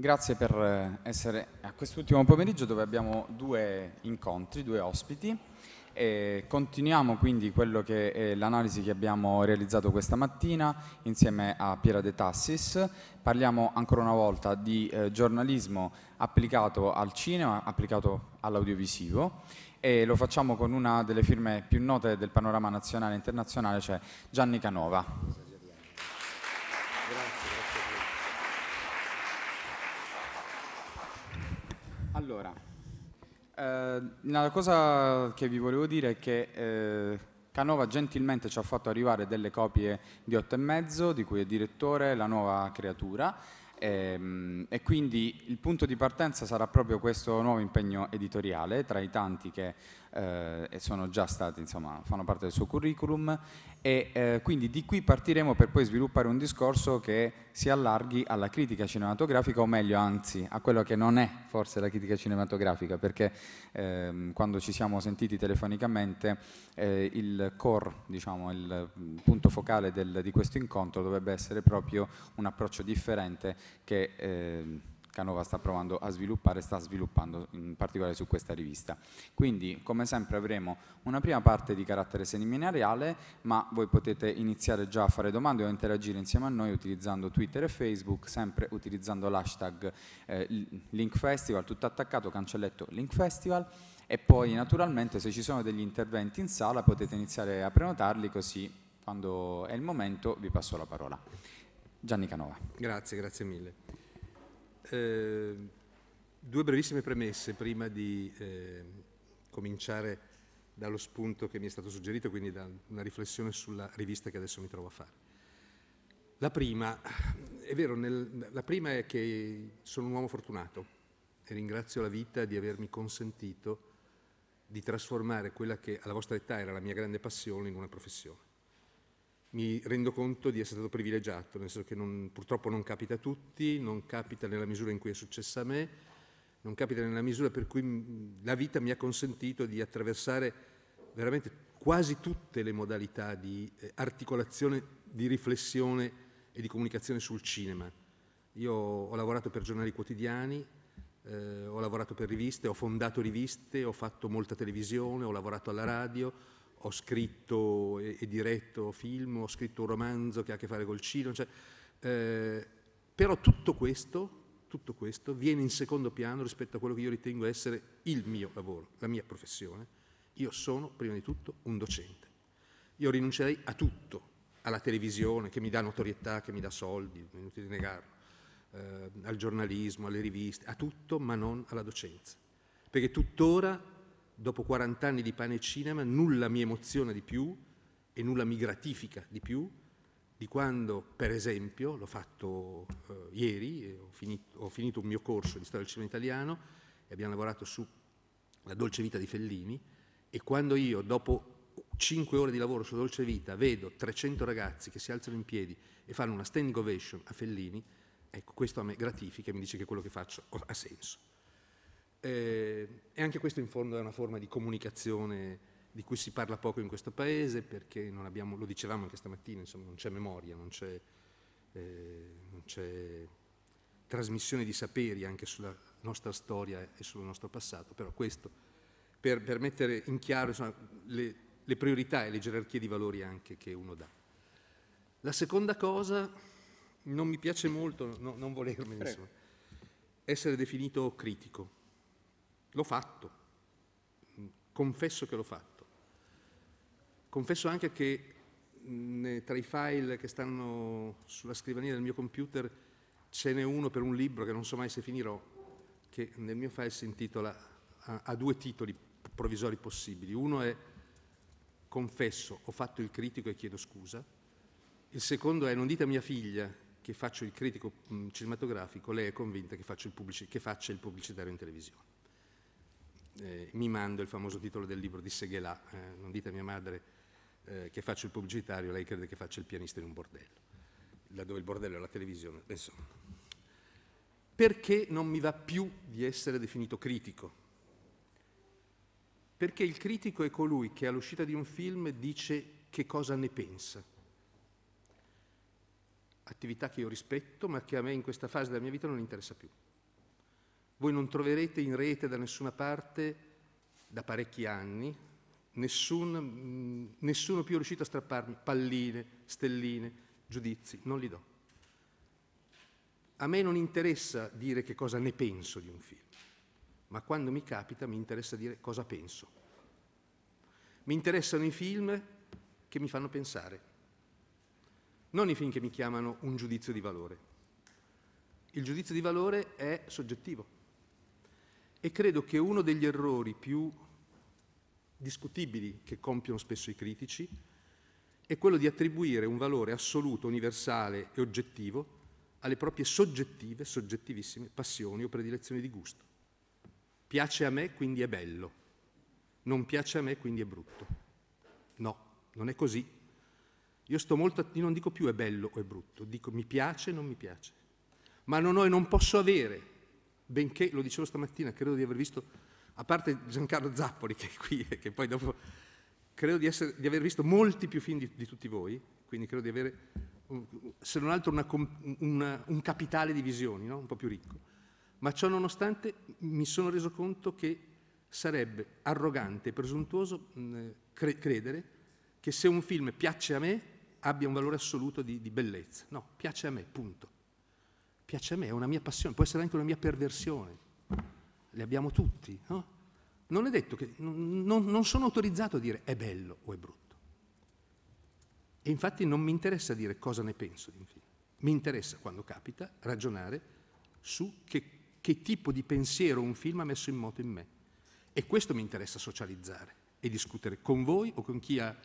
Grazie per eh, essere a quest'ultimo pomeriggio dove abbiamo due incontri, due ospiti. E continuiamo quindi l'analisi che abbiamo realizzato questa mattina insieme a Piera De Tassis. Parliamo ancora una volta di eh, giornalismo applicato al cinema, applicato all'audiovisivo e lo facciamo con una delle firme più note del panorama nazionale e internazionale, cioè Gianni Canova. Allora, eh, una cosa che vi volevo dire è che eh, Canova gentilmente ci ha fatto arrivare delle copie di 8,5 di cui è direttore la nuova creatura e, ehm, e quindi il punto di partenza sarà proprio questo nuovo impegno editoriale tra i tanti che eh, sono già stati, insomma, fanno parte del suo curriculum e eh, quindi di qui partiremo per poi sviluppare un discorso che si allarghi alla critica cinematografica o meglio anzi a quello che non è forse la critica cinematografica perché ehm, quando ci siamo sentiti telefonicamente eh, il core, diciamo, il punto focale del, di questo incontro dovrebbe essere proprio un approccio differente che ehm, Canova sta provando a sviluppare sta sviluppando in particolare su questa rivista. Quindi come sempre avremo una prima parte di carattere seminariale ma voi potete iniziare già a fare domande o interagire insieme a noi utilizzando Twitter e Facebook, sempre utilizzando l'hashtag eh, LinkFestival, tutto attaccato, cancelletto LinkFestival e poi naturalmente se ci sono degli interventi in sala potete iniziare a prenotarli così quando è il momento vi passo la parola. Gianni Canova. Grazie, grazie mille. Eh, due brevissime premesse prima di eh, cominciare dallo spunto che mi è stato suggerito, quindi da una riflessione sulla rivista che adesso mi trovo a fare. La prima, è vero, nel, la prima è che sono un uomo fortunato e ringrazio la vita di avermi consentito di trasformare quella che alla vostra età era la mia grande passione in una professione mi rendo conto di essere stato privilegiato, nel senso che non, purtroppo non capita a tutti, non capita nella misura in cui è successa a me, non capita nella misura per cui la vita mi ha consentito di attraversare veramente quasi tutte le modalità di eh, articolazione, di riflessione e di comunicazione sul cinema. Io ho lavorato per giornali quotidiani, eh, ho lavorato per riviste, ho fondato riviste, ho fatto molta televisione, ho lavorato alla radio, ho scritto e, e, diretto film, ho scritto un romanzo che ha a che fare col cinema, cioè, eh, però tutto questo, tutto questo viene in secondo piano rispetto a quello che io ritengo essere il mio lavoro, la mia professione. Io sono prima di tutto un docente. Io rinuncerei a tutto, alla televisione che mi dà notorietà, che mi dà soldi, è inutile negarlo, eh, al giornalismo, alle riviste, a tutto ma non alla docenza. Perché tuttora dopo 40 anni di pane e cinema, nulla mi emoziona di più e nulla mi gratifica di più di quando, per esempio, l'ho fatto eh, ieri, eh, ho finito, ho finito, un mio corso di storia del cinema italiano e abbiamo lavorato su La dolce vita di Fellini e quando io, dopo 5 ore di lavoro su Dolce Vita, vedo 300 ragazzi che si alzano in piedi e fanno una standing ovation a Fellini, ecco, questo a me gratifica e mi dice che quello che faccio ha senso. Eh, e anche questo in fondo è una forma di comunicazione di cui si parla poco in questo paese perché non abbiamo, lo dicevamo anche stamattina, insomma, non c'è memoria, non c'è, eh, non c'è trasmissione di saperi anche sulla nostra storia e sul nostro passato, però questo per, per mettere in chiaro insomma, le, le priorità e le gerarchie di valori anche che uno dà. La seconda cosa, non mi piace molto, no, non volermi insomma, essere definito critico. L'ho fatto, confesso che l'ho fatto. Confesso anche che tra i file che stanno sulla scrivania del mio computer ce n'è uno per un libro che non so mai se finirò, che nel mio file si intitola, ha, due titoli provvisori possibili. Uno è confesso, ho fatto il critico e chiedo scusa. Il secondo è non dite a mia figlia che faccio il critico cinematografico, lei è convinta che, il che faccia il pubblicitario in televisione eh, mando il famoso titolo del libro di Seghelà, eh, non dite a mia madre eh, che faccio il pubblicitario, lei crede che faccia il pianista in un bordello, laddove il bordello è la televisione, insomma. Perché non mi va più di essere definito critico? Perché il critico è colui che all'uscita di un film dice che cosa ne pensa. Attività che io rispetto, ma che a me in questa fase della mia vita non interessa più. Voi non troverete in rete da nessuna parte, da parecchi anni, nessun, mm, nessuno più è riuscito a strapparmi palline, stelline, giudizi, non li do. A me non interessa dire che cosa ne penso di un film, ma quando mi capita mi interessa dire cosa penso. Mi interessano i film che mi fanno pensare, non i film che mi chiamano un giudizio di valore. Il giudizio di valore è soggettivo e credo che uno degli errori più discutibili che compiono spesso i critici è quello di attribuire un valore assoluto, universale e oggettivo alle proprie soggettive, soggettivissime passioni o predilezioni di gusto. Piace a me, quindi è bello. Non piace a me, quindi è brutto. No, non è così. Io sto molto, io non dico più è bello o è brutto, dico mi piace, non mi piace. Ma non ho e non posso avere benché, lo dicevo stamattina, credo di aver visto, a parte Giancarlo Zappoli che è qui e che poi dopo, credo di, essere, di, aver visto molti più film di, di, tutti voi, quindi credo di avere, se non altro, una, una, un capitale di visioni, no? un po' più ricco. Ma ciò nonostante mi sono reso conto che sarebbe arrogante e presuntuoso cre- credere che se un film piace a me abbia un valore assoluto di, di bellezza. No, piace a me, punto piace a me, è una mia passione, può essere anche una mia perversione, le abbiamo tutti, no? Non è detto che, non, non sono autorizzato a dire è bello o è brutto. E infatti non mi interessa dire cosa ne penso di un film, mi interessa quando capita ragionare su che, che tipo di pensiero un film ha messo in moto in me. E questo mi interessa socializzare e discutere con voi o con chi ha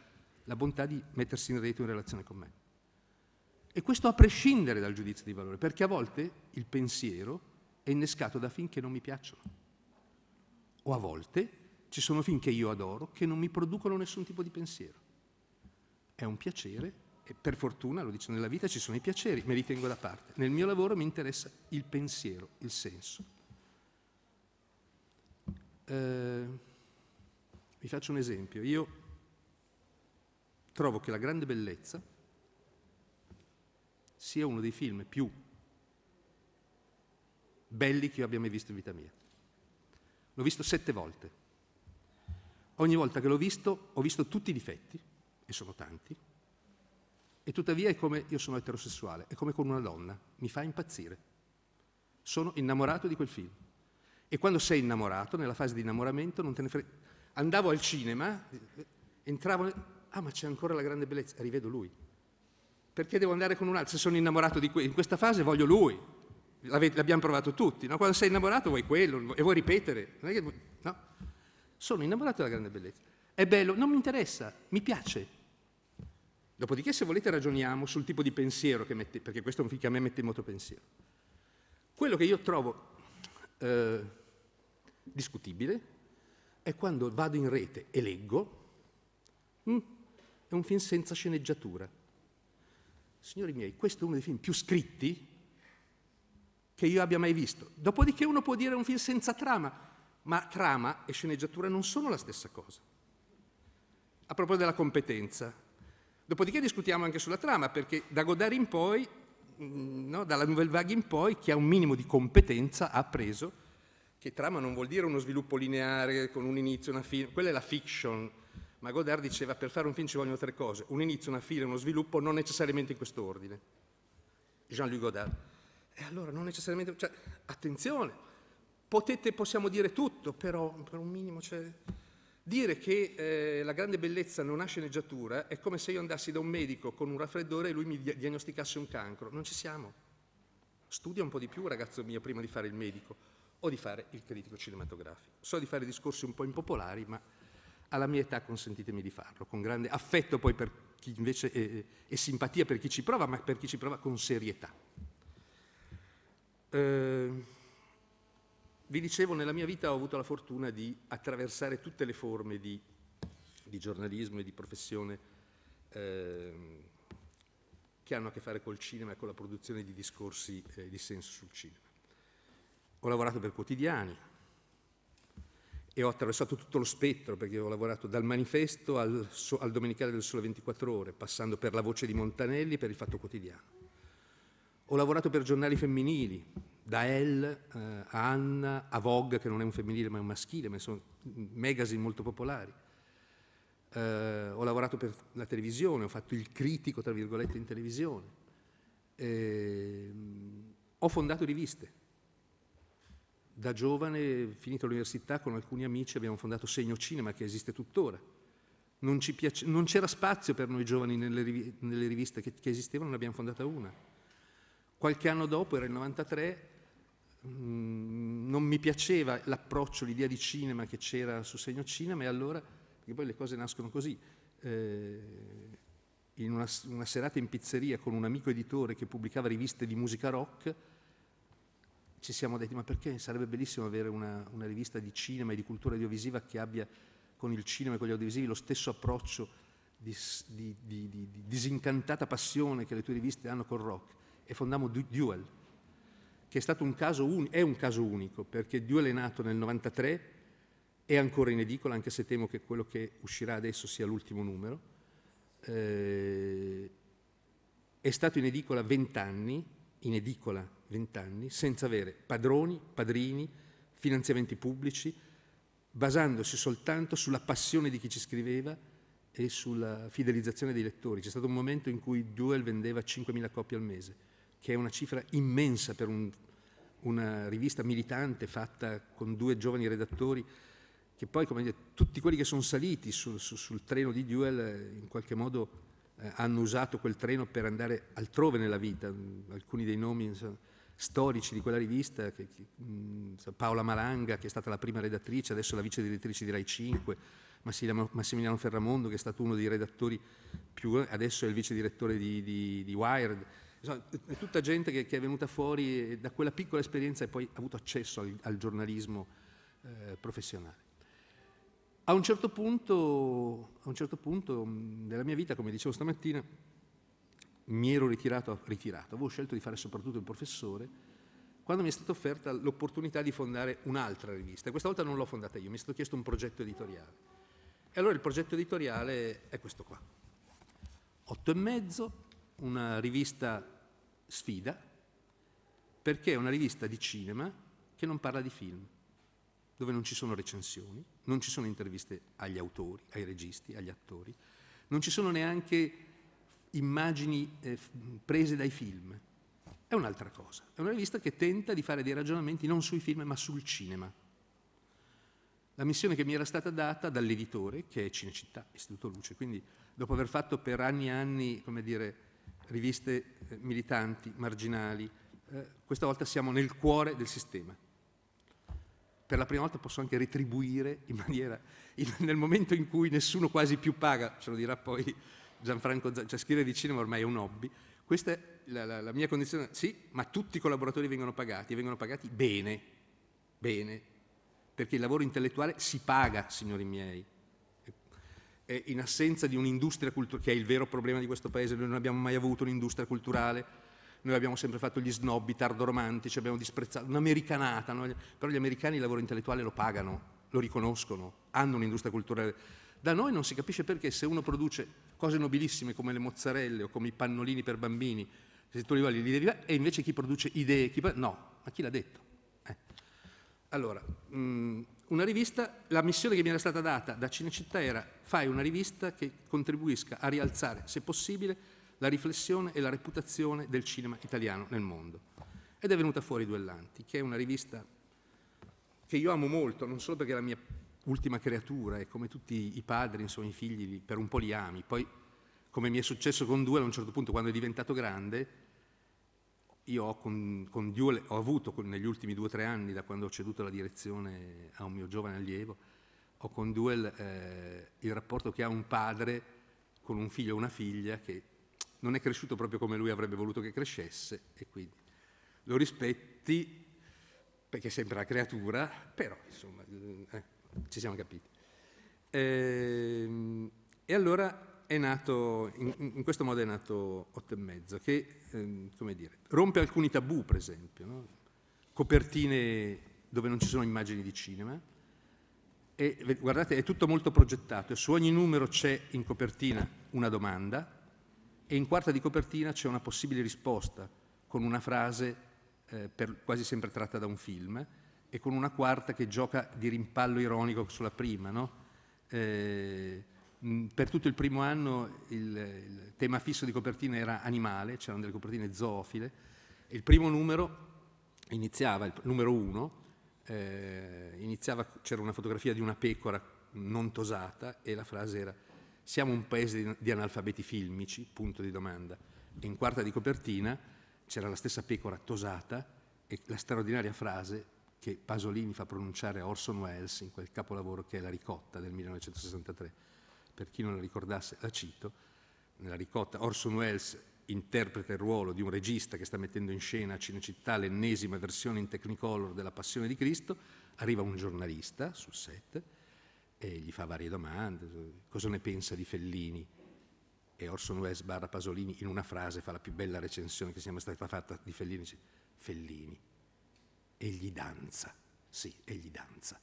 la bontà di mettersi in rete in relazione con me. E questo a prescindere dal giudizio di valore, perché a volte il pensiero è innescato da film che non mi piacciono. O a volte ci sono film che io adoro che non mi producono nessun tipo di pensiero. È un piacere e per fortuna, lo dice nella vita, ci sono i piaceri, me li tengo da parte. Nel mio lavoro mi interessa il pensiero, il senso. Eh, vi faccio un esempio. Io trovo che la grande bellezza sia uno dei film più belli che io abbia mai visto in vita mia. L'ho visto sette volte. Ogni volta che l'ho visto ho visto tutti i difetti, e sono tanti, e tuttavia è come io sono eterosessuale, è come con una donna, mi fa impazzire. Sono innamorato di quel film. E quando sei innamorato, nella fase di innamoramento, non te ne frega. Andavo al cinema, eh, entravo, ah ma c'è ancora la grande bellezza, rivedo lui perché devo andare con un altro, se sono innamorato di quello, in questa fase voglio lui, l'abbiamo provato tutti, no? quando sei innamorato vuoi quello e vuoi ripetere, che... no? sono innamorato della grande bellezza, è bello, non mi interessa, mi piace. Dopodiché se volete ragioniamo sul tipo di pensiero che mette, perché questo è un film che a me mette molto pensiero. Quello che io trovo eh, discutibile è quando vado in rete e leggo, mm, è un film senza sceneggiatura Signori miei, questo è uno dei film più scritti che io abbia mai visto. Dopodiché uno può dire un film senza trama, ma trama e sceneggiatura non sono la stessa cosa. A proposito della competenza, dopodiché discutiamo anche sulla trama, perché da Godard in poi, mm, no, dalla Nouvelle Vague in poi, chi ha un minimo di competenza ha appreso che trama non vuol dire uno sviluppo lineare con un inizio, una fine, quella è la fiction, ma Godard diceva per fare un film ci vogliono tre cose, un inizio, una fine, uno sviluppo, non necessariamente in quest'ordine. Jean-Luc Godard. E allora non necessariamente, cioè, attenzione, potete, possiamo dire tutto, però per un minimo cioè, Dire che eh, la grande bellezza non ha sceneggiatura è come se io andassi da un medico con un raffreddore e lui mi diagnosticasse un cancro. Non ci siamo. Studia un po' di più, ragazzo mio, prima di fare il medico o di fare il critico cinematografico. So di fare discorsi un po' impopolari, ma alla mia età consentitemi di farlo, con grande affetto poi per chi invece è, eh, eh, e simpatia per chi ci prova, ma per chi ci prova con serietà. Eh, vi dicevo, nella mia vita ho avuto la fortuna di attraversare tutte le forme di, di giornalismo e di professione eh, che hanno a che fare col cinema e con la produzione di discorsi eh, di senso sul cinema. Ho lavorato per quotidiani, e ho attraversato tutto lo spettro perché ho lavorato dal manifesto al, al Domenicale del Sole 24 Ore, passando per La Voce di Montanelli e per Il Fatto Quotidiano. Ho lavorato per giornali femminili, da Elle eh, a Anna, a Vogue, che non è un femminile ma è un maschile, ma sono magazine molto popolari. Eh, ho lavorato per la televisione, ho fatto il critico, tra virgolette, in televisione. Eh, ho fondato riviste, da giovane, finito l'università, con alcuni amici abbiamo fondato Segno Cinema, che esiste tuttora. Non, piace, non c'era spazio per noi giovani nelle, nelle riviste che, che, esistevano, ne abbiamo fondata una. Qualche anno dopo, era il 93, mm, non mi piaceva l'approccio, l'idea di cinema che c'era su Segno Cinema e allora, perché poi le cose nascono così, eh, in una, una serata in pizzeria con un amico editore che pubblicava riviste di musica rock, ci siamo detti ma perché sarebbe bellissimo avere una, una rivista di cinema e di cultura audiovisiva che abbia con il cinema e con gli audiovisivi lo stesso approccio di, di, di, di disincantata passione che le tue riviste hanno col rock e fondammo Duel, che è stato un caso, un, è un caso unico perché Duel è nato nel 93, è ancora in edicola anche se temo che quello che uscirà adesso sia l'ultimo numero. Eh, è stato in edicola 20 anni, in edicola vent'anni senza avere padroni, padrini, finanziamenti pubblici, basandosi soltanto sulla passione di chi ci scriveva e sulla fidelizzazione dei lettori. C'è stato un momento in cui Duel vendeva 5.000 copie al mese, che è una cifra immensa per un, una rivista militante fatta con due giovani redattori che poi, come dire, tutti quelli che sono saliti su, su, sul treno di Duel eh, in qualche modo eh, hanno usato quel treno per andare altrove nella vita, alcuni dei nomi insomma, storici di quella rivista, che, che, Paola Malanga, che è stata la prima redattrice, adesso la vice direttrice di Rai 5, Massimiliano Ferramondo, che è stato uno dei redattori più, eh, adesso è il vice direttore di, di, di Wired. Insomma, è tutta gente che, che, è venuta fuori da quella piccola esperienza e poi ha avuto accesso al, al giornalismo eh, professionale. A un, certo punto, a un certo punto della mia vita, come dicevo stamattina, mi ero ritirato, ritirato, avevo scelto di fare soprattutto il professore, quando mi è stata offerta l'opportunità di fondare un'altra rivista. Questa volta non l'ho fondata io, mi è stato chiesto un progetto editoriale. E allora il progetto editoriale è questo qua. Otto e mezzo, una rivista sfida, perché è una rivista di cinema che non parla di film, dove non ci sono recensioni, non ci sono interviste agli autori, ai registi, agli attori, non ci sono neanche immagini eh, prese dai film. È un'altra cosa. È una rivista che tenta di fare dei ragionamenti non sui film ma sul cinema. La missione che mi era stata data dall'editore, che è Cinecittà, Istituto Luce, quindi dopo aver fatto per anni e anni, come dire, riviste eh, militanti, marginali, eh, questa volta siamo nel cuore del sistema. Per la prima volta posso anche retribuire in maniera, in, nel momento in cui nessuno quasi più paga, ce lo dirà poi Gianfranco, cioè scrivere di cinema ormai è un hobby, questa è la, la, la mia condizione, sì, ma tutti i collaboratori vengono pagati e vengono pagati bene, bene, perché il lavoro intellettuale si paga, signori miei. E in assenza di un'industria culturale, che è il vero problema di questo paese, noi non abbiamo mai avuto un'industria culturale, noi abbiamo sempre fatto gli snob, i tardoromantici, abbiamo disprezzato, un'americanata, no? però gli americani il lavoro intellettuale lo pagano, lo riconoscono, hanno un'industria culturale da noi non si capisce perché se uno produce cose nobilissime come le mozzarelle o come i pannolini per bambini, li devi e invece chi produce idee, chi... no, ma chi l'ha detto? Eh. Allora, mh, mm, una rivista, la missione che mi era stata data da Cinecittà era fai una rivista che contribuisca a rialzare, se possibile, la riflessione e la reputazione del cinema italiano nel mondo. Ed è venuta fuori Duellanti, che è una rivista che io amo molto, non solo perché è la mia ultima creatura e come tutti i padri, insomma, i figli per un po' li ami. Poi, come mi è successo con Duel, a un certo punto, quando è diventato grande, io ho, con, con Duel, ho avuto con, negli ultimi due o tre anni, da quando ho ceduto la direzione a un mio giovane allievo, ho con Duel eh, il rapporto che ha un padre con un figlio e una figlia che non è cresciuto proprio come lui avrebbe voluto che crescesse e quindi lo rispetti perché sembra la creatura, però insomma... Eh ci siamo capiti. E, ehm, e allora è nato, in, in, questo modo è nato Otto e Mezzo, che, ehm, come dire, rompe alcuni tabù, per esempio, no? copertine dove non ci sono immagini di cinema, e guardate, è tutto molto progettato, su ogni numero c'è in copertina una domanda e in quarta di copertina c'è una possibile risposta con una frase eh, per, quasi sempre tratta da un film, e con una quarta che gioca di rimpallo ironico sulla prima. No? Eh, per tutto il primo anno il, il, tema fisso di copertina era animale, c'erano delle copertine zoofile. Il primo numero iniziava, il numero uno, eh, iniziava, c'era una fotografia di una pecora non tosata e la frase era siamo un paese di analfabeti filmici, punto di domanda. E in quarta di copertina c'era la stessa pecora tosata e la straordinaria frase che Pasolini fa pronunciare a Orson Welles in quel capolavoro che è La ricotta del 1963. Per chi non la ricordasse, la cito. Nella ricotta Orson Welles interpreta il ruolo di un regista che sta mettendo in scena a Cinecittà l'ennesima versione in Technicolor della Passione di Cristo, arriva un giornalista sul set e gli fa varie domande, cosa ne pensa di Fellini? E Orson Welles barra Pasolini in una frase fa la più bella recensione che sia mai stata fatta di Fellini, Fellini, egli danza, sì, egli danza,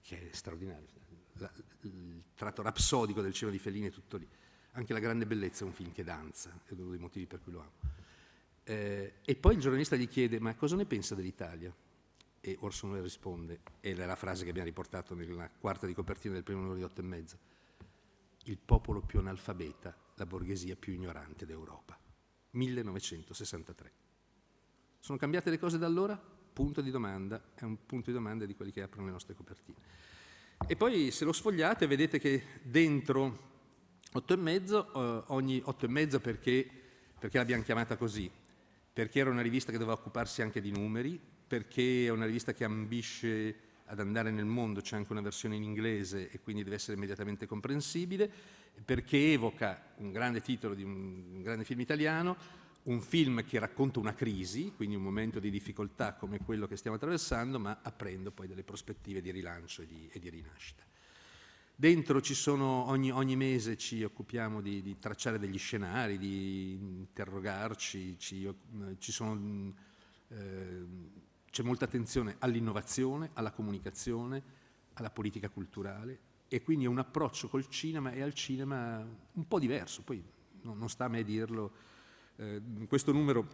che è straordinario. La, il tratto rapsodico del cielo di Fellini è tutto lì. Anche La grande bellezza è un film che danza, è uno dei motivi per cui lo amo. Eh, e poi il giornalista gli chiede, ma cosa ne pensa dell'Italia? E Orson Welles risponde, ed è la frase che abbiamo riportato nella quarta di copertina del primo numero di otto e mezzo, il popolo più analfabeta, la borghesia più ignorante d'Europa. 1963. Sono cambiate le cose da allora? punto di domanda è un punto di domanda di quelli che aprono le nostre copertine. E poi se lo sfogliate vedete che dentro 8 8,5, eh, ogni 8 8,5 perché, perché l'abbiamo chiamata così, perché era una rivista che doveva occuparsi anche di numeri, perché è una rivista che ambisce ad andare nel mondo, c'è anche una versione in inglese e quindi deve essere immediatamente comprensibile, perché evoca un grande titolo di un grande film italiano, un film che racconta una crisi, quindi un momento di difficoltà come quello che stiamo attraversando, ma aprendo poi delle prospettive di rilancio e di, e di rinascita. Dentro ci sono, ogni, ogni mese ci occupiamo di, di, tracciare degli scenari, di interrogarci, ci, ci sono, eh, c'è molta attenzione all'innovazione, alla comunicazione, alla politica culturale e quindi è un approccio col cinema e al cinema un po' diverso, poi non, non sta a me dirlo, eh, questo numero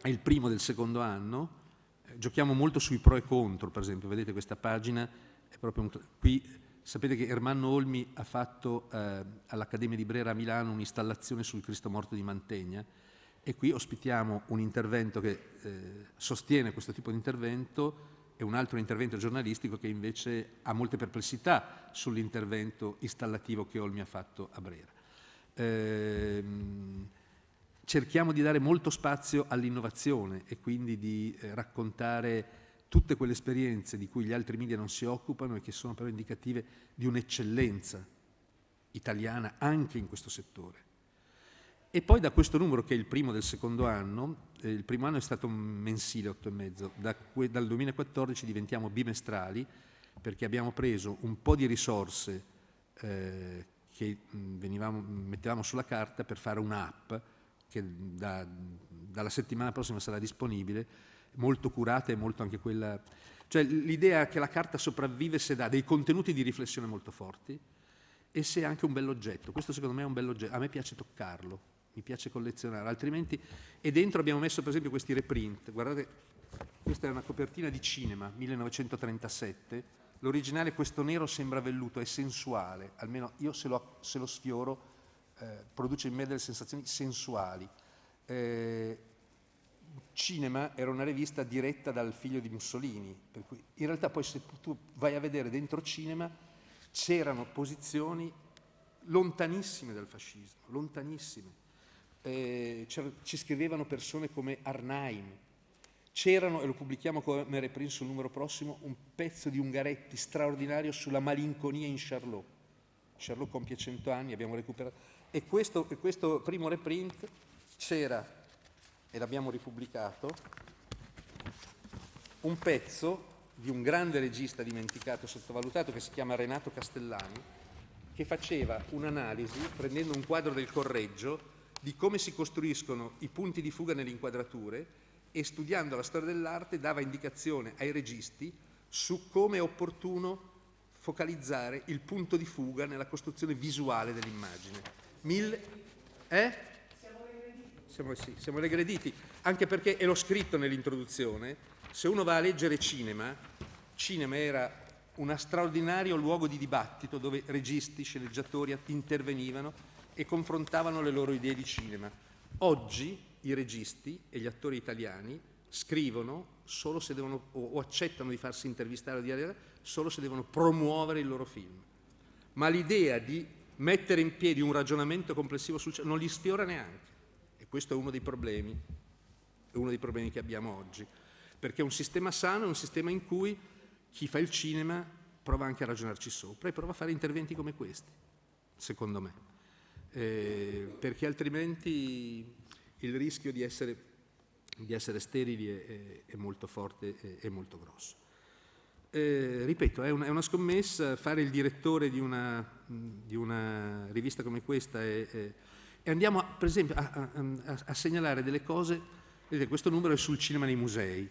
è il primo del secondo anno, eh, giochiamo molto sui pro e contro, per esempio, vedete questa pagina è proprio un, qui eh, Sapete che Ermanno Olmi ha fatto eh, all'Accademia di Brera a Milano un'installazione sul Cristo morto di Mantegna e qui ospitiamo un intervento che eh, sostiene questo tipo di intervento e un altro intervento giornalistico che invece ha molte perplessità sull'intervento installativo che Olmi ha fatto a Brera. Ehm, cerchiamo di dare molto spazio all'innovazione e quindi di eh, raccontare tutte quelle esperienze di cui gli altri media non si occupano e che sono però indicative di un'eccellenza italiana anche in questo settore. E poi da questo numero, che è il primo del secondo anno, eh, il primo anno è stato mensile 8,5, da dal 2014 diventiamo bimestrali perché abbiamo preso un po' di risorse eh, che venivamo, mettevamo sulla carta per fare un'app che da, dalla settimana prossima sarà disponibile, molto curata e molto anche quella... Cioè l'idea che la carta sopravvive se dà dei contenuti di riflessione molto forti e se è anche un bell'oggetto. Questo secondo me è un bell'oggetto, a me piace toccarlo, mi piace collezionare, altrimenti... E dentro abbiamo messo per esempio questi reprint, guardate, questa è una copertina di cinema, 1937, l'originale questo nero sembra velluto, è sensuale, almeno io se lo, se lo sfioro eh, produce in me delle sensazioni sensuali. Eh, Cinema era una rivista diretta dal figlio di Mussolini, per cui in realtà poi se tu vai a vedere dentro Cinema c'erano posizioni lontanissime dal fascismo, lontanissime. Eh, ci scrivevano persone come Arnaim, c'erano, e lo pubblichiamo come reprint sul numero prossimo, un pezzo di Ungaretti straordinario sulla malinconia in Charlot. Charlot compie 100 anni, abbiamo recuperato e questo, questo primo reprint c'era, e l'abbiamo ripubblicato, un pezzo di un grande regista dimenticato, sottovalutato, che si chiama Renato Castellani, che faceva un'analisi, prendendo un quadro del correggio, di come si costruiscono i punti di fuga nelle inquadrature e studiando la storia dell'arte dava indicazione ai registi su come è opportuno focalizzare il punto di fuga nella costruzione visuale dell'immagine. Mil... Eh? Siamo regrediti. Siamo, sì, siamo regrediti, anche perché, e l'ho scritto nell'introduzione, se uno va a leggere cinema, cinema era uno straordinario luogo di dibattito dove registi, sceneggiatori intervenivano e confrontavano le loro idee di cinema. Oggi i registi e gli attori italiani scrivono solo se devono, o, accettano di farsi intervistare o di dire, solo se devono promuovere il loro film. Ma l'idea di mettere in piedi un ragionamento complessivo sul cielo, non li sfiora neanche. E questo è uno dei problemi, è uno dei problemi che abbiamo oggi. Perché un sistema sano è un sistema in cui chi fa il cinema prova anche a ragionarci sopra e prova a fare interventi come questi, secondo me. Eh, perché altrimenti il rischio di essere, di essere sterili è, è, è molto forte e molto grosso. Eh, ripeto, è una, è una, scommessa, fare il direttore di una, di una rivista come questa è, è, e andiamo a, per esempio a, a, a, segnalare delle cose, vedete questo numero è sul cinema nei musei,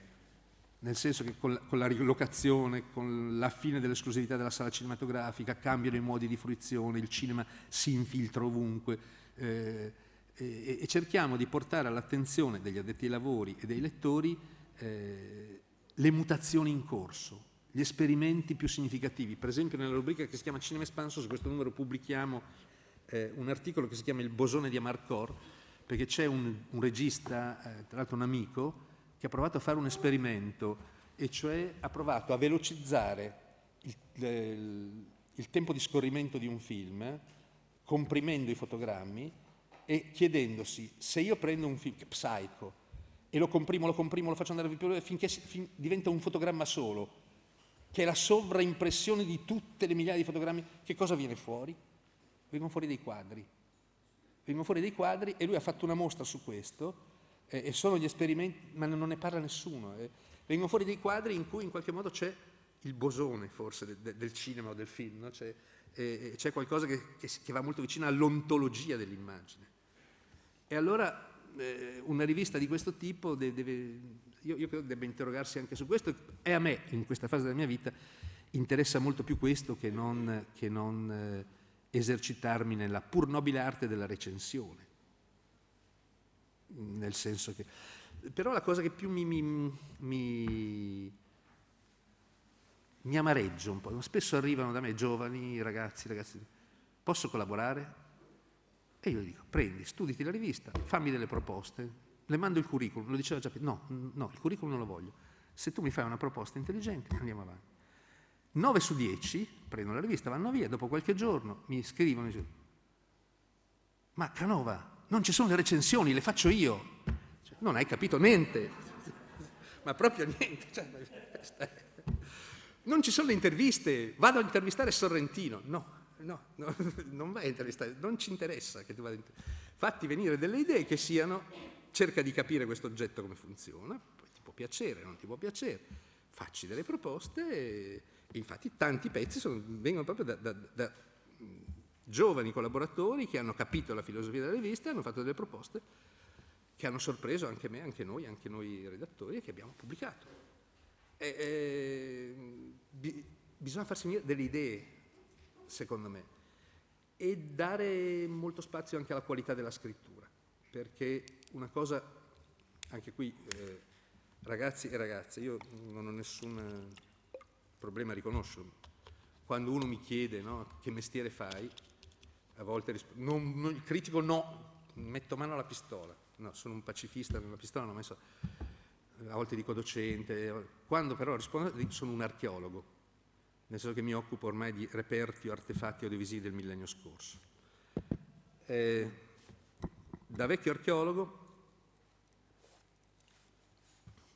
nel senso che con la, con la rilocazione, con la fine dell'esclusività della sala cinematografica, cambiano i modi di fruizione, il cinema si infiltra ovunque. Eh, e, e, cerchiamo di portare all'attenzione degli addetti ai lavori e dei lettori eh, le mutazioni in corso, gli esperimenti più significativi. Per esempio nella rubrica che si chiama Cinema Espanso, su questo numero pubblichiamo eh, un articolo che si chiama Il bosone di Amarcor, perché c'è un, un regista, eh, tra l'altro un amico, che ha provato a fare un esperimento, e cioè ha provato a velocizzare il, il, il tempo di scorrimento di un film, comprimendo i fotogrammi e chiedendosi se io prendo un film, Psycho, e lo comprimo, lo comprimo, lo faccio andare più finché si, fin, diventa un fotogramma solo, che è la sovraimpressione di tutte le migliaia di fotogrammi, che cosa viene fuori? Vengono fuori dei quadri. Vengono fuori dei quadri e lui ha fatto una mostra su questo eh, e sono gli esperimenti, ma non ne parla nessuno. Eh. Vengono fuori dei quadri in cui in qualche modo c'è il bosone forse de, de, del cinema o del film, no? c'è, eh, eh c'è, qualcosa che, che, che, va molto vicino all'ontologia dell'immagine. E allora eh, una rivista di questo tipo deve, deve io, io, credo debba interrogarsi anche su questo e a me in questa fase della mia vita interessa molto più questo che non, che non eh, esercitarmi nella pur nobile arte della recensione. Nel senso che... Però la cosa che più mi, mi, mi mi amareggio un po'. Spesso arrivano da me giovani, ragazzi, ragazzi, posso collaborare? E io gli dico, prendi, studiti la rivista, fammi delle proposte le mando il curriculum, lo diceva già no, no, il curriculum non lo voglio. Se tu mi fai una proposta intelligente, andiamo avanti. 9 su 10 prendono la rivista, vanno via, dopo qualche giorno mi scrivono e ma Canova, non ci sono le recensioni, le faccio io. Cioè, non hai capito niente, ma proprio niente. Cioè, non ci sono le interviste, vado a intervistare Sorrentino. No, no, no non vai a intervistare, non ci interessa che tu vada a intervistare. Fatti venire delle idee che siano cerca di capire questo oggetto come funziona, poi ti può piacere, non ti può piacere, facci delle proposte e, e infatti tanti pezzi sono, vengono proprio da, da, da mm, giovani collaboratori che hanno capito la filosofia della rivista e hanno fatto delle proposte che hanno sorpreso anche me, anche noi, anche noi redattori e che abbiamo pubblicato. E, e, mm, bi, bisogna farsi venire delle idee, secondo me, e dare molto spazio anche alla qualità della scrittura perché una cosa, anche qui, eh, ragazzi e ragazze, io non ho nessun eh, problema a riconoscerlo. Quando uno mi chiede no, che mestiere fai, a volte rispondo, il critico no, metto mano alla pistola, no, sono un pacifista, la pistola non ho messo, eh, a volte dico docente, quando però rispondo sono un archeologo, nel senso che mi occupo ormai di reperti o artefatti audiovisivi del millennio scorso. Eh, da vecchio archeologo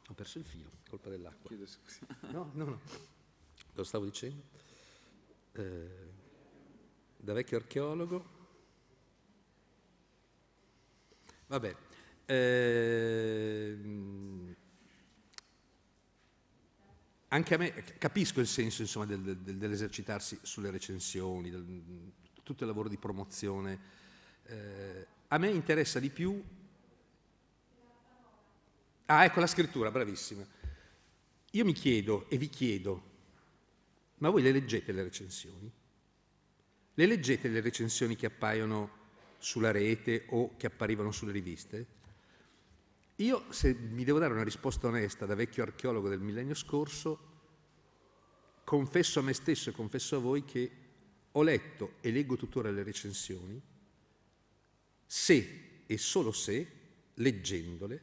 ho perso il filo, colpa dell'acqua. Chiedo scusa. No, no, no. Lo stavo dicendo. Eh, da vecchio archeologo. Vabbè. Eh, anche a me capisco il senso insomma, del, del, dell'esercitarsi sulle recensioni, del, tutto il lavoro di promozione. Eh, a me interessa di più... Ah, ecco la scrittura, bravissima. Io mi chiedo e vi chiedo, ma voi le leggete le recensioni? Le leggete le recensioni che appaiono sulla rete o che apparivano sulle riviste? Io, se mi devo dare una risposta onesta da vecchio archeologo del millennio scorso, confesso a me stesso e confesso a voi che ho letto e leggo tuttora le recensioni se e solo se, leggendole,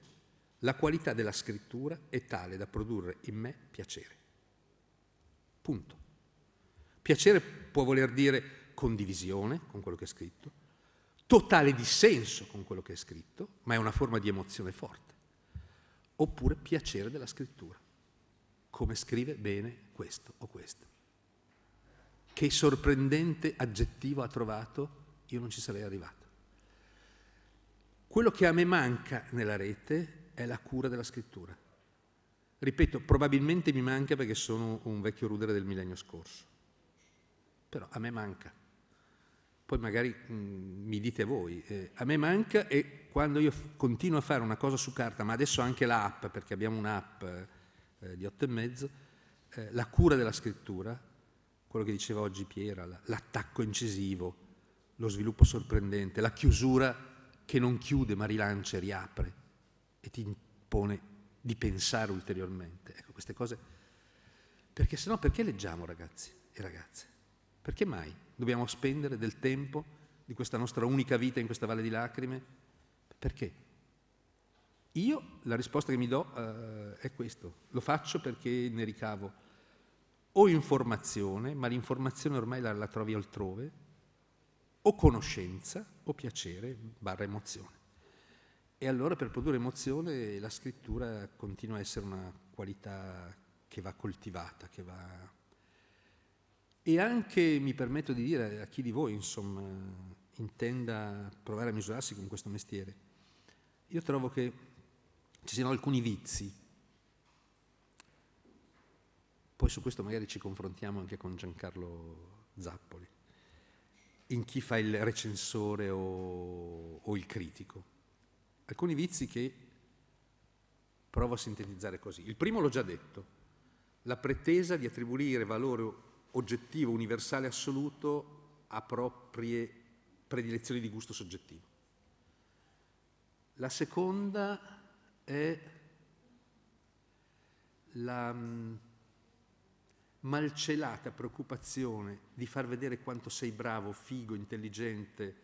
la qualità della scrittura è tale da produrre in me piacere. Punto. Piacere può voler dire condivisione con quello che è scritto, totale dissenso con quello che è scritto, ma è una forma di emozione forte, oppure piacere della scrittura, come scrive bene questo o questo. Che sorprendente aggettivo ha trovato, io non ci sarei arrivato. Quello che a me manca nella rete è la cura della scrittura. Ripeto, probabilmente mi manca perché sono un vecchio rudere del millennio scorso, però a me manca. Poi magari mh, mm, mi dite voi, eh, a me manca e quando io f- continuo a fare una cosa su carta, ma adesso anche l'app, perché abbiamo un'app eh, di otto e mezzo, eh, la cura della scrittura, quello che diceva oggi Piera, la, l'attacco incisivo, lo sviluppo sorprendente, la chiusura che non chiude ma rilancia, e riapre e ti impone di pensare ulteriormente. Ecco, queste cose. Perché se no, perché leggiamo ragazzi e ragazze? Perché mai dobbiamo spendere del tempo di questa nostra unica vita in questa valle di lacrime? Perché? Io la risposta che mi do eh, è questa, lo faccio perché ne ricavo o informazione, ma l'informazione ormai la, la trovi altrove, o conoscenza o piacere barra emozione. E allora per produrre emozione la scrittura continua a essere una qualità che va coltivata, che va... E anche, mi permetto di dire, a chi di voi, insomma, intenda provare a misurarsi con questo mestiere, io trovo che ci siano alcuni vizi. Poi su questo magari ci confrontiamo anche con Giancarlo Zappoli in chi fa il recensore o, o il critico. Alcuni vizi che provo a sintetizzare così. Il primo l'ho già detto, la pretesa di attribuire valore oggettivo, universale, assoluto a proprie predilezioni di gusto soggettivo. La seconda è la, mm, malcelata preoccupazione di far vedere quanto sei bravo, figo, intelligente,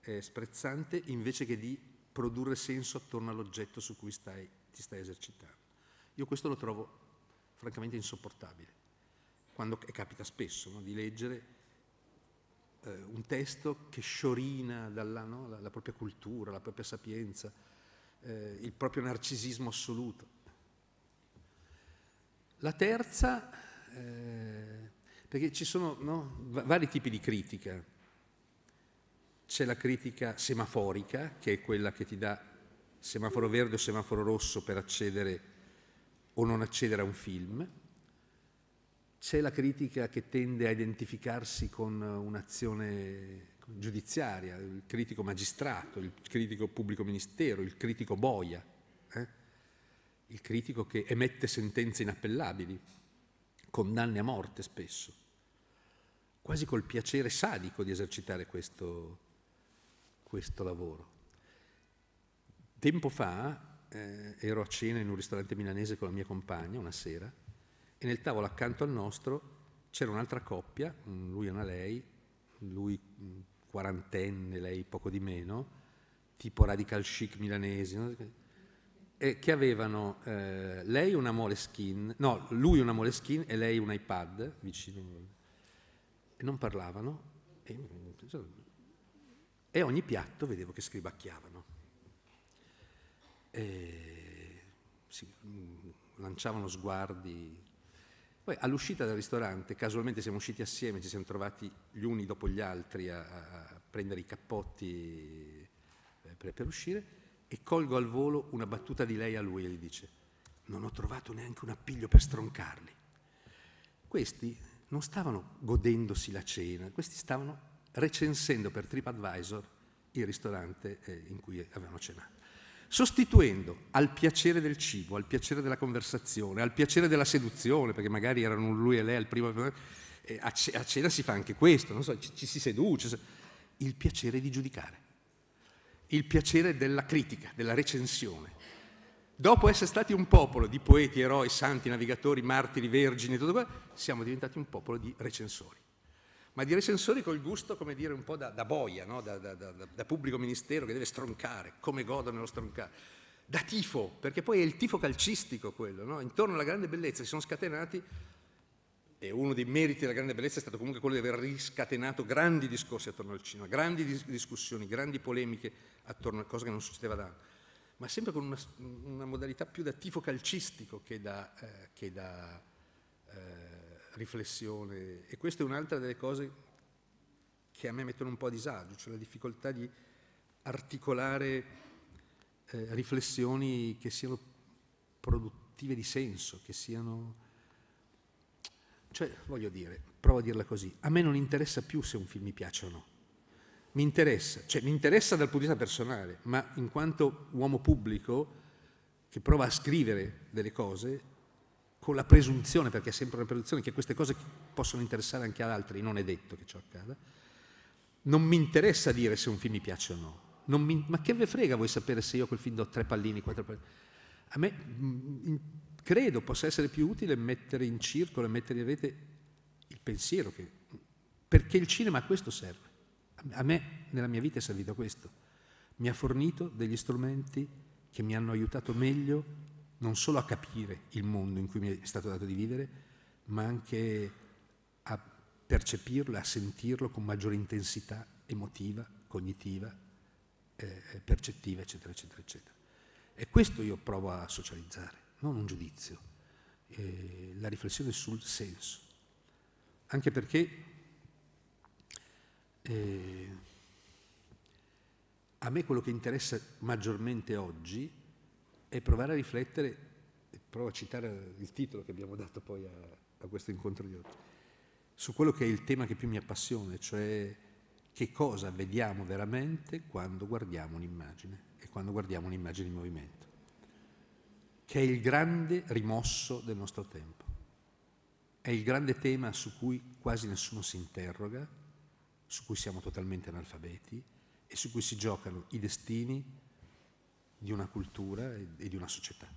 eh, sprezzante, invece che di produrre senso attorno all'oggetto su cui stai, ti stai esercitando. Io questo lo trovo francamente insopportabile, quando e capita spesso no, di leggere eh, un testo che sciorina dalla, no, la, la, propria cultura, la propria sapienza, eh, il proprio narcisismo assoluto. La terza eh, perché ci sono no, vari tipi di critica. C'è la critica semaforica, che è quella che ti dà semaforo verde o semaforo rosso per accedere o non accedere a un film. C'è la critica che tende a identificarsi con un'azione giudiziaria, il critico magistrato, il critico pubblico ministero, il critico boia, eh? il critico che emette sentenze inappellabili condanne a morte spesso, quasi col piacere sadico di esercitare questo, questo lavoro. Tempo fa eh, ero a cena in un ristorante milanese con la mia compagna una sera e nel tavolo accanto al nostro c'era un'altra coppia, lui e una lei, lui mm, quarantenne, lei poco di meno, tipo radical chic milanese, eh, che avevano eh, lei una moleskin, no, lui una moleskin e lei un iPad vicino. E non parlavano. E, e ogni piatto vedevo che scribacchiavano. E si lanciavano sguardi. Poi all'uscita dal ristorante, casualmente siamo usciti assieme, ci siamo trovati gli uni dopo gli altri a, a prendere i cappotti eh, per, per uscire e colgo al volo una battuta di lei a lui e gli dice, non ho trovato neanche un appiglio per stroncarli. Questi non stavano godendosi la cena, questi stavano recensendo per TripAdvisor il ristorante eh, in cui avevano cenato, sostituendo al piacere del cibo, al piacere della conversazione, al piacere della seduzione, perché magari erano lui e lei al primo... Eh, a cena si fa anche questo, so, ci, ci si seduce, il piacere di giudicare il piacere della critica, della recensione. Dopo essere stati un popolo di poeti, eroi, santi, navigatori, martiri, vergini e tutto quello, siamo diventati un popolo di recensori. Ma di recensori col gusto, come dire, un po' da, da boia, no? da, da, da, pubblico ministero che deve stroncare, come godono nello stroncare. Da tifo, perché poi è il tifo calcistico quello, no? intorno alla grande bellezza si sono scatenati e uno dei meriti della grande bellezza è stato comunque quello di aver riscatenato grandi discorsi attorno al cinema, grandi dis- discussioni, grandi polemiche attorno a cosa che non succedeva da anni, ma sempre con una, una modalità più da tifo calcistico che da, eh, che da eh, riflessione. E questa è un'altra delle cose che a me mettono un po' a disagio, cioè la difficoltà di articolare eh, riflessioni che siano produttive di senso, che siano cioè, voglio dire, provo a dirla così, a me non interessa più se un film mi piace o no. Mi interessa, cioè mi interessa dal punto di vista personale, ma in quanto uomo pubblico che prova a scrivere delle cose con la presunzione, perché è sempre una presunzione, che queste cose possono interessare anche ad altri, non è detto che ciò accada, non mi interessa dire se un film mi piace o no. Mi, ma che ve frega voi sapere se io quel film do tre pallini, quattro pallini? A me mm, credo possa essere più utile mettere in circolo e mettere in rete il pensiero, che, perché il cinema a questo serve. A me nella mia vita è servito questo. Mi ha fornito degli strumenti che mi hanno aiutato meglio non solo a capire il mondo in cui mi è stato dato di vivere, ma anche a percepirlo, e a sentirlo con maggiore intensità emotiva, cognitiva, eh, percettiva, eccetera, eccetera, eccetera. E questo io provo a socializzare non un giudizio, eh, la riflessione sul senso. Anche perché eh, a me quello che interessa maggiormente oggi è provare a riflettere, provo a citare il titolo che abbiamo dato poi a, a questo incontro di oggi, su quello che è il tema che più mi appassiona, cioè che cosa vediamo veramente quando guardiamo un'immagine e quando guardiamo un'immagine in movimento che è il grande rimosso del nostro tempo. È il grande tema su cui quasi nessuno si interroga, su cui siamo totalmente analfabeti e su cui si giocano i destini di una cultura e di una società.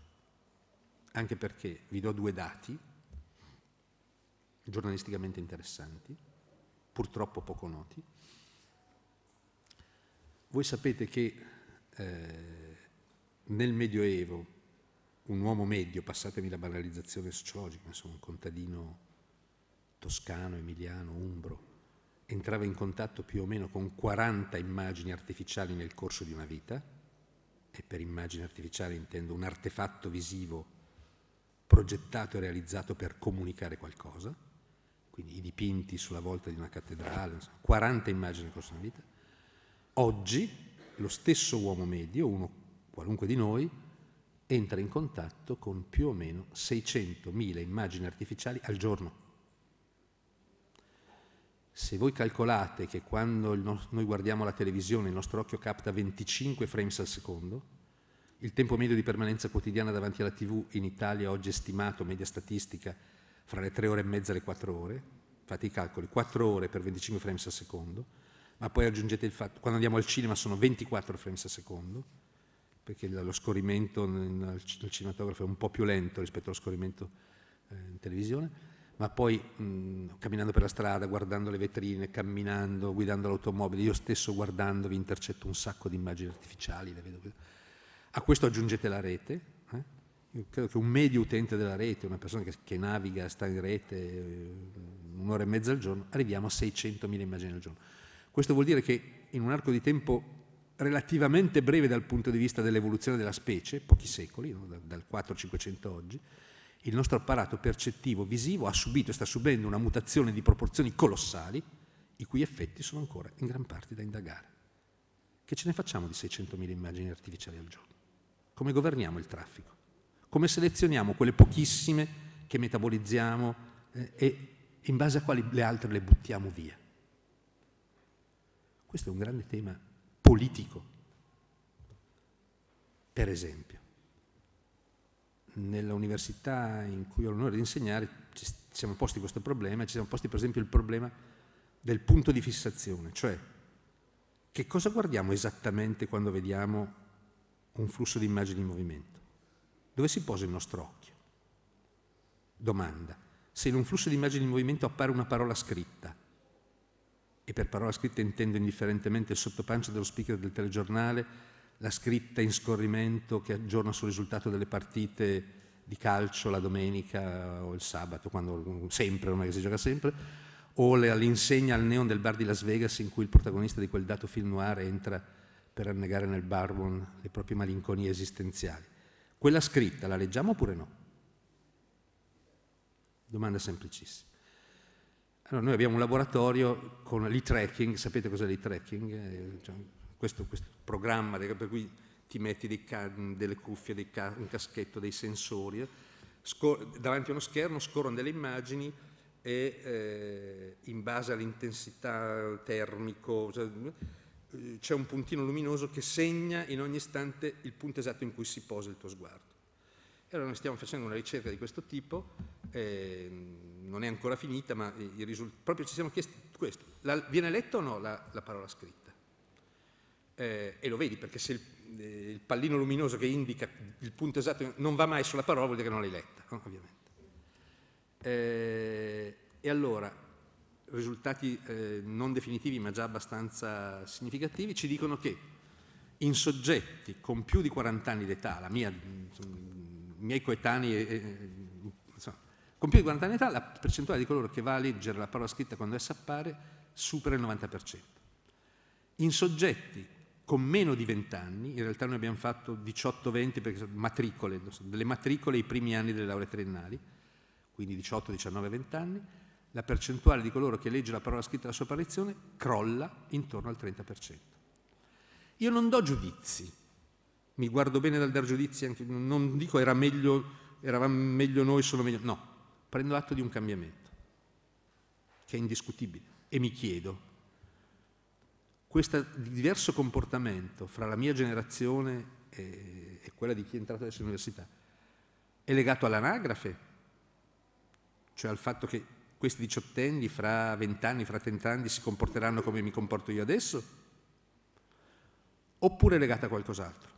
Anche perché vi do due dati giornalisticamente interessanti, purtroppo poco noti. Voi sapete che eh, nel Medioevo, un uomo medio, passatemi la banalizzazione sociologica, insomma un contadino toscano, emiliano, umbro, entrava in contatto più o meno con 40 immagini artificiali nel corso di una vita, e per immagine artificiale intendo un artefatto visivo progettato e realizzato per comunicare qualcosa, quindi i dipinti sulla volta di una cattedrale, insomma, 40 immagini nel corso di una vita. Oggi lo stesso uomo medio, uno qualunque di noi, entra in contatto con più o meno 600.000 immagini artificiali al giorno. Se voi calcolate che quando noi guardiamo la televisione il nostro occhio capta 25 frames al secondo, il tempo medio di permanenza quotidiana davanti alla TV in Italia oggi è stimato, media statistica, fra le 3 ore e mezza e le 4 ore, fate i calcoli, 4 ore per 25 frames al secondo, ma poi aggiungete il fatto, quando andiamo al cinema sono 24 frames al secondo, perché lo scorrimento nel cinematografo è un po' più lento rispetto allo scorrimento eh, in televisione, ma poi mh, camminando per la strada, guardando le vetrine, camminando, guidando l'automobile, io stesso guardandovi intercetto un sacco di immagini artificiali, vedo, vedo. A questo aggiungete la rete, eh? io credo che un medio utente della rete, una persona che, che naviga, sta in rete eh, un'ora e mezza al giorno, arriviamo a 600.000 immagini al giorno. Questo vuol dire che in un arco di tempo relativamente breve dal punto di vista dell'evoluzione della specie, pochi secoli, no? dal 4-500 oggi, il nostro apparato percettivo visivo ha subito e sta subendo una mutazione di proporzioni colossali, i cui effetti sono ancora in gran parte da indagare. Che ce ne facciamo di 600.000 immagini artificiali al giorno? Come governiamo il traffico? Come selezioniamo quelle pochissime che metabolizziamo eh, e in base a quali le altre le buttiamo via? Questo è un grande tema politico. Per esempio, nell'università in cui ho l'onore di insegnare ci siamo posti questo problema, ci siamo posti per esempio il problema del punto di fissazione, cioè che cosa guardiamo esattamente quando vediamo un flusso di immagini in movimento? Dove si posa il nostro occhio? Domanda. Se in un flusso di immagini in movimento appare una parola scritta, e per parola scritta intendo indifferentemente il sottopancia dello speaker del telegiornale, la scritta in scorrimento che aggiorna sul risultato delle partite di calcio la domenica o il sabato, quando, sempre, ormai si gioca sempre, o l'insegna al neon del bar di Las Vegas in cui il protagonista di quel dato film noir entra per annegare nel barbon le proprie malinconie esistenziali. Quella scritta la leggiamo oppure no? Domanda semplicissima. Allora, noi abbiamo un laboratorio con l'e-tracking, sapete cos'è l'e-tracking? Eh, cioè, questo, questo, programma per cui ti metti dei, delle cuffie, dei ca un caschetto, dei sensori, davanti a uno schermo scorrono delle immagini e eh, in base all'intensità termico cioè, eh, c'è un puntino luminoso che segna in ogni istante il punto esatto in cui si posa il tuo sguardo. E allora noi stiamo facendo una ricerca di questo tipo. Eh, non è ancora finita, ma proprio ci siamo chiesti questo, la, viene letta o no la, la parola scritta? Eh, e lo vedi perché se il, eh, il, pallino luminoso che indica il punto esatto non va mai sulla parola vuol dire che non l'hai letta, no? ovviamente. Eh, e allora, risultati eh, non definitivi ma già abbastanza significativi, ci dicono che in soggetti con più di 40 anni d'età, la mia, insomma, i miei coetanei eh, con più di 40 anni di età la percentuale di coloro che va a leggere la parola scritta quando essa appare supera il 90%. In soggetti con meno di 20 anni, in realtà noi abbiamo fatto 18-20 perché sono matricole, delle matricole i primi anni delle lauree triennali, quindi 18, 19, 20 anni, la percentuale di coloro che legge la parola scritta alla sua apparizione crolla intorno al 30%. Io non do giudizi, mi guardo bene dal dar giudizi, anche, non dico era meglio, eravamo meglio noi, sono meglio, no, prendo atto di un cambiamento, che è indiscutibile, e mi chiedo, questo diverso comportamento fra la mia generazione e, e quella di chi è entrato adesso in università è legato all'anagrafe, cioè al fatto che questi diciottenni fra vent'anni, fra trent'anni si comporteranno come mi comporto io adesso? Oppure è legato a qualcos'altro?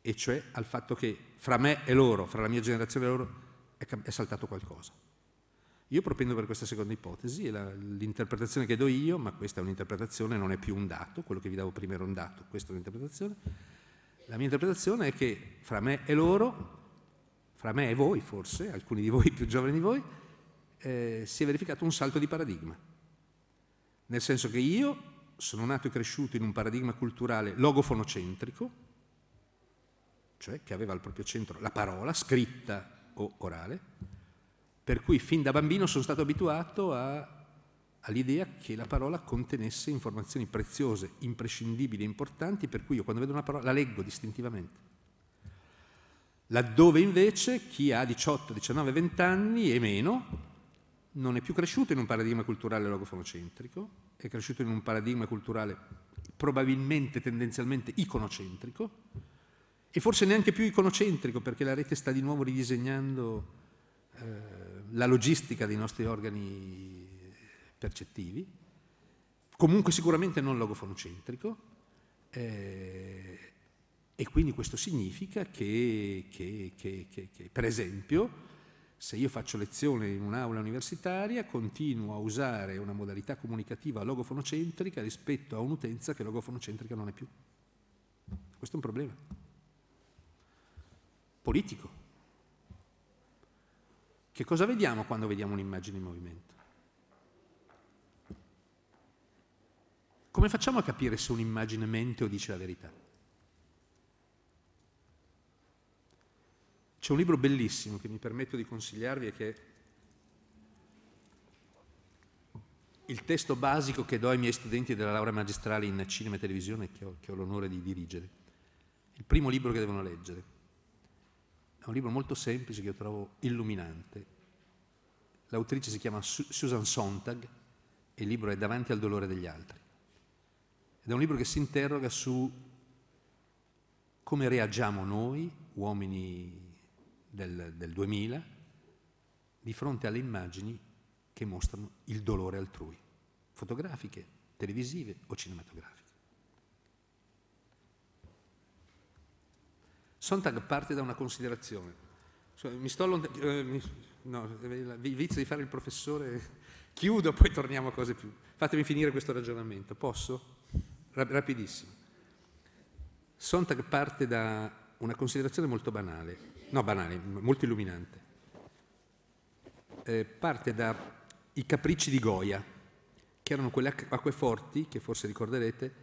E cioè al fatto che fra me e loro, fra la mia generazione e loro, è saltato qualcosa. Io propendo per questa seconda ipotesi, l'interpretazione che do io, ma questa è un'interpretazione, non è più un dato, quello che vi davo prima era un dato, questa è un'interpretazione. La mia interpretazione è che fra me e loro, fra me e voi forse, alcuni di voi più giovani di voi, eh, si è verificato un salto di paradigma. Nel senso che io sono nato e cresciuto in un paradigma culturale logofonocentrico, cioè che aveva al proprio centro la parola scritta o orale, per cui fin da bambino sono stato abituato a, all'idea che la parola contenesse informazioni preziose, imprescindibili e importanti, per cui io quando vedo una parola la leggo distintivamente. Laddove invece chi ha 18, 19, 20 anni e meno non è più cresciuto in un paradigma culturale logofonocentrico, è cresciuto in un paradigma culturale probabilmente tendenzialmente iconocentrico, e forse neanche più iconocentrico perché la rete sta di nuovo ridisegnando eh, la logistica dei nostri organi percettivi, comunque sicuramente non logofonocentrico eh, e quindi questo significa che, che, che, che per esempio se io faccio lezione in un'aula universitaria, continuo a usare una modalità comunicativa logofonocentrica rispetto a un'utenza che logofonocentrica non è più. Questo è un problema politico. Che cosa vediamo quando vediamo un'immagine in movimento? Come facciamo a capire se un'immagine mente o dice la verità? C'è un libro bellissimo che mi permetto di consigliarvi e che è il testo basico che do ai miei studenti della laurea magistrale in cinema e televisione che ho, che ho l'onore di dirigere. Il primo libro che devono leggere è un libro molto semplice che io trovo illuminante. L'autrice si chiama Susan Sontag e il libro è Davanti al dolore degli altri. Ed è un libro che si interroga su come reagiamo noi, uomini del, del 2000, di fronte alle immagini che mostrano il dolore altrui, fotografiche, televisive o cinematografiche. Sontag parte da una considerazione. Cioè, mi sto allontanando, eh, no, eh, il vizio di fare il professore, chiudo, poi torniamo a cose più. Fatemi finire questo ragionamento, posso? Rapidissimo. Sontag parte da una considerazione molto banale, no banale, molto illuminante. Eh, parte dai capricci di Goya, che erano quelle acqueforti che forse ricorderete,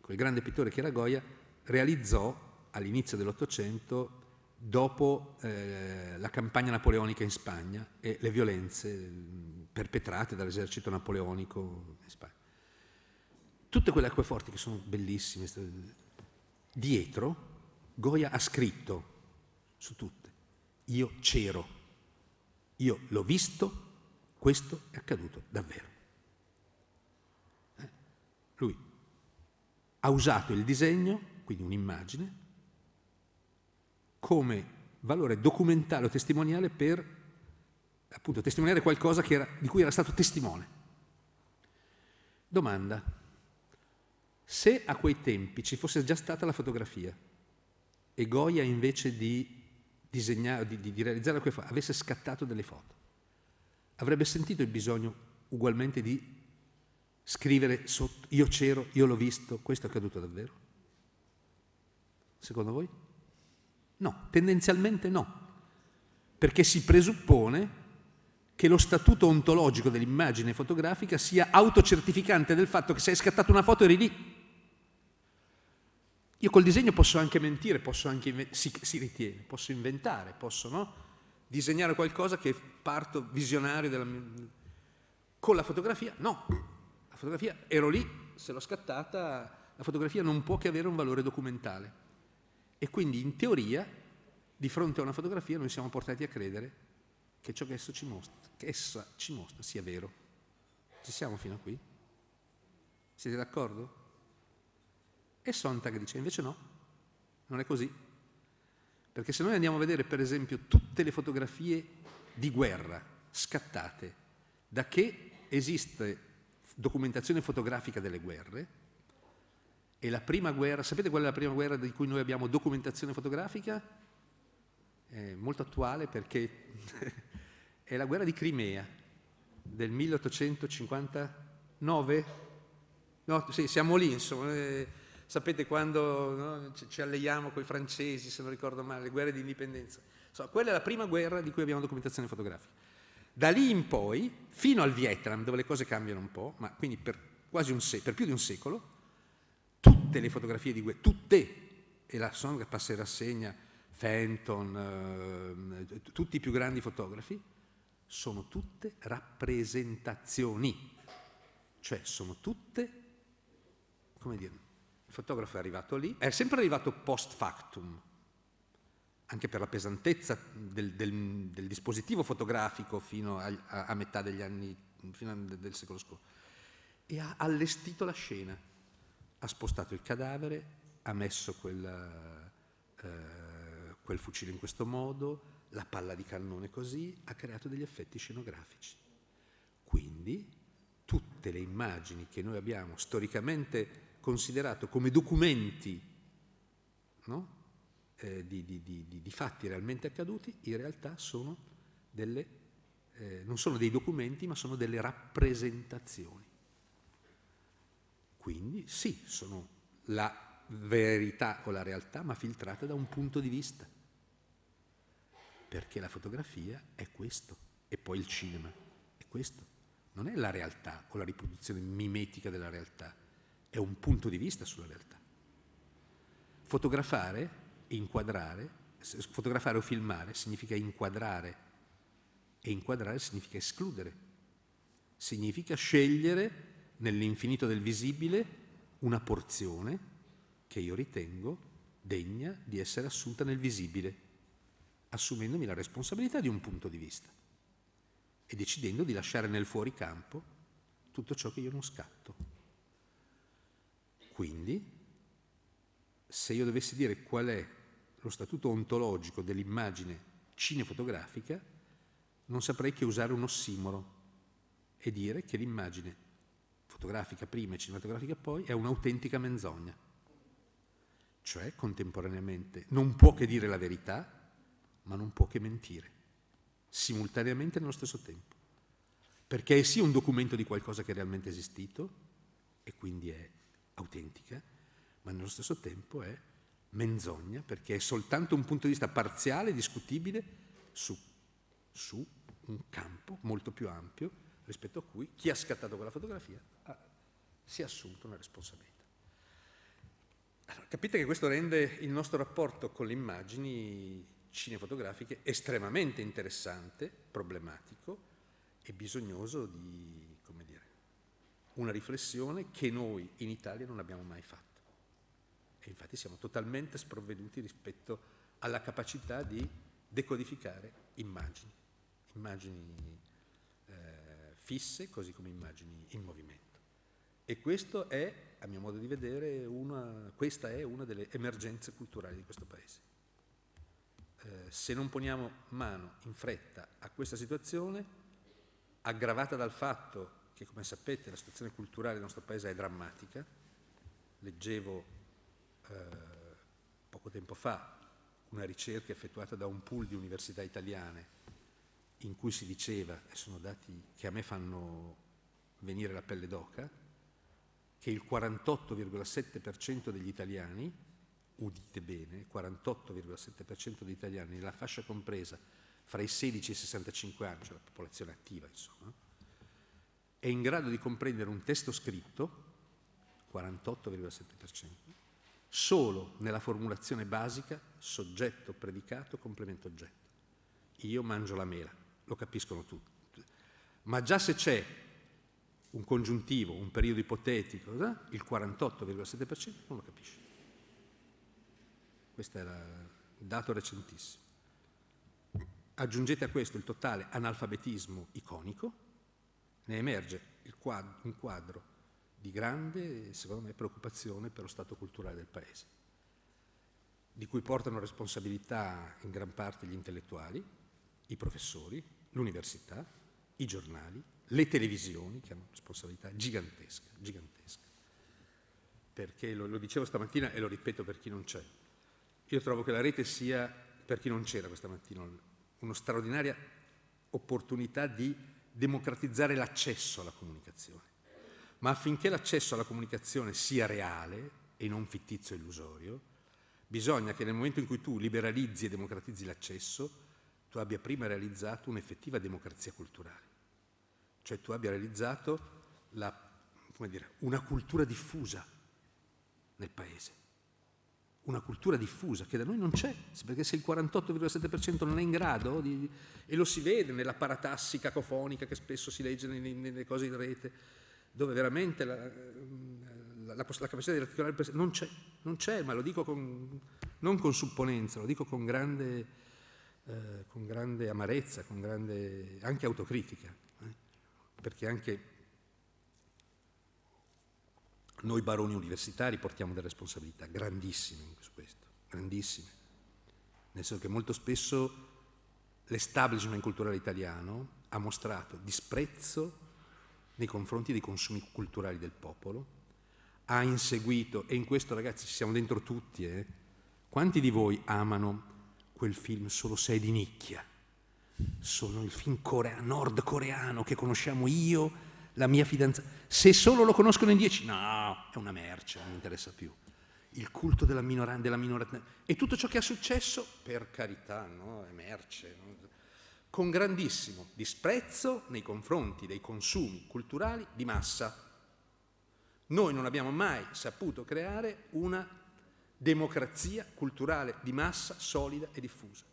quel grande pittore che era Goya, realizzò all'inizio dell'Ottocento dopo eh, la campagna napoleonica in Spagna e le violenze perpetrate dall'esercito napoleonico in Spagna. Tutte quelle acqueforti che sono bellissime, dietro Goya ha scritto su tutte, io c'ero, io l'ho visto, questo è accaduto davvero. Eh? Lui ha usato il disegno, quindi un'immagine, come valore documentale o testimoniale per appunto testimoniare qualcosa era, di cui era stato testimone. Domanda, se a quei tempi ci fosse già stata la fotografia e Goya invece di, disegnare, di, di, di realizzare quelle foto avesse scattato delle foto, avrebbe sentito il bisogno ugualmente di scrivere sotto io c'ero, io l'ho visto, questo è accaduto davvero? Secondo voi? No, tendenzialmente no, perché si presuppone che lo statuto ontologico dell'immagine fotografica sia autocertificante del fatto che se hai scattato una foto eri lì. Io col disegno posso anche mentire, posso anche, si, si ritiene, posso inventare, posso no? disegnare qualcosa che parto visionario della, con la fotografia no, la fotografia ero lì, se l'ho scattata, la fotografia non può che avere un valore documentale. E quindi in teoria, di fronte a una fotografia, noi siamo portati a credere che ciò che, ci mostra, che essa ci mostra sia vero. Ci siamo fino a qui? Siete d'accordo? E Sontag dice, invece no, non è così. Perché se noi andiamo a vedere, per esempio, tutte le fotografie di guerra scattate da che esiste documentazione fotografica delle guerre, e la prima guerra, sapete qual è la prima guerra di cui noi abbiamo documentazione fotografica? È molto attuale perché è la guerra di Crimea del 1859. No, sì, siamo lì, insomma. Eh, sapete quando no, ci alleiamo con i francesi, se non ricordo male, le guerre di indipendenza. So, quella è la prima guerra di cui abbiamo documentazione fotografica. Da lì in poi, fino al Vietnam, dove le cose cambiano un po', ma quindi per, quasi un se- per più di un secolo, tutte le fotografie di guerra, tutte, e la sono che passa in rassegna Fenton, ehm, eh, tutti i più grandi fotografi, sono tutte rappresentazioni, cioè sono tutte, come dire, il fotografo è arrivato lì, è sempre arrivato post factum, anche per la pesantezza del, del, del dispositivo fotografico fino a, a, a metà degli anni, fino a, del secolo scorso, e ha allestito la scena ha spostato il cadavere, ha messo quel, eh, quel fucile in questo modo, la palla di cannone così, ha creato degli effetti scenografici. Quindi tutte le immagini che noi abbiamo storicamente considerato come documenti no? eh, di, di, di, di, fatti realmente accaduti, in realtà sono delle, eh, non sono dei documenti, ma sono delle rappresentazioni. Quindi sì, sono la verità o la realtà, ma filtrata da un punto di vista. Perché la fotografia è questo, e poi il cinema è questo. Non è la realtà o la riproduzione mimetica della realtà, è un punto di vista sulla realtà. Fotografare, inquadrare, fotografare o filmare significa inquadrare e inquadrare significa escludere, significa scegliere nell'infinito del visibile una porzione che io ritengo degna di essere assunta nel visibile, assumendomi la responsabilità di un punto di vista e decidendo di lasciare nel fuoricampo tutto ciò che io non scatto. Quindi, se io dovessi dire qual è lo statuto ontologico dell'immagine cinefotografica, non saprei che usare un ossimoro e dire che l'immagine fotografica prima e cinematografica poi, è un'autentica menzogna. Cioè, contemporaneamente, non può che dire la verità, ma non può che mentire, simultaneamente nello stesso tempo. Perché è sì un documento di qualcosa che è realmente esistito, e quindi è autentica, ma nello stesso tempo è menzogna, perché è soltanto un punto di vista parziale, discutibile, su, su un campo molto più ampio rispetto a cui chi ha scattato quella fotografia si è assunto una responsabilità. Allora, capite che questo rende il nostro rapporto con le immagini cinefotografiche estremamente interessante, problematico e bisognoso di, come dire, una riflessione che noi in Italia non abbiamo mai fatto. E infatti siamo totalmente sprovveduti rispetto alla capacità di decodificare immagini, immagini eh, fisse così come immagini in movimento. E questo è, a mio modo di vedere, una, questa è una delle emergenze culturali di questo Paese. Eh, se non poniamo mano in fretta a questa situazione, aggravata dal fatto che, come sapete, la situazione culturale del nostro Paese è drammatica, leggevo eh, poco tempo fa una ricerca effettuata da un pool di università italiane in cui si diceva, e sono dati che a me fanno venire la pelle d'oca, che il 48,7% degli italiani, udite bene, il 48,7% degli italiani nella fascia compresa fra i 16 e i 65 anni, cioè la popolazione attiva insomma, è in grado di comprendere un testo scritto, 48,7%, solo nella formulazione basica soggetto, predicato, complemento oggetto. Io mangio la mela, lo capiscono tutti. Ma già se c'è un congiuntivo, un periodo ipotetico, eh, il 48,7% non lo capisce. Questo è il dato recentissimo. Aggiungete a questo il totale analfabetismo iconico, ne emerge quadro, un quadro di grande, secondo me, preoccupazione per lo stato culturale del Paese, di cui portano responsabilità in gran parte gli intellettuali, i professori, l'università, i giornali, le televisioni, che hanno una responsabilità gigantesca, gigantesca. Perché lo, lo dicevo stamattina e lo ripeto per chi non c'è. Io trovo che la rete sia, per chi non c'era questa mattina, una straordinaria opportunità di democratizzare l'accesso alla comunicazione. Ma affinché l'accesso alla comunicazione sia reale e non fittizio e illusorio, bisogna che nel momento in cui tu liberalizzi e democratizzi l'accesso, tu abbia prima realizzato un'effettiva democrazia culturale cioè tu abbia realizzato la, dire, una cultura diffusa nel paese, una cultura diffusa che da noi non c'è, perché se il 48,7% non è in grado, di, e lo si vede nella paratassi cacofonica che spesso si legge nelle, cose in rete, dove veramente la, la, la capacità di articolare il paese non c'è, non c'è, ma lo dico con, non con supponenza, lo dico con grande, eh, con grande amarezza, con grande anche autocritica perché anche noi baroni universitari portiamo delle responsabilità grandissime su questo, grandissime, nel senso che molto spesso l'establishment culturale italiano ha mostrato disprezzo nei confronti dei consumi culturali del popolo, ha inseguito, e in questo ragazzi ci siamo dentro tutti, eh, quanti di voi amano quel film solo se è di nicchia? sono il film coreano, nordcoreano che conosciamo io, la mia fidanzata. Se solo lo conoscono in dieci, no, è una merce, non mi interessa più. Il culto della minoranza, della minoranza e tutto ciò che è successo, per carità, no, è merce. No? Con grandissimo disprezzo nei confronti dei consumi culturali di massa. Noi non abbiamo mai saputo creare una democrazia culturale di massa solida e diffusa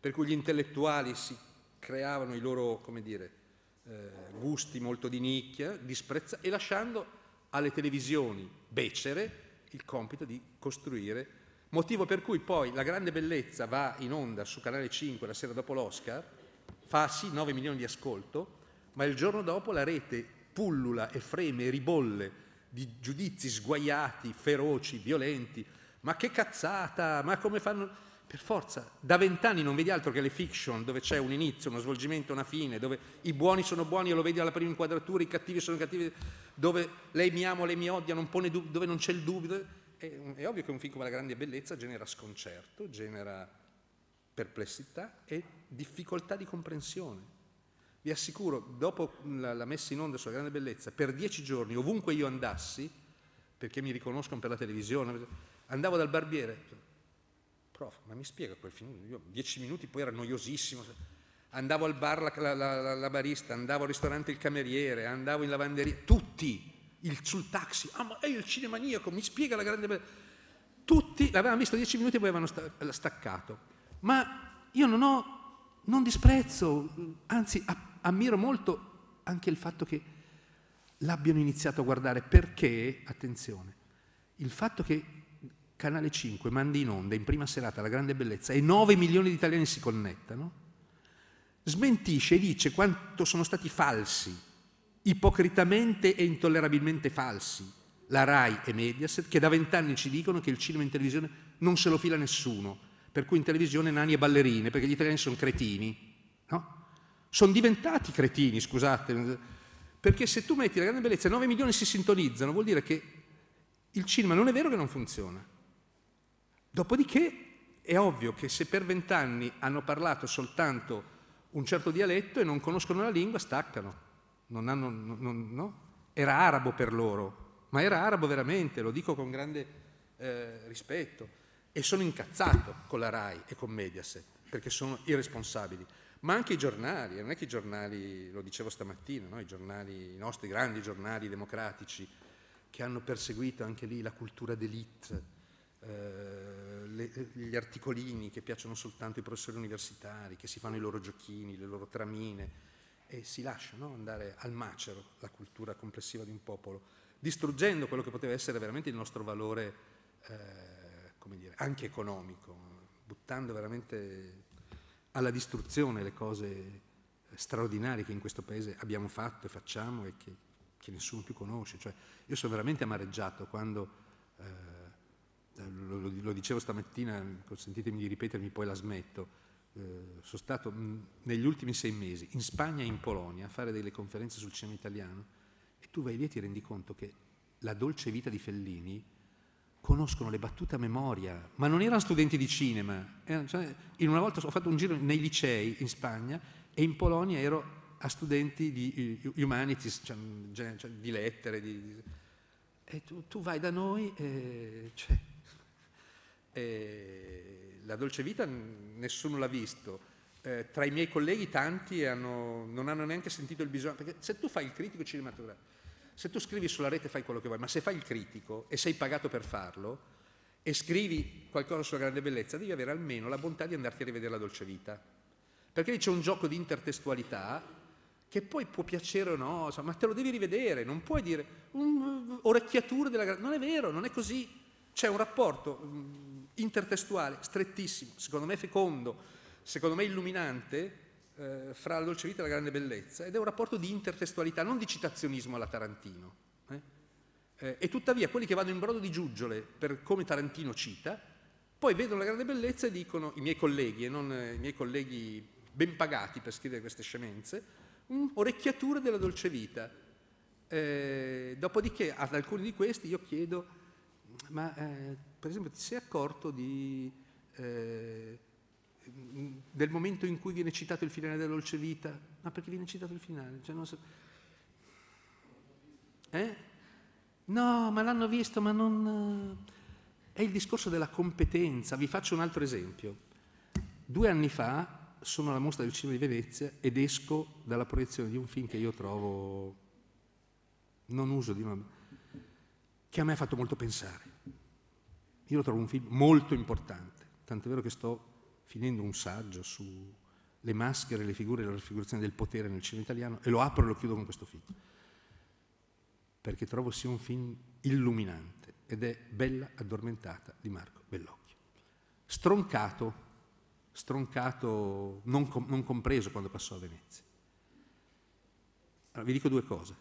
per cui gli intellettuali si creavano i loro dire, eh, gusti molto di nicchia, disprezza, e lasciando alle televisioni becere il compito di costruire, motivo per cui poi la grande bellezza va in onda su Canale 5 la sera dopo l'Oscar, fa sì 9 milioni di ascolto, ma il giorno dopo la rete pullula e freme e ribolle di giudizi sguaiati, feroci, violenti, ma che cazzata, ma come fanno per forza. Da vent'anni non vedi altro che le fiction, dove c'è un inizio, uno svolgimento, una fine, dove i buoni sono buoni e lo vedi alla prima inquadratura, i cattivi sono cattivi, dove lei mi ama, lei mi odia, non dub- dove non c'è il dubbio. È, è, ovvio che un film come La Grande Bellezza genera sconcerto, genera perplessità e difficoltà di comprensione. Vi assicuro, dopo la, la messa in onda sulla Grande Bellezza, per dieci giorni, ovunque io andassi, perché mi riconoscono per la televisione, andavo dal barbiere, prof, ma mi spiega quel film? Io dieci minuti poi era noiosissimo. Andavo al bar la, la, la, la barista, andavo al ristorante il cameriere, andavo in lavanderia, tutti il, sul taxi. Ah, ma è il cinemaniaco, mi spiega la grande. Tutti l'avevano visto dieci minuti e poi avevano staccato. Ma io non ho. Non disprezzo, anzi ammiro molto anche il fatto che l'abbiano iniziato a guardare perché, attenzione, il fatto che Canale 5 manda in onda in prima serata la grande bellezza e 9 milioni di italiani si connettano, smentisce e dice quanto sono stati falsi, ipocritamente e intollerabilmente falsi, la RAI e Mediaset, che da vent'anni ci dicono che il cinema in televisione non se lo fila nessuno, per cui in televisione nani e ballerine, perché gli italiani sono cretini, no? Sono diventati cretini, scusate, perché se tu metti la grande bellezza e 9 milioni si sintonizzano, vuol dire che il cinema non è vero che non funziona, Dopodiché è ovvio che se per vent'anni hanno parlato soltanto un certo dialetto e non conoscono la lingua, staccano. Non hanno, non, non, no? Era arabo per loro, ma era arabo veramente, lo dico con grande eh, rispetto. E sono incazzato con la RAI e con Mediaset, perché sono irresponsabili. Ma anche i giornali, non è che i giornali, lo dicevo stamattina, no? I, giornali, i nostri grandi giornali democratici, che hanno perseguito anche lì la cultura d'elite, eh, le, gli articolini che piacciono soltanto ai professori universitari, che si fanno i loro giochini, le loro tramine, e si lascia andare al macero la cultura complessiva di un popolo, distruggendo quello che poteva essere veramente il nostro valore, eh, come dire, anche economico, buttando veramente alla distruzione le cose straordinarie che in questo paese abbiamo fatto e facciamo e che, che nessuno più conosce. Cioè, io sono veramente amareggiato quando eh, lo, lo, dicevo stamattina, consentitemi di ripetermi, poi la smetto, eh, sono stato mh, negli ultimi sei mesi in Spagna e in Polonia a fare delle conferenze sul cinema italiano e tu vai lì e ti rendi conto che la dolce vita di Fellini conoscono le battute a memoria, ma non erano studenti di cinema. Erano, eh, cioè, una volta ho fatto un giro nei licei in Spagna e in Polonia ero a studenti di humanities, cioè, cioè, di lettere, di, di, e tu, tu, vai da noi e... Cioè, eh, la dolce vita nessuno l'ha visto. Eh, tra i miei colleghi tanti hanno, non hanno neanche sentito il bisogno, perché se tu fai il critico cinematografico, se tu scrivi sulla rete fai quello che vuoi, ma se fai il critico e sei pagato per farlo e scrivi qualcosa sulla grande bellezza, devi avere almeno la bontà di andarti a rivedere la dolce vita. Perché lì c'è un gioco di intertestualità che poi può piacere o no, ma te lo devi rivedere, non puoi dire mm, orecchiature della grande... Non è vero, non è così. C'è un rapporto mm, intertestuale, strettissimo, secondo me fecondo, secondo me illuminante, eh, fra la dolce vita e la grande bellezza, ed è un rapporto di intertestualità, non di citazionismo alla Tarantino. Eh? Eh, e tuttavia quelli che vanno in brodo di giuggiole per come Tarantino cita, poi vedono la grande bellezza e dicono, i miei colleghi, e non eh, i miei colleghi ben pagati per scrivere queste scemenze, mm, orecchiature della dolce vita. Eh, dopodiché ad alcuni di questi io chiedo ma eh, per esempio ti sei accorto di, eh, del momento in cui viene citato il finale della Dolce Vita? Ma perché viene citato il finale? Cioè, so. eh? No, ma l'hanno visto, ma non... Eh. È il discorso della competenza. Vi faccio un altro esempio. Due anni fa sono alla mostra del cinema di Venezia ed esco dalla proiezione di un film che io trovo... non uso di nome, che a me ha fatto molto pensare io lo trovo un film molto importante, tant'è vero che sto finendo un saggio sulle maschere, le figure e la raffigurazione del potere nel cinema italiano e lo apro e lo chiudo con questo film. Perché trovo sia un film illuminante ed è Bella addormentata di Marco Bellocchio. Stroncato, stroncato, non, com- non compreso quando passò a Venezia. Allora, vi dico due cose.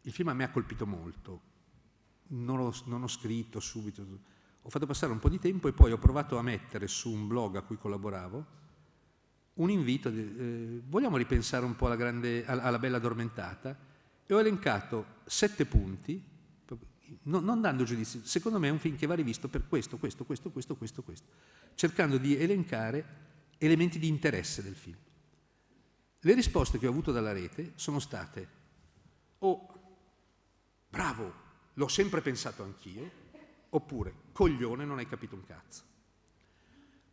Il film a me ha colpito molto, non ho, non ho scritto subito, ho fatto passare un po' di tempo e poi ho provato a mettere su un blog a cui collaboravo un invito, eh, vogliamo ripensare un po' alla, grande, alla, bella addormentata, e ho elencato sette punti, non, dando giudizi, secondo me è un film che va rivisto per questo, questo, questo, questo, questo, questo, cercando di elencare elementi di interesse del film. Le risposte che ho avuto dalla rete sono state, oh, bravo, l'ho sempre pensato anch'io, oppure coglione non hai capito un cazzo.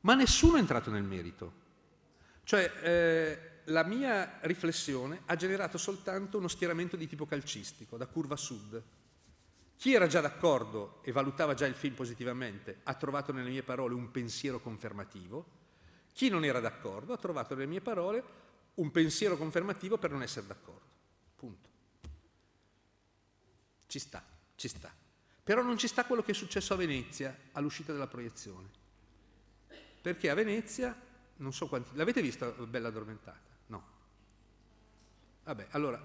Ma nessuno è entrato nel merito. Cioè, eh, la mia riflessione ha generato soltanto uno schieramento di tipo calcistico, da curva sud. Chi era già d'accordo e valutava già il film positivamente ha trovato nelle mie parole un pensiero confermativo, chi non era d'accordo ha trovato nelle mie parole un pensiero confermativo per non essere d'accordo. Punto. Ci sta ci sta. Però non ci sta quello che è successo a Venezia all'uscita della proiezione. Perché a Venezia, non so quanti... L'avete vista eh, Bella addormentata? No. Vabbè, allora,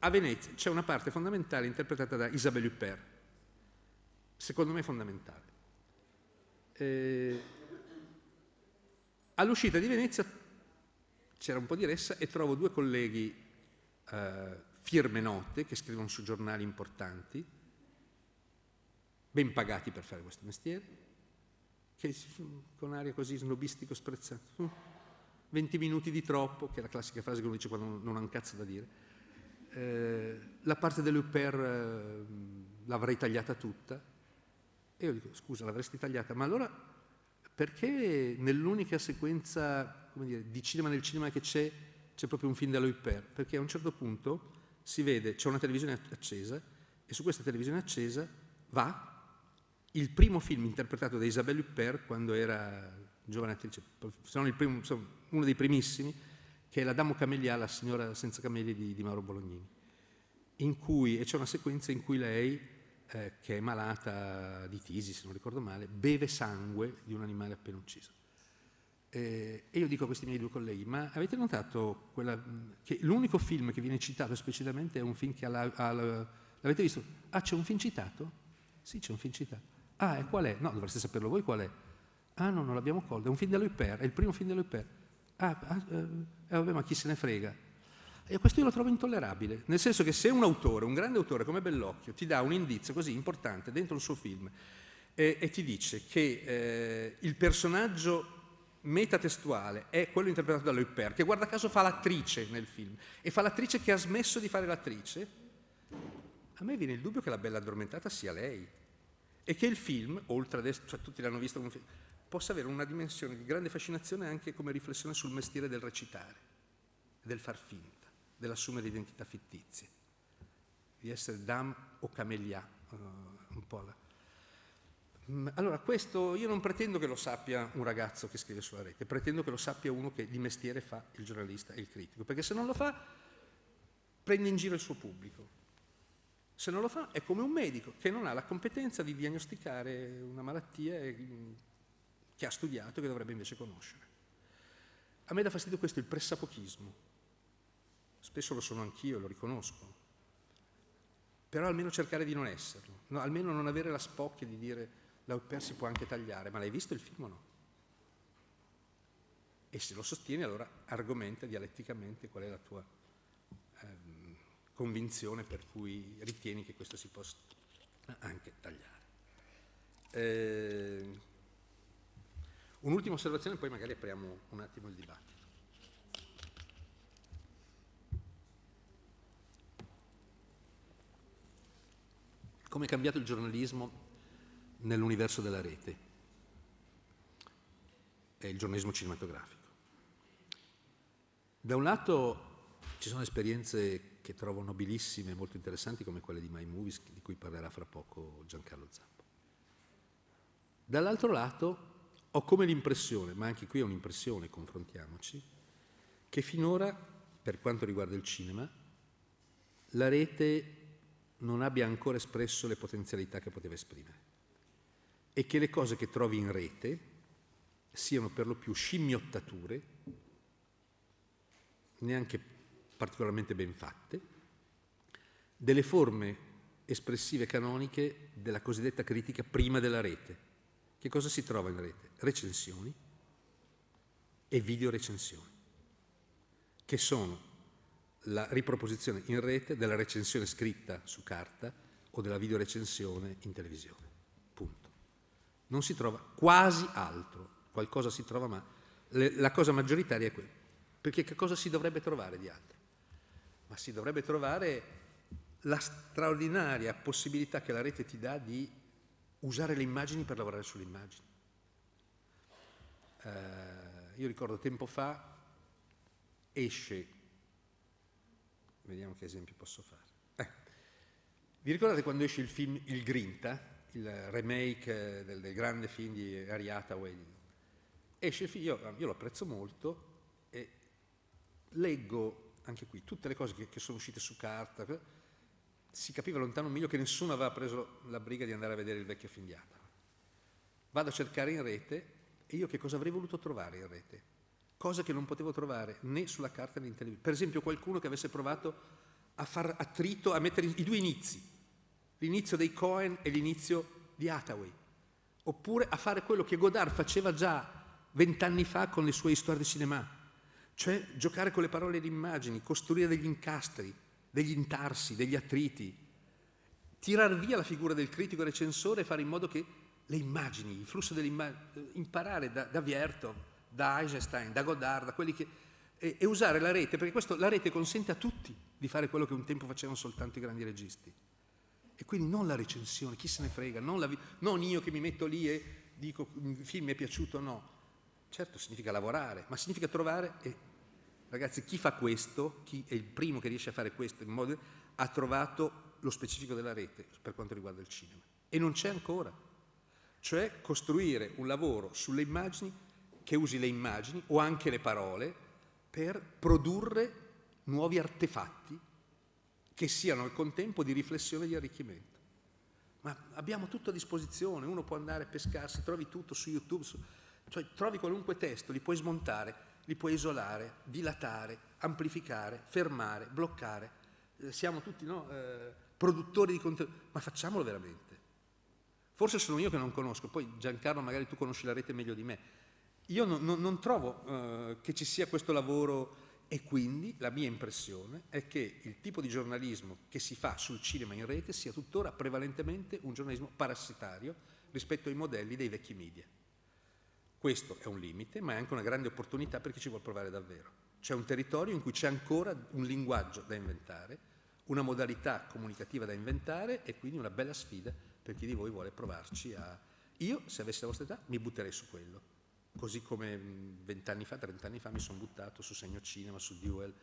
a Venezia c'è una parte fondamentale interpretata da Isabelle Huppert, secondo me fondamentale. Eh, all'uscita di Venezia c'era un po' di ressa e trovo due colleghi eh, firme note che scrivono su giornali importanti, ben pagati per fare questo mestiere, che con aria così snobistico sprezzato, uh, 20 minuti di troppo, che è la classica frase che uno dice quando non ha un cazzo da dire. Eh, la parte dell'Uper eh, l'avrei tagliata tutta. E io dico, scusa, l'avresti tagliata, ma allora perché nell'unica sequenza dire, di cinema nel cinema che c'è, c'è proprio un film dell'Uper? Perché a un certo punto si vede, c'è una televisione accesa e su questa televisione accesa va il primo film interpretato da Isabelle Huppert quando era giovane attrice, se non primo, insomma, uno dei primissimi, che è La Damo Camelia, la signora senza camelli di, di Mauro Bolognini, in cui, e c'è una sequenza in cui lei, eh, che è malata di tisi, se non ricordo male, beve sangue di un animale appena ucciso. Eh, e io dico a questi miei due colleghi, ma avete notato quella, che l'unico film che viene citato esplicitamente è un film che ha... l'avete visto? Ah, c'è un film citato? Sì, c'è un film citato. Ah, e qual è? No, dovreste saperlo voi qual è. Ah, no, non l'abbiamo colto, è un film della Huppert, è il primo film della Huppert. Ah, ah eh, eh, vabbè, ma chi se ne frega? E questo io lo trovo intollerabile, nel senso che se un autore, un grande autore come Bellocchio, ti dà un indizio così importante dentro il suo film eh, e ti dice che eh, il personaggio metatestuale è quello interpretato da Huppert, che guarda caso fa l'attrice nel film, e fa l'attrice che ha smesso di fare l'attrice, a me viene il dubbio che la bella addormentata sia lei, e che il film, oltre adesso, cioè tutti l'hanno visto come film, possa avere una dimensione di grande fascinazione anche come riflessione sul mestiere del recitare, del far finta, dell'assumere identità fittizie, di essere dam o camelia, uh, eh, un po' la... Mm, allora, questo io non pretendo che lo sappia un ragazzo che scrive sulla rete, pretendo che lo sappia uno che di mestiere fa il giornalista e il critico, perché se non lo fa prende in giro il suo pubblico. Se non lo fa è come un medico che non ha la competenza di diagnosticare una malattia eh, che ha studiato e che dovrebbe invece conoscere. A me dà fastidio questo, il pressapochismo. Spesso lo sono anch'io, lo riconosco. Però almeno cercare di non esserlo, no, almeno non avere la spocchia di dire l'Auper si può anche tagliare, ma l'hai visto il film o no? E se lo sostieni allora argomenta dialetticamente qual è la tua convinzione per cui ritieni che questo si possa anche tagliare. Eh, un'ultima osservazione, poi magari apriamo un attimo il dibattito. Come è cambiato il giornalismo nell'universo della rete? È il giornalismo cinematografico. Da un lato ci sono esperienze che trovo nobilissime e molto interessanti come quelle di My Movies di cui parlerà fra poco Giancarlo Zappo. Dall'altro lato ho come l'impressione, ma anche qui è un'impressione, confrontiamoci, che finora, per quanto riguarda il cinema, la rete non abbia ancora espresso le potenzialità che poteva esprimere e che le cose che trovi in rete siano per lo più scimmiottature, neanche particolarmente ben fatte, delle forme espressive canoniche della cosiddetta critica prima della rete. Che cosa si trova in rete? Recensioni e videorecensioni, che sono la riproposizione in rete della recensione scritta su carta o della videorecensione in televisione. Punto. Non si trova quasi altro, qualcosa si trova, ma la cosa maggioritaria è quella. Perché che cosa si dovrebbe trovare di altro? ma si dovrebbe trovare la straordinaria possibilità che la rete ti dà di usare le immagini per lavorare sulle immagini. Uh, eh, io ricordo tempo fa esce, vediamo che esempio posso fare. Eh. Vi ricordate quando esce il film Il Grinta, il remake eh, del, del grande film di Ariata Wayne? Esce il film, io, io lo apprezzo molto e leggo anche qui, tutte le cose che, che sono uscite su carta, si capiva lontano meglio che nessuno aveva preso la briga di andare a vedere il vecchio Findiata. Vado a cercare in rete e io che cosa avrei voluto trovare in rete? Cosa che non potevo trovare né sulla carta né in televisione. Per esempio qualcuno che avesse provato a far attrito, a mettere i due inizi, l'inizio dei Cohen e l'inizio di Hathaway, oppure a fare quello che Godard faceva già vent'anni fa con le sue storie di cinema, cioè giocare con le parole e le immagini, costruire degli incastri, degli intarsi, degli attriti, tirar via la figura del critico e recensore e fare in modo che le immagini, il flusso delle immagini, eh, imparare da, da Vierto, da Eisenstein, da Godard, da quelli che... E, e usare la rete, perché questo, la rete consente a tutti di fare quello che un tempo facevano soltanto i grandi registi. E quindi non la recensione, chi se ne frega, non, la, non io che mi metto lì e dico il film mi è piaciuto o no, Certo significa lavorare, ma significa trovare, e, ragazzi, chi fa questo, chi è il primo che riesce a fare questo in modo, ha trovato lo specifico della rete per quanto riguarda il cinema. E non c'è ancora. Cioè costruire un lavoro sulle immagini che usi le immagini o anche le parole per produrre nuovi artefatti che siano al contempo di riflessione e di arricchimento. Ma abbiamo tutto a disposizione, uno può andare a pescarsi, trovi tutto su YouTube. Su cioè trovi qualunque testo, li puoi smontare, li puoi isolare, dilatare, amplificare, fermare, bloccare. Eh, siamo tutti no, eh, produttori di contenuti, ma facciamolo veramente. Forse sono io che non conosco, poi Giancarlo magari tu conosci la rete meglio di me. Io no, no, non trovo eh, che ci sia questo lavoro e quindi la mia impressione è che il tipo di giornalismo che si fa sul cinema in rete sia tuttora prevalentemente un giornalismo parassitario rispetto ai modelli dei vecchi media. Questo è un limite, ma è anche una grande opportunità per chi ci vuole provare davvero. C'è un territorio in cui c'è ancora un linguaggio da inventare, una modalità comunicativa da inventare e quindi una bella sfida per chi di voi vuole provarci a... Io, se avessi la vostra età, mi butterei su quello. Così come mm, vent'anni fa, trent'anni fa mi sono buttato su Segno Cinema, su Duel,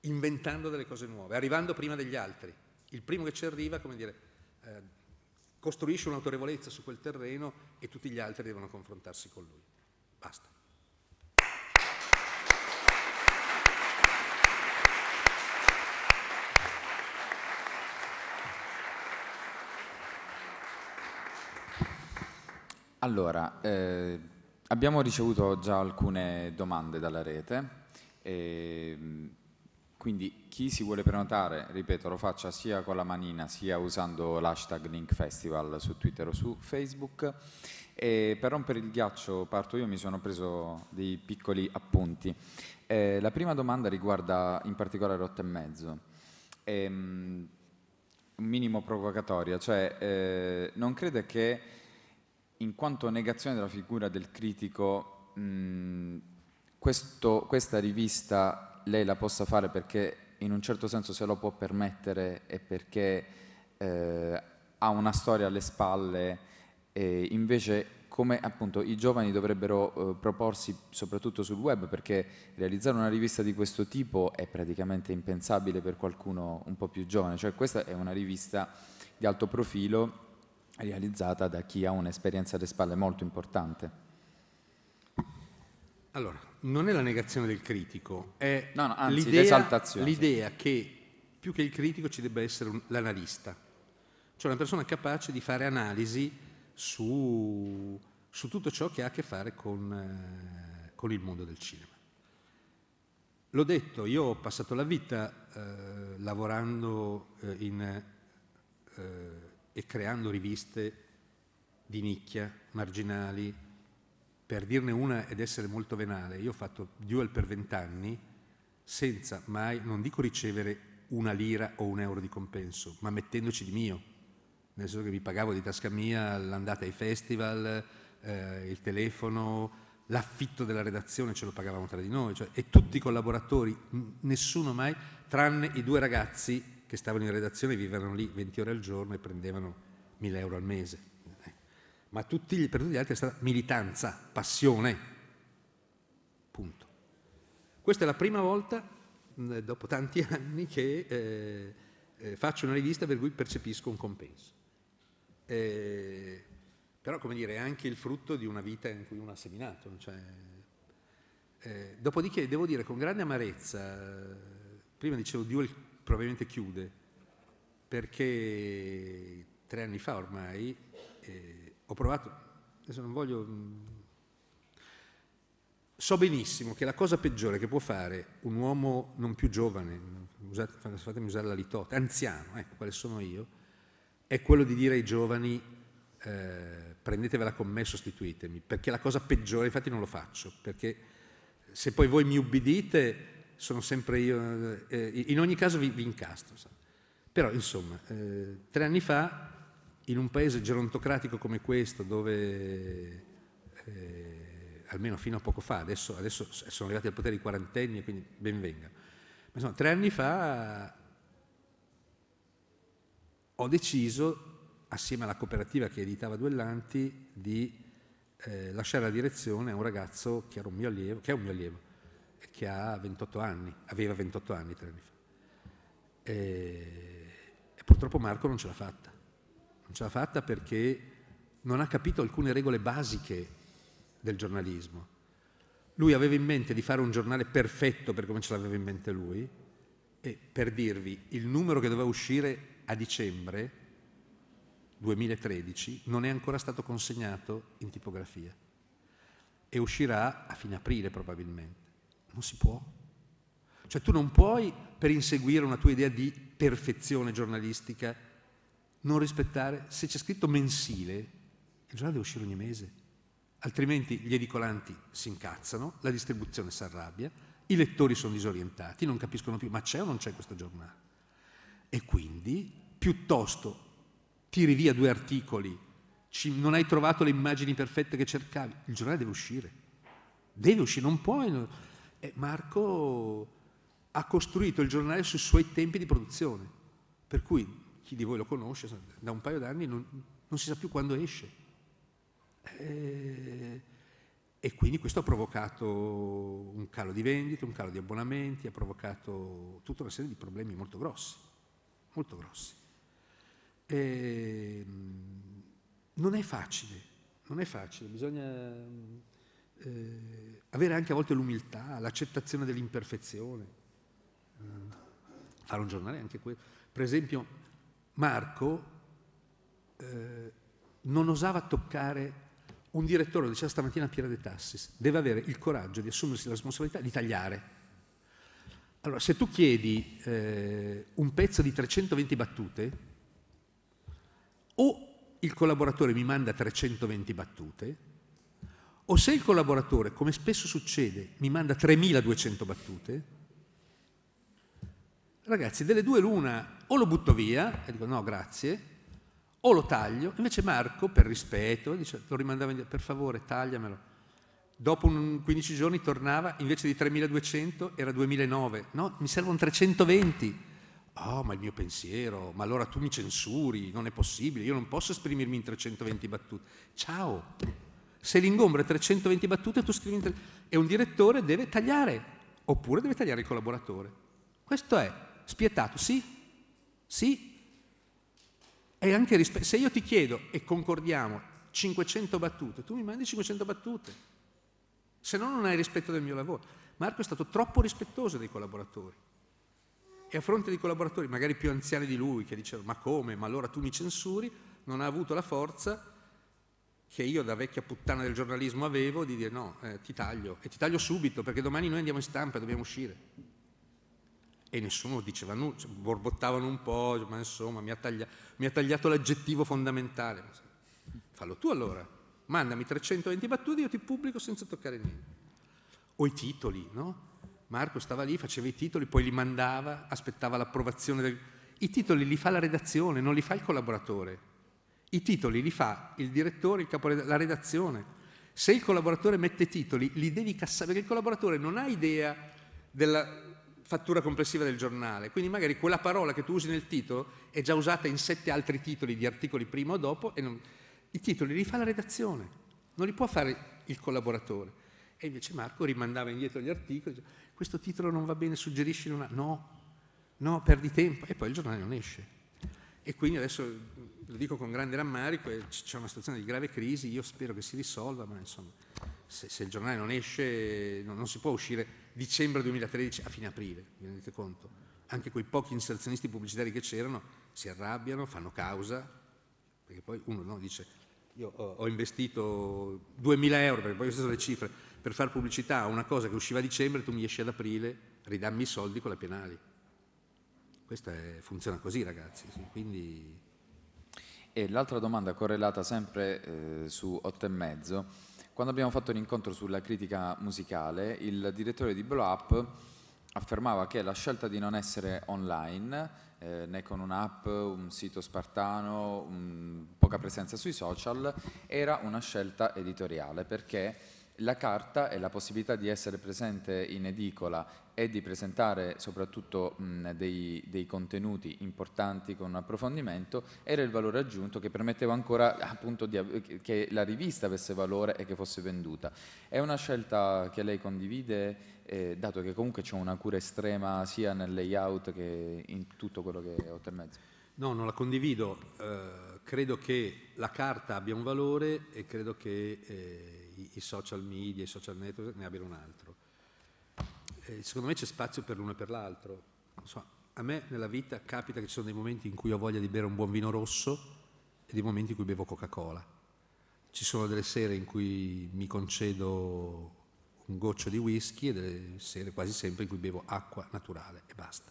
inventando delle cose nuove, arrivando prima degli altri. Il primo che ci arriva, come dire, eh, costruisce un'autorevolezza su quel terreno e tutti gli altri devono confrontarsi con lui. Basta. Allora, eh, abbiamo ricevuto già alcune domande dalla rete. E, ehm, quindi chi si vuole prenotare, ripeto, lo faccia sia con la manina sia usando l'hashtag Link Festival su Twitter o su Facebook. E per rompere il ghiaccio parto io, mi sono preso dei piccoli appunti. Eh, la prima domanda riguarda in particolare Rotte e Mezzo. Ehm, un minimo provocatoria, cioè eh, non crede che in quanto negazione della figura del critico mh, mm, questo, questa rivista lei la possa fare perché in un certo senso se lo può permettere e perché eh, ha una storia alle spalle e invece come appunto i giovani dovrebbero eh, proporsi soprattutto sul web perché realizzare una rivista di questo tipo è praticamente impensabile per qualcuno un po' più giovane, cioè questa è una rivista di alto profilo realizzata da chi ha un'esperienza alle spalle molto importante. Allora, non è la negazione del critico, è no, no, anzi, l'idea, l'esaltazione. l'idea che più che il critico ci debba essere un, l'analista, cioè una persona capace di fare analisi su, su tutto ciò che ha a che fare con, eh, con, il mondo del cinema. L'ho detto, io ho passato la vita eh, lavorando eh, in, eh, e creando riviste di nicchia, marginali, per dirne una ed essere molto venale, io ho fatto dual per vent'anni senza mai, non dico ricevere una lira o un euro di compenso, ma mettendoci di mio, nel senso che mi pagavo di tasca mia l'andata ai festival, eh, il telefono, l'affitto della redazione ce lo pagavamo tra di noi, cioè, e tutti i collaboratori, nessuno mai, tranne i due ragazzi che stavano in redazione, vivevano lì 20 ore al giorno e prendevano 1000 euro al mese ma tutti, per tutti gli altri è stata militanza, passione. Punto. Questa è la prima volta, dopo tanti anni, che eh, eh, faccio una rivista per cui percepisco un compenso. Eh, però, come dire, è anche il frutto di una vita in cui uno ha seminato. Cioè, eh, dopodiché, devo dire con grande amarezza, prima dicevo Duel probabilmente chiude, perché tre anni fa ormai eh, ho provato, adesso non voglio... Mm. So benissimo che la cosa peggiore che può fare un uomo non più giovane, usate, fatemi usare la litota, anziano, ecco quale sono io, è quello di dire ai giovani eh, prendetevela con me, sostituitemi, perché la cosa peggiore, infatti non lo faccio, perché se poi voi mi ubbidite sono sempre io, eh, eh in ogni caso vi, vi incastro. Però insomma, eh, tre anni fa in un paese gerontocratico come questo, dove eh, almeno fino a poco fa, adesso, adesso sono arrivati al potere i quarantenni, quindi ben venga. Ma insomma, tre anni fa ho deciso, assieme alla cooperativa che editava Duellanti, di eh, lasciare la direzione a un ragazzo che, era un mio allievo, che è un mio allievo, che ha 28 anni, aveva 28 anni tre anni fa. E, e purtroppo Marco non ce l'ha fatta non ce l'ha fatta perché non ha capito alcune regole basiche del giornalismo. Lui aveva in mente di fare un giornale perfetto per come ce l'aveva in mente lui e per dirvi il numero che doveva uscire a dicembre 2013 non è ancora stato consegnato in tipografia e uscirà a fine aprile probabilmente. Non si può. Cioè tu non puoi per inseguire una tua idea di perfezione giornalistica non rispettare, se c'è scritto mensile, il giornale deve uscire ogni mese, altrimenti gli edicolanti si incazzano, la distribuzione si arrabbia, i lettori sono disorientati, non capiscono più ma c'è o non c'è questo giornale. E quindi piuttosto tiri via due articoli, ci, non hai trovato le immagini perfette che cercavi, il giornale deve uscire, deve uscire, non puoi. Non... Eh, Marco ha costruito il giornale sui suoi tempi di produzione, per cui chi di voi lo conosce, da un paio d'anni non, non si sa più quando esce. E, eh, e, quindi questo ha provocato un calo di vendite, un calo di abbonamenti, ha provocato tutta una serie di problemi molto grossi, molto grossi. E, ehm, non è facile, non è facile, bisogna eh, avere anche a volte l'umiltà, l'accettazione dell'imperfezione. Eh, fare un giornale è anche quello. Per esempio, Marco eh, non osava toccare un direttore, lo diceva stamattina Piera De Tassis, deve avere il coraggio di assumersi la responsabilità di tagliare. Allora, se tu chiedi eh, un pezzo di 320 battute, o il collaboratore mi manda 320 battute, o se il collaboratore, come spesso succede, mi manda 3200 battute, ragazzi, delle due l'una, o lo butto via, e dico no grazie, o lo taglio, invece Marco, per rispetto, dice, lo rimandava indietro, per favore tagliamelo. Dopo 15 giorni tornava, invece di 3200 era 2009, no, mi servono 320. Oh, ah, ma il mio pensiero, ma allora tu mi censuri, non è possibile, io non posso esprimermi in 320 battute. Ciao, se l'ingombro è 320 battute tu scrivi in 320. e un direttore deve tagliare, oppure deve tagliare il collaboratore. Questo è spietato, sì, sì. E anche rispe- se io ti chiedo e concordiamo 500 battute, tu mi mandi 500 battute, se no non hai rispetto del mio lavoro. Marco è stato troppo rispettoso dei collaboratori. E a fronte di collaboratori magari più anziani di lui che dicevano ma come, ma allora tu mi censuri, non ha avuto la forza che io da vecchia puttana del giornalismo avevo di dire no, eh, ti taglio e ti taglio subito perché domani noi andiamo in stampa e dobbiamo uscire e nessuno diceva nulla, cioè, borbottavano un po', cioè, ma insomma mi ha, taglia, mi ha tagliato l'aggettivo fondamentale. Fallo tu allora, mandami 320 battute, io ti pubblico senza toccare niente. O i titoli, no? Marco stava lì, faceva i titoli, poi li mandava, aspettava l'approvazione del... I titoli li fa la redazione, non li fa il collaboratore. I titoli li fa il direttore, il capo, la redazione. Se il collaboratore mette titoli, li devi cassare, perché il collaboratore non ha idea della, fattura complessiva del giornale. Quindi magari quella parola che tu usi nel titolo è già usata in sette altri titoli di articoli prima o dopo e non... i titoli li fa la redazione, non li può fare il collaboratore. E invece Marco rimandava indietro gli articoli, diceva, questo titolo non va bene, suggerisci una... No, no, perdi tempo e poi il giornale non esce. E quindi adesso lo dico con grande rammarico, eh, c'è una situazione di grave crisi, io spero che si risolva, ma insomma, se, se il giornale non esce, non, non, si può uscire dicembre 2013 a fine aprile, vi rendete conto? Anche quei pochi inserzionisti pubblicitari che c'erano si arrabbiano, fanno causa, perché poi uno no, dice io ho, ho investito 2.000 euro, perché poi queste sono le cifre, per fare pubblicità a una cosa che usciva a dicembre, tu mi esci ad aprile, ridammi i soldi con la penale. Questa è, funziona così ragazzi, sì, quindi... E l'altra domanda correlata sempre eh, su 8 e mezzo, quando abbiamo fatto l'incontro sulla critica musicale, il direttore di Blow Up affermava che la scelta di non essere online eh, né con un'app, un sito spartano, un, poca presenza sui social, era una scelta editoriale perché la carta e la possibilità di essere presente in edicola e di presentare soprattutto mh, dei, dei, contenuti importanti con un approfondimento, era il valore aggiunto che permetteva ancora appunto di, che la rivista avesse valore e che fosse venduta. È una scelta che lei condivide, eh, dato che comunque c'è una cura estrema sia nel layout che in tutto quello che è e Mezzo. No, non la condivido. Eh, credo che la carta abbia un valore e credo che eh, i, i social media, i social network ne abbiano un altro eh, secondo me c'è spazio per l'uno e per l'altro. So, a me nella vita capita che ci sono dei momenti in cui ho voglia di bere un buon vino rosso e dei momenti in cui bevo Coca-Cola. Ci sono delle sere in cui mi concedo un goccio di whisky e delle sere quasi sempre in cui bevo acqua naturale e basta.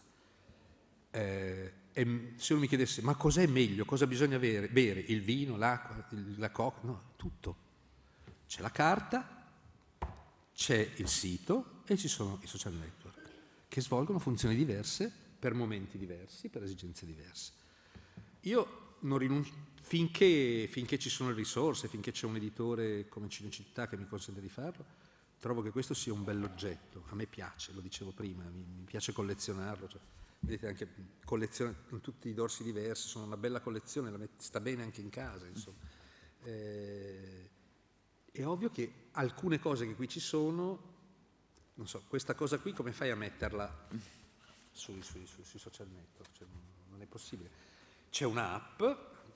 Eh, e se uno mi chiedesse ma cos'è meglio, cosa bisogna avere, bere, il vino, l'acqua, la coca, no, tutto. C'è la carta, c'è il sito e ci sono i social network, che svolgono funzioni diverse per momenti diversi, per esigenze diverse. Io non rinuncio, finché, finché ci sono le risorse, finché c'è un editore come Cinecittà che mi consente di farlo, trovo che questo sia un bell'oggetto, a me piace, lo dicevo prima, mi, mi piace collezionarlo. Cioè, vedete anche collezione in tutti i dorsi diversi, sono una bella collezione, met- sta bene anche in casa, insomma. Eh, è ovvio che alcune cose che qui ci sono, non so, questa cosa qui come fai a metterla sui, sui, sui, sui social network? Cioè, non è possibile. C'è un'app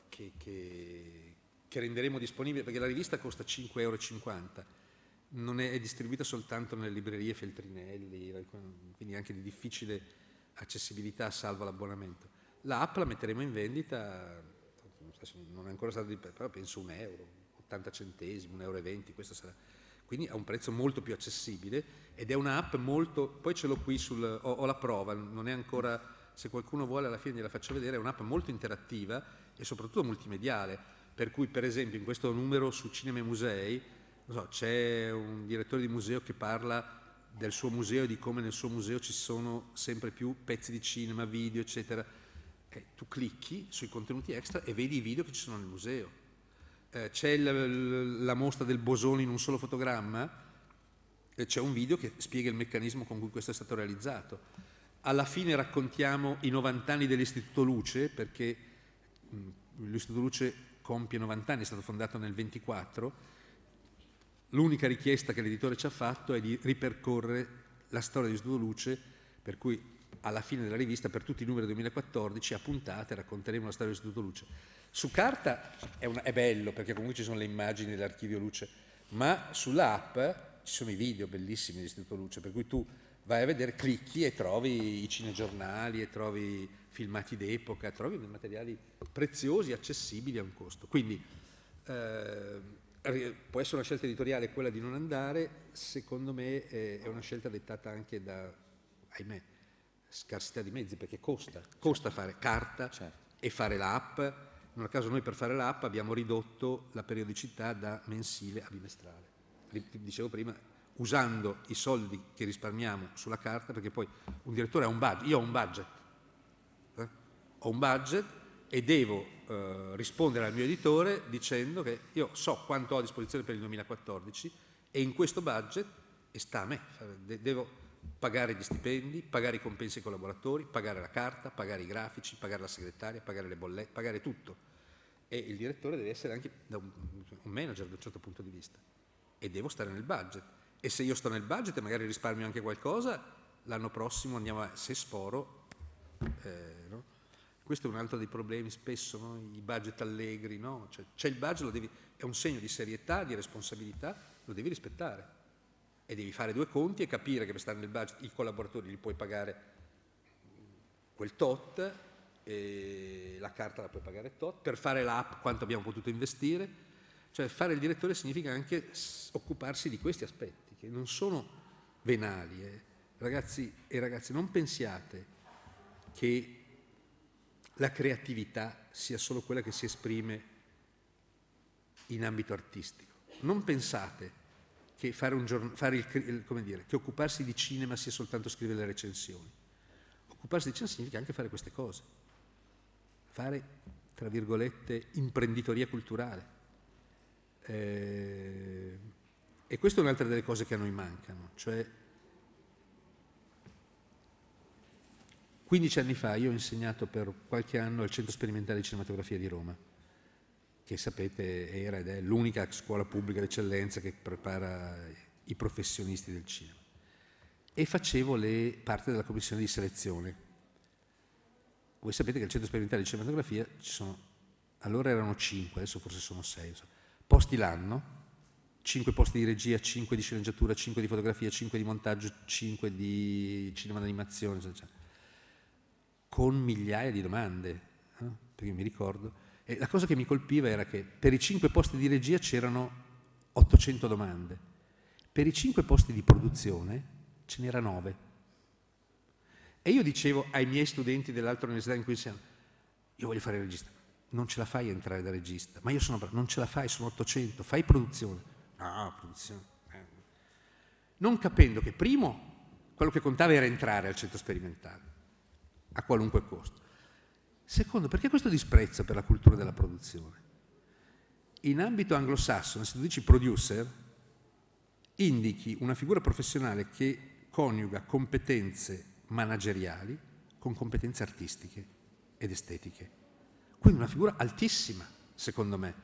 che, che, che, renderemo disponibile, perché la rivista costa 5,50 euro, non è, è distribuita soltanto nelle librerie Feltrinelli, quindi anche di difficile accessibilità salvo l'abbonamento. L'app la metteremo in vendita, non è ancora stata di però penso un euro, 80 centesimi, 1,20 euro, questo sarà. Quindi ha un prezzo molto più accessibile ed è un'app molto... Poi ce l'ho qui, sul, ho, ho la prova, non è ancora... Se qualcuno vuole alla fine gliela faccio vedere, è un'app molto interattiva e soprattutto multimediale, per cui per esempio in questo numero su Cinema e Musei so, c'è un direttore di museo che parla del suo museo e di come nel suo museo ci sono sempre più pezzi di cinema, video, eccetera. Eh, tu clicchi sui contenuti extra e vedi i video che ci sono nel museo. Eh, c'è la mostra del bosone in un solo fotogramma, eh, c'è un video che spiega il meccanismo con cui questo è stato realizzato. Alla fine raccontiamo i 90 anni dell'Istituto Luce, perché mm, l'Istituto Luce compie 90 anni, è stato fondato nel 24. L'unica richiesta che l'editore ci ha fatto è di ripercorrere la storia dell'Istituto Luce, per cui alla fine della rivista per tutti i numeri 2014 a puntate racconteremo la storia dell'Istituto Luce. Su carta è, una, è bello perché comunque ci sono le immagini dell'archivio Luce, ma sull'app ci sono i video bellissimi dell'Istituto Luce, per cui tu vai a vedere, clicchi e trovi i cinegiornali, e trovi filmati d'epoca, trovi materiali preziosi, accessibili a un costo. Quindi eh, può essere una scelta editoriale quella di non andare, secondo me eh, è una scelta dettata anche da, ahimè, scarsità di mezzi perché costa, costa certo. fare carta certo. e fare l'app. Non a caso noi per fare l'app abbiamo ridotto la periodicità da mensile a bimestrale. Dicevo prima, usando i soldi che risparmiamo sulla carta, perché poi un direttore ha un budget, io ho un budget, eh? ho un budget e devo eh, rispondere al mio editore dicendo che io so quanto ho a disposizione per il 2014 e in questo budget e sta a me, devo, pagare gli stipendi, pagare i compensi ai collaboratori, pagare la carta, pagare i grafici, pagare la segretaria, pagare le bollette, pagare tutto. E il direttore deve essere anche un, manager da un certo punto di vista. E devo stare nel budget. E se io sto nel budget e magari risparmio anche qualcosa, l'anno prossimo andiamo a, se sforo, eh, no? questo è un altro dei problemi spesso, no? i budget allegri, no? cioè, c'è il budget, devi, è un segno di serietà, di responsabilità, lo devi rispettare e devi fare due conti e capire che per stare nel budget i collaboratori li puoi pagare quel tot, e la carta la puoi pagare tot, per fare l'app quanto abbiamo potuto investire, cioè fare il direttore significa anche occuparsi di questi aspetti che non sono venali. Eh. Ragazzi e ragazze, non pensiate che la creatività sia solo quella che si esprime in ambito artistico. Non pensate che, fare un, fare il, dire, che occuparsi di cinema sia soltanto scrivere le recensioni. Occuparsi di cinema significa anche fare queste cose, fare, tra virgolette, imprenditoria culturale. Eh, e questa è un'altra delle cose che a noi mancano, cioè 15 anni fa io ho insegnato per qualche anno al Centro Sperimentale di Cinematografia di Roma che sapete era ed è l'unica scuola pubblica d'eccellenza che prepara i professionisti del cinema. E facevo le, parte della commissione di selezione. Voi sapete che al Centro Sperimentale di Cinematografia ci sono, allora erano 5, adesso forse sono 6, so, posti l'anno, 5 posti di regia, 5 di sceneggiatura, 5 di fotografia, 5 di montaggio, 5 di cinema d'animazione, eccetera, eccetera. con migliaia di domande, eh? perché mi ricordo e la cosa che mi colpiva era che per i cinque posti di regia c'erano 800 domande, per i cinque posti di produzione ce n'era 9. E io dicevo ai miei studenti dell'altra università in cui siamo, io voglio fare il regista, non ce la fai a entrare da regista, ma io sono bravo, non ce la fai, sono 800, fai produzione. No, produzione. Eh. Non capendo che primo quello che contava era entrare al centro sperimentale, a qualunque costo. Secondo, perché questo disprezzo per la cultura della produzione? In ambito anglosassone, se tu dici producer, indichi una figura professionale che coniuga competenze manageriali con competenze artistiche ed estetiche. Quindi una figura altissima, secondo me,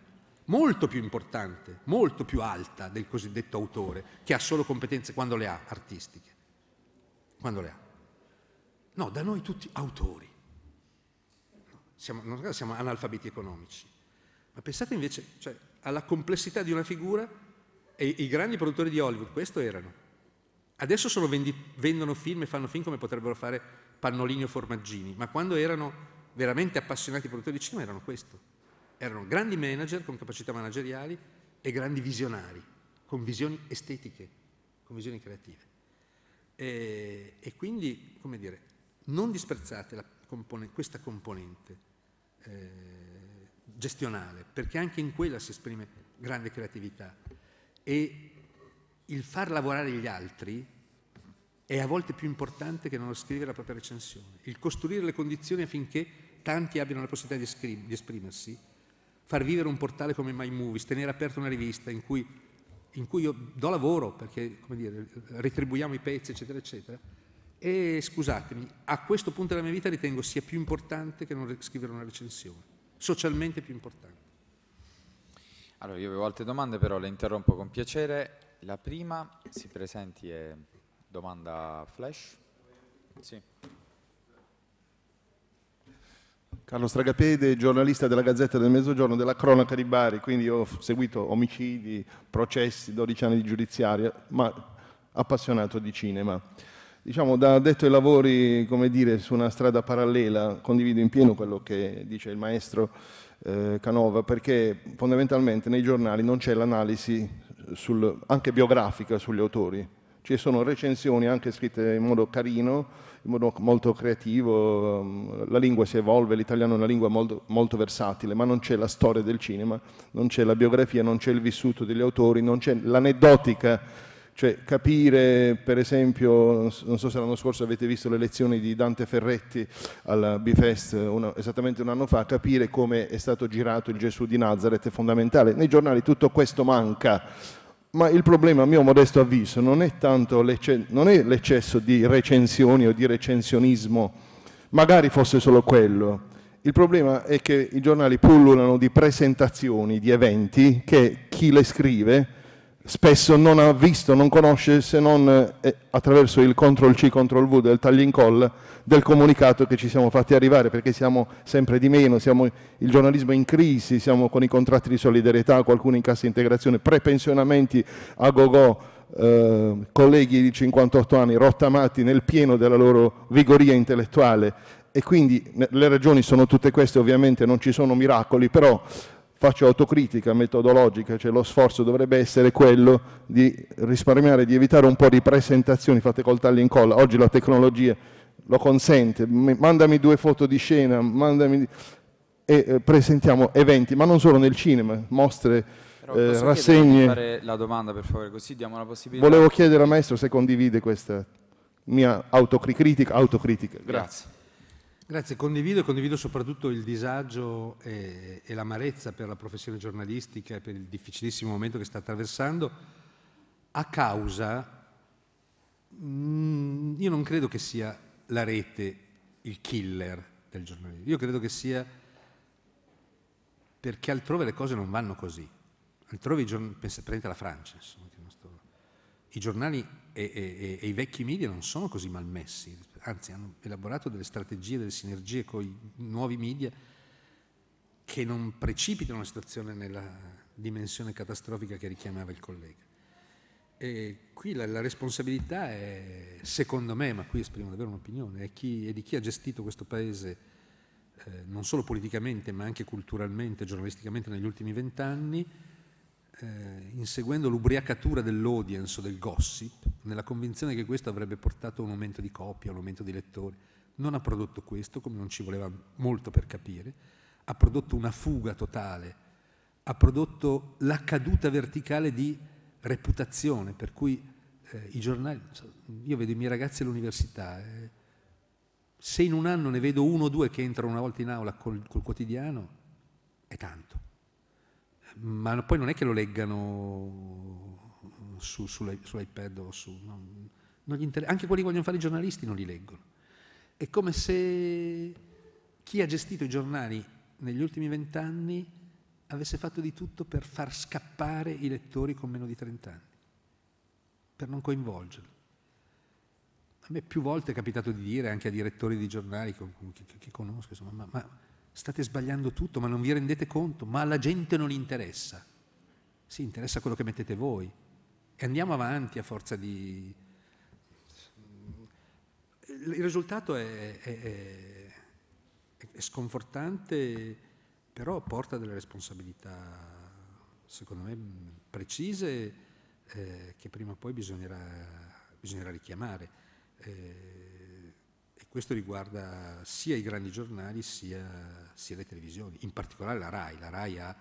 molto più importante, molto più alta del cosiddetto autore, che ha solo competenze quando le ha artistiche. Quando le ha. No, da noi tutti autori siamo, non siamo analfabeti economici, ma pensate invece cioè, alla complessità di una figura e i grandi produttori di Hollywood, questo erano. Adesso solo vendi, vendono film e fanno film come potrebbero fare Pannolini o Formaggini, ma quando erano veramente appassionati produttori di cinema erano questo. Erano grandi manager con capacità manageriali e grandi visionari, con visioni estetiche, con visioni creative. E, e quindi, come dire, non disprezzate la componente, questa componente eh, gestionale, perché anche in quella si esprime grande creatività. E il far lavorare gli altri è a volte più importante che non scrivere la propria recensione. Il costruire le condizioni affinché tanti abbiano la possibilità di, scrim- di esprimersi, far vivere un portale come My Movies, tenere aperta una rivista in cui, in cui io do lavoro perché, come dire, retribuiamo i pezzi, eccetera, eccetera, e scusatemi, a questo punto della mia vita ritengo sia più importante che non scrivere una recensione, socialmente più importante. Allora, io avevo altre domande, però le interrompo con piacere. La prima, si presenti, è domanda flash. Sì. Carlo Stragapede, giornalista della Gazzetta del Mezzogiorno, della cronaca di Bari, quindi ho seguito omicidi, processi, 12 anni di giudiziaria, ma appassionato di cinema diciamo, da detto ai lavori, come dire, su una strada parallela, condivido in pieno quello che dice il maestro eh, Canova, perché fondamentalmente nei giornali non c'è l'analisi sul, anche biografica sugli autori. Ci sono recensioni anche scritte in modo carino, in modo molto creativo, ehm, la lingua si evolve, l'italiano è una lingua molto, molto versatile, ma non c'è la storia del cinema, non c'è la biografia, non c'è il vissuto degli autori, non c'è l'aneddotica cioè capire, per esempio, non so se l'anno scorso avete visto le lezioni di Dante Ferretti al Bifest, esattamente un anno fa, capire come è stato girato il Gesù di Nazareth è fondamentale. Nei giornali tutto questo manca. Ma il problema, a mio modesto avviso, non è tanto non è l'eccesso di recensioni o di recensionismo, magari fosse solo quello. Il problema è che i giornali pullulano di presentazioni, di eventi, che chi le scrive spesso non ha visto, non conosce se non eh, attraverso il CTRL-C, CTRL-V del tagli incolla del comunicato che ci siamo fatti arrivare perché siamo sempre di meno, siamo il giornalismo in crisi, siamo con i contratti di solidarietà, qualcuno in cassa integrazione, prepensionamenti a gogo, eh, colleghi di 58 anni rottamati nel pieno della loro vigoria intellettuale e quindi le ragioni sono tutte queste, ovviamente non ci sono miracoli, però faccio autocritica metodologica, cioè lo sforzo dovrebbe essere quello di risparmiare, di evitare un po' di presentazioni fatte col taglio in colla. Oggi la tecnologia lo consente, mandami due foto di scena, mandami... e eh, presentiamo eventi, ma non solo nel cinema, mostre, eh, rassegne. fare la domanda per favore, così diamo la possibilità. Volevo chiedere al maestro se condivide questa mia autocritica. autocritica. Grazie. Grazie. Grazie, condivido e condivido soprattutto il disagio e, e l'amarezza per la professione giornalistica e per il difficilissimo momento che sta attraversando a causa, mh, mm, io non credo che sia la rete il killer del giornalismo, io credo che sia perché altrove le cose non vanno così, altrove, prendete la Francia, insomma, i giornali e, e, e i vecchi media non sono così malmessi anzi hanno elaborato delle strategie, delle sinergie con i nuovi media che non precipitano la situazione nella dimensione catastrofica che richiamava il collega. E qui la, la responsabilità è, secondo me, ma qui esprimo davvero un'opinione, è, chi, è di chi ha gestito questo Paese eh, non solo politicamente ma anche culturalmente, giornalisticamente negli ultimi vent'anni, eh, inseguendo l'ubriacatura dell'audience o del gossip, nella convinzione che questo avrebbe portato a un aumento di copie, a un aumento di lettori. Non ha prodotto questo, come non ci voleva molto per capire, ha prodotto una fuga totale, ha prodotto la caduta verticale di reputazione, per cui eh, i giornali, io vedo i miei ragazzi all'università, eh, se in un anno ne vedo uno o due che entrano una volta in aula col, col quotidiano, è tanto. Ma poi non è che lo leggano su, sull'iPad o su... Non, non inter... Anche quelli che vogliono fare i giornalisti non li leggono. È come se chi ha gestito i giornali negli ultimi vent'anni avesse fatto di tutto per far scappare i lettori con meno di 30 anni, per non coinvolgerli. A me più volte è capitato di dire, anche a direttori di giornali che, che, che conosco, insomma, ma, ma state sbagliando tutto, ma non vi rendete conto, ma alla gente non interessa. Sì, interessa quello che mettete voi, e andiamo avanti a forza di... Il risultato è, è, è, è sconfortante, però porta delle responsabilità, secondo me, precise eh, che prima o poi bisognerà, bisognerà richiamare. Eh, e questo riguarda sia i grandi giornali sia, sia le televisioni, in particolare la RAI. La RAI ha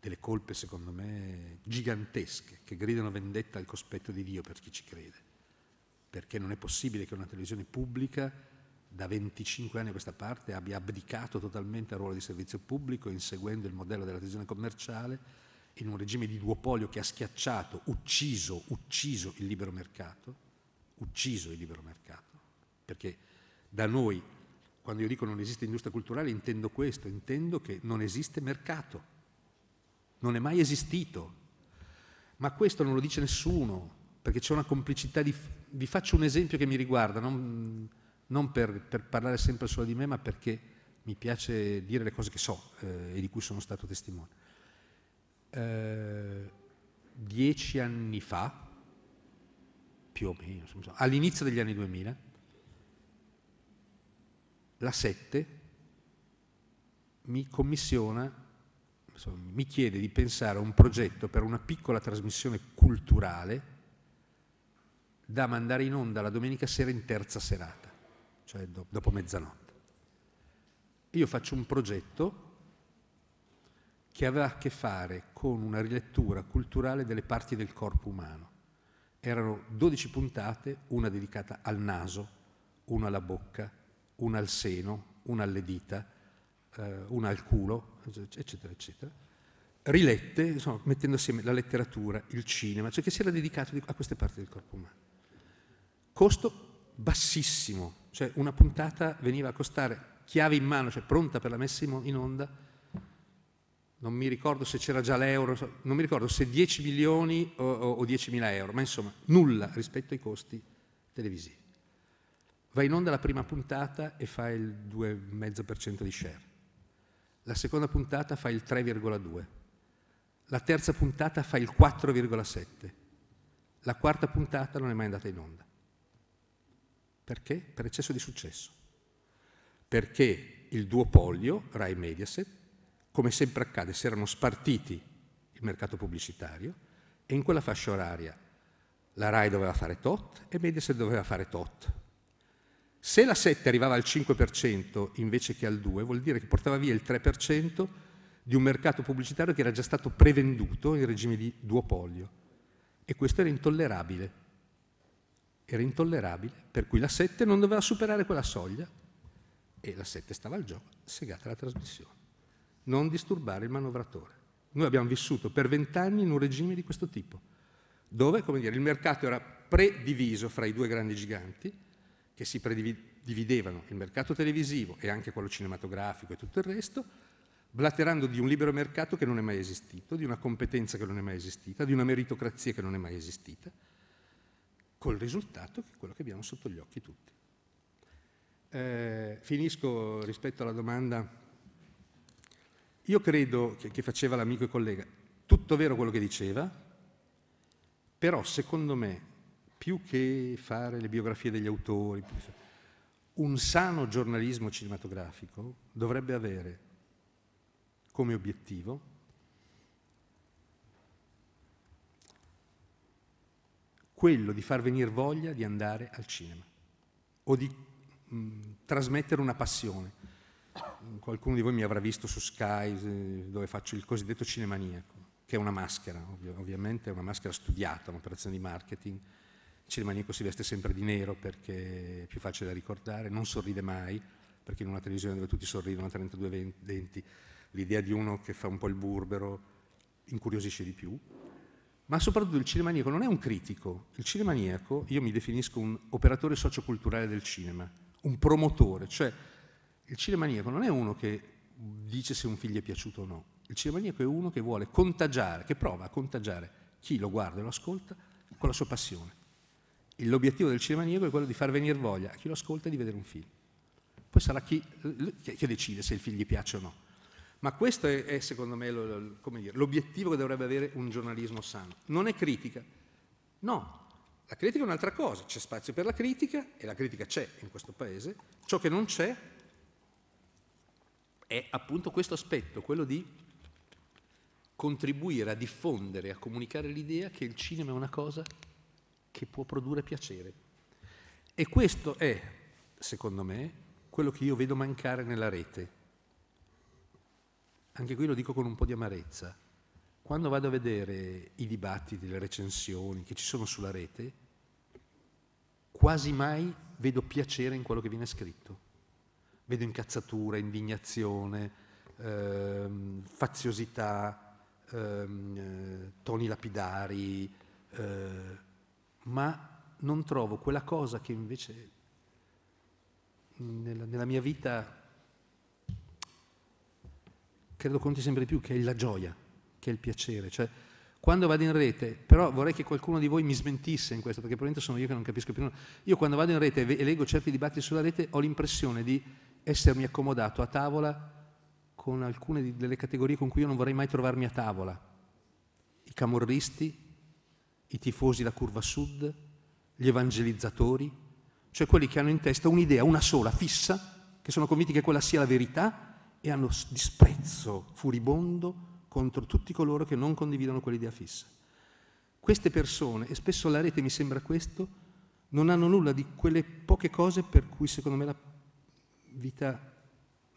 delle colpe, secondo me, gigantesche, che gridano vendetta al cospetto di Dio per chi ci crede. Perché non è possibile che una televisione pubblica da 25 anni a questa parte abbia abdicato totalmente al ruolo di servizio pubblico, inseguendo il modello della televisione commerciale, in un regime di duopolio che ha schiacciato, ucciso, ucciso il libero mercato, ucciso il libero mercato. Perché da noi, quando io dico non esiste industria culturale, intendo questo, intendo che non esiste mercato non è mai esistito. Ma questo non lo dice nessuno, perché c'è una complicità di... Vi faccio un esempio che mi riguarda, non, non per, per, parlare sempre solo di me, ma perché mi piace dire le cose che so eh, e di cui sono stato testimone. Eh, dieci anni fa, più o meno, all'inizio degli anni 2000, la 7 mi commissiona insomma, mi chiede di pensare a un progetto per una piccola trasmissione culturale da mandare in onda la domenica sera in terza serata, cioè dopo mezzanotte. Io faccio un progetto che aveva a che fare con una rilettura culturale delle parti del corpo umano. Erano 12 puntate, una dedicata al naso, una alla bocca, una al seno, una alle dita, eh, una al culo, eccetera, eccetera, rilette, insomma, mettendo assieme la letteratura, il cinema, cioè che si era dedicato a queste parti del corpo umano. Costo bassissimo, cioè una puntata veniva a costare chiave in mano, cioè pronta per la messa in onda, non mi ricordo se c'era già l'euro, non mi ricordo se 10 milioni o, o, o 10 mila euro, ma insomma nulla rispetto ai costi televisivi. Va in onda la prima puntata e fa il 2,5% di share la seconda puntata fa il 3,2, la terza puntata fa il 4,7, la quarta puntata non è mai andata in onda. Perché? Per eccesso di successo. Perché il duopolio, Rai Mediaset, come sempre accade, si erano spartiti il mercato pubblicitario e in quella fascia oraria la Rai doveva fare tot e Mediaset doveva fare tot se la 7 arrivava al 5% invece che al 2, vuol dire che portava via il 3% di un mercato pubblicitario che era già stato prevenduto in regime di duopolio. E questo era intollerabile. Era intollerabile, per cui la 7 non doveva superare quella soglia e la 7 stava al gioco, segata la trasmissione. Non disturbare il manovratore. Noi abbiamo vissuto per vent'anni in un regime di questo tipo, dove dire, il mercato era prediviso fra i due grandi giganti che si predividevano il mercato televisivo e anche quello cinematografico e tutto il resto, blatterando di un libero mercato che non è mai esistito, di una competenza che non è mai esistita, di una meritocrazia che non è mai esistita, col risultato che è quello che abbiamo sotto gli occhi tutti. Eh, finisco rispetto alla domanda, io credo che, che faceva l'amico e collega, tutto vero quello che diceva, però secondo me più che fare le biografie degli autori, un sano giornalismo cinematografico dovrebbe avere come obiettivo quello di far venire voglia di andare al cinema o di mh, mm, trasmettere una passione. Mm, qualcuno di voi mi avrà visto su Sky eh, dove faccio il cosiddetto cinemaniaco, che è una maschera, ovviamente è una maschera studiata, un'operazione di marketing, Celemanico si veste sempre di nero perché è più facile da ricordare, non sorride mai, perché in una televisione dove tutti sorridono a 32 denti, l'idea di uno che fa un po' il burbero incuriosisce di più. Ma soprattutto il cinemaniaco non è un critico, il cinemaniaco, io mi definisco un operatore socioculturale del cinema, un promotore, cioè il cinemaniaco non è uno che dice se un figlio è piaciuto o no, il cinemaniaco è uno che vuole contagiare, che prova a contagiare chi lo guarda e lo ascolta con la sua passione l'obiettivo del cinema nero è quello di far venire voglia a chi lo ascolta di vedere un film. Poi sarà chi che decide se il film gli piace o no. Ma questo è, è secondo me l'obiettivo che dovrebbe avere un giornalismo sano. Non è critica. No, la critica è un'altra cosa. C'è spazio per la critica e la critica c'è in questo paese. Ciò che non c'è è appunto questo aspetto, quello di contribuire a diffondere, a comunicare l'idea che il cinema è una cosa che può produrre piacere. E questo è, secondo me, quello che io vedo mancare nella rete. Anche qui lo dico con un po' di amarezza. Quando vado a vedere i dibattiti, le recensioni che ci sono sulla rete, quasi mai vedo piacere in quello che viene scritto. Vedo incazzatura, indignazione, ehm, faziosità, ehm, eh, toni lapidari. Eh, ma non trovo quella cosa che invece nella, nella mia vita credo conti sempre di più, che è la gioia, che è il piacere. Cioè, quando vado in rete, però vorrei che qualcuno di voi mi smentisse in questo, perché probabilmente sono io che non capisco più nulla. Io quando vado in rete e leggo certi dibattiti sulla rete ho l'impressione di essermi accomodato a tavola con alcune delle categorie con cui io non vorrei mai trovarmi a tavola. I camorristi, i tifosi da curva sud, gli evangelizzatori, cioè quelli che hanno in testa un'idea, una sola, fissa, che sono convinti che quella sia la verità e hanno disprezzo furibondo contro tutti coloro che non condividono quell'idea fissa. Queste persone, e spesso la rete mi sembra questo, non hanno nulla di quelle poche cose per cui secondo me la vita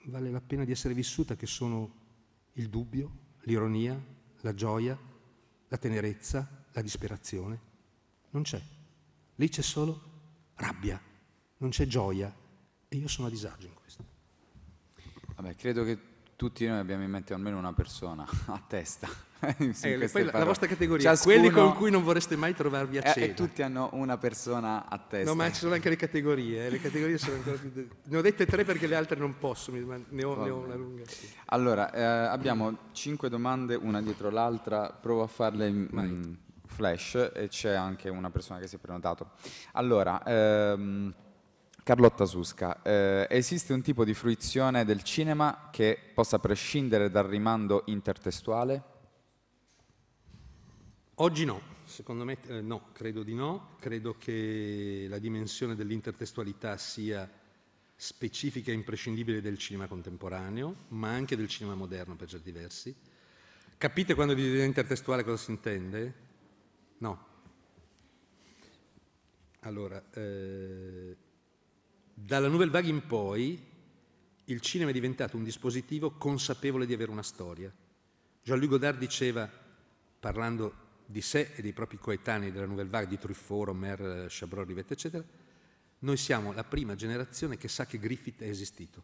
vale la pena di essere vissuta, che sono il dubbio, l'ironia, la gioia, la tenerezza, la disperazione, non c'è. Lì c'è solo rabbia, non c'è gioia e io sono a disagio in questo. Vabbè, credo che tutti noi abbiamo in mente almeno una persona a testa. Eh, poi, la vostra categoria, Ciascuno... quelli con cui non vorreste mai trovarvi a cena. Eh, e tutti hanno una persona a testa. No, ma ci sono anche le categorie, eh. le categorie sono ancora più... Ne ho dette tre perché le altre non posso, ne ho, ne ho una lunga. Allora, eh, abbiamo cinque domande, una dietro l'altra, provo a farle in, flash e c'è anche una persona che si è prenotato. Allora, ehm, Carlotta Susca, eh, esiste un tipo di fruizione del cinema che possa prescindere dal rimando intertestuale? Oggi no, secondo me eh, no, credo di no, credo che la dimensione dell'intertestualità sia specifica e imprescindibile del cinema contemporaneo, ma anche del cinema moderno per certi versi. Capite quando vi dico intertestuale cosa si intende? No. Allora, eh, dalla Nouvelle Vague in poi il cinema è diventato un dispositivo consapevole di avere una storia. Jean-Luc Godard diceva, parlando di sé e dei propri coetanei della Nouvelle Vague, di Truffaut, Romer, Chabrol, Rivette, eccetera, noi siamo la prima generazione che sa che Griffith è esistito.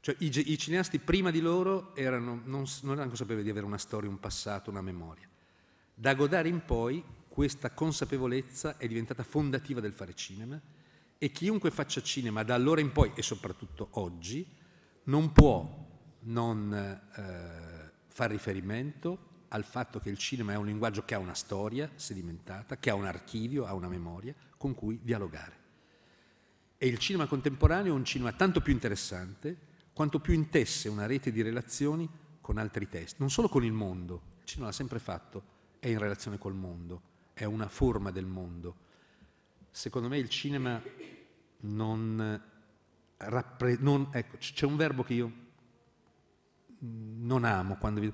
Cioè i, i cineasti prima di loro erano, non, non erano consapevoli di avere una storia, un passato, una memoria. Da Godard in poi questa consapevolezza è diventata fondativa del fare cinema e chiunque faccia cinema da allora in poi e soprattutto oggi non può non eh, far riferimento al fatto che il cinema è un linguaggio che ha una storia sedimentata, che ha un archivio, ha una memoria con cui dialogare. E il cinema contemporaneo è un cinema tanto più interessante quanto più intesse una rete di relazioni con altri testi, non solo con il mondo, il cinema l'ha sempre fatto, è in relazione col mondo, è una forma del mondo. Secondo me il cinema non, rappre- ecco, c'è un verbo che io non amo quando vi,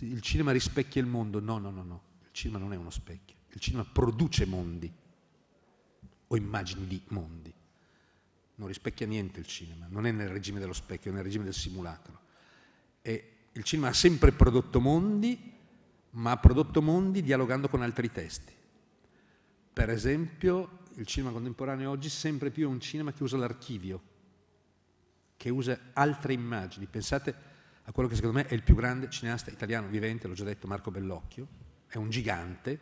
il cinema rispecchia il mondo. No, no, no, no. Il cinema non è uno specchio. Il cinema produce mondi o immagini di mondi. Non rispecchia niente il cinema, non è nel regime dello specchio, è nel regime del simulacro. E il cinema ha sempre prodotto mondi ma ha prodotto mondi dialogando con altri testi. Per esempio, il cinema contemporaneo oggi sempre più è un cinema che usa l'archivio, che usa altre immagini. Pensate a quello che secondo me è il più grande cineasta italiano vivente, l'ho già detto, Marco Bellocchio. È un gigante,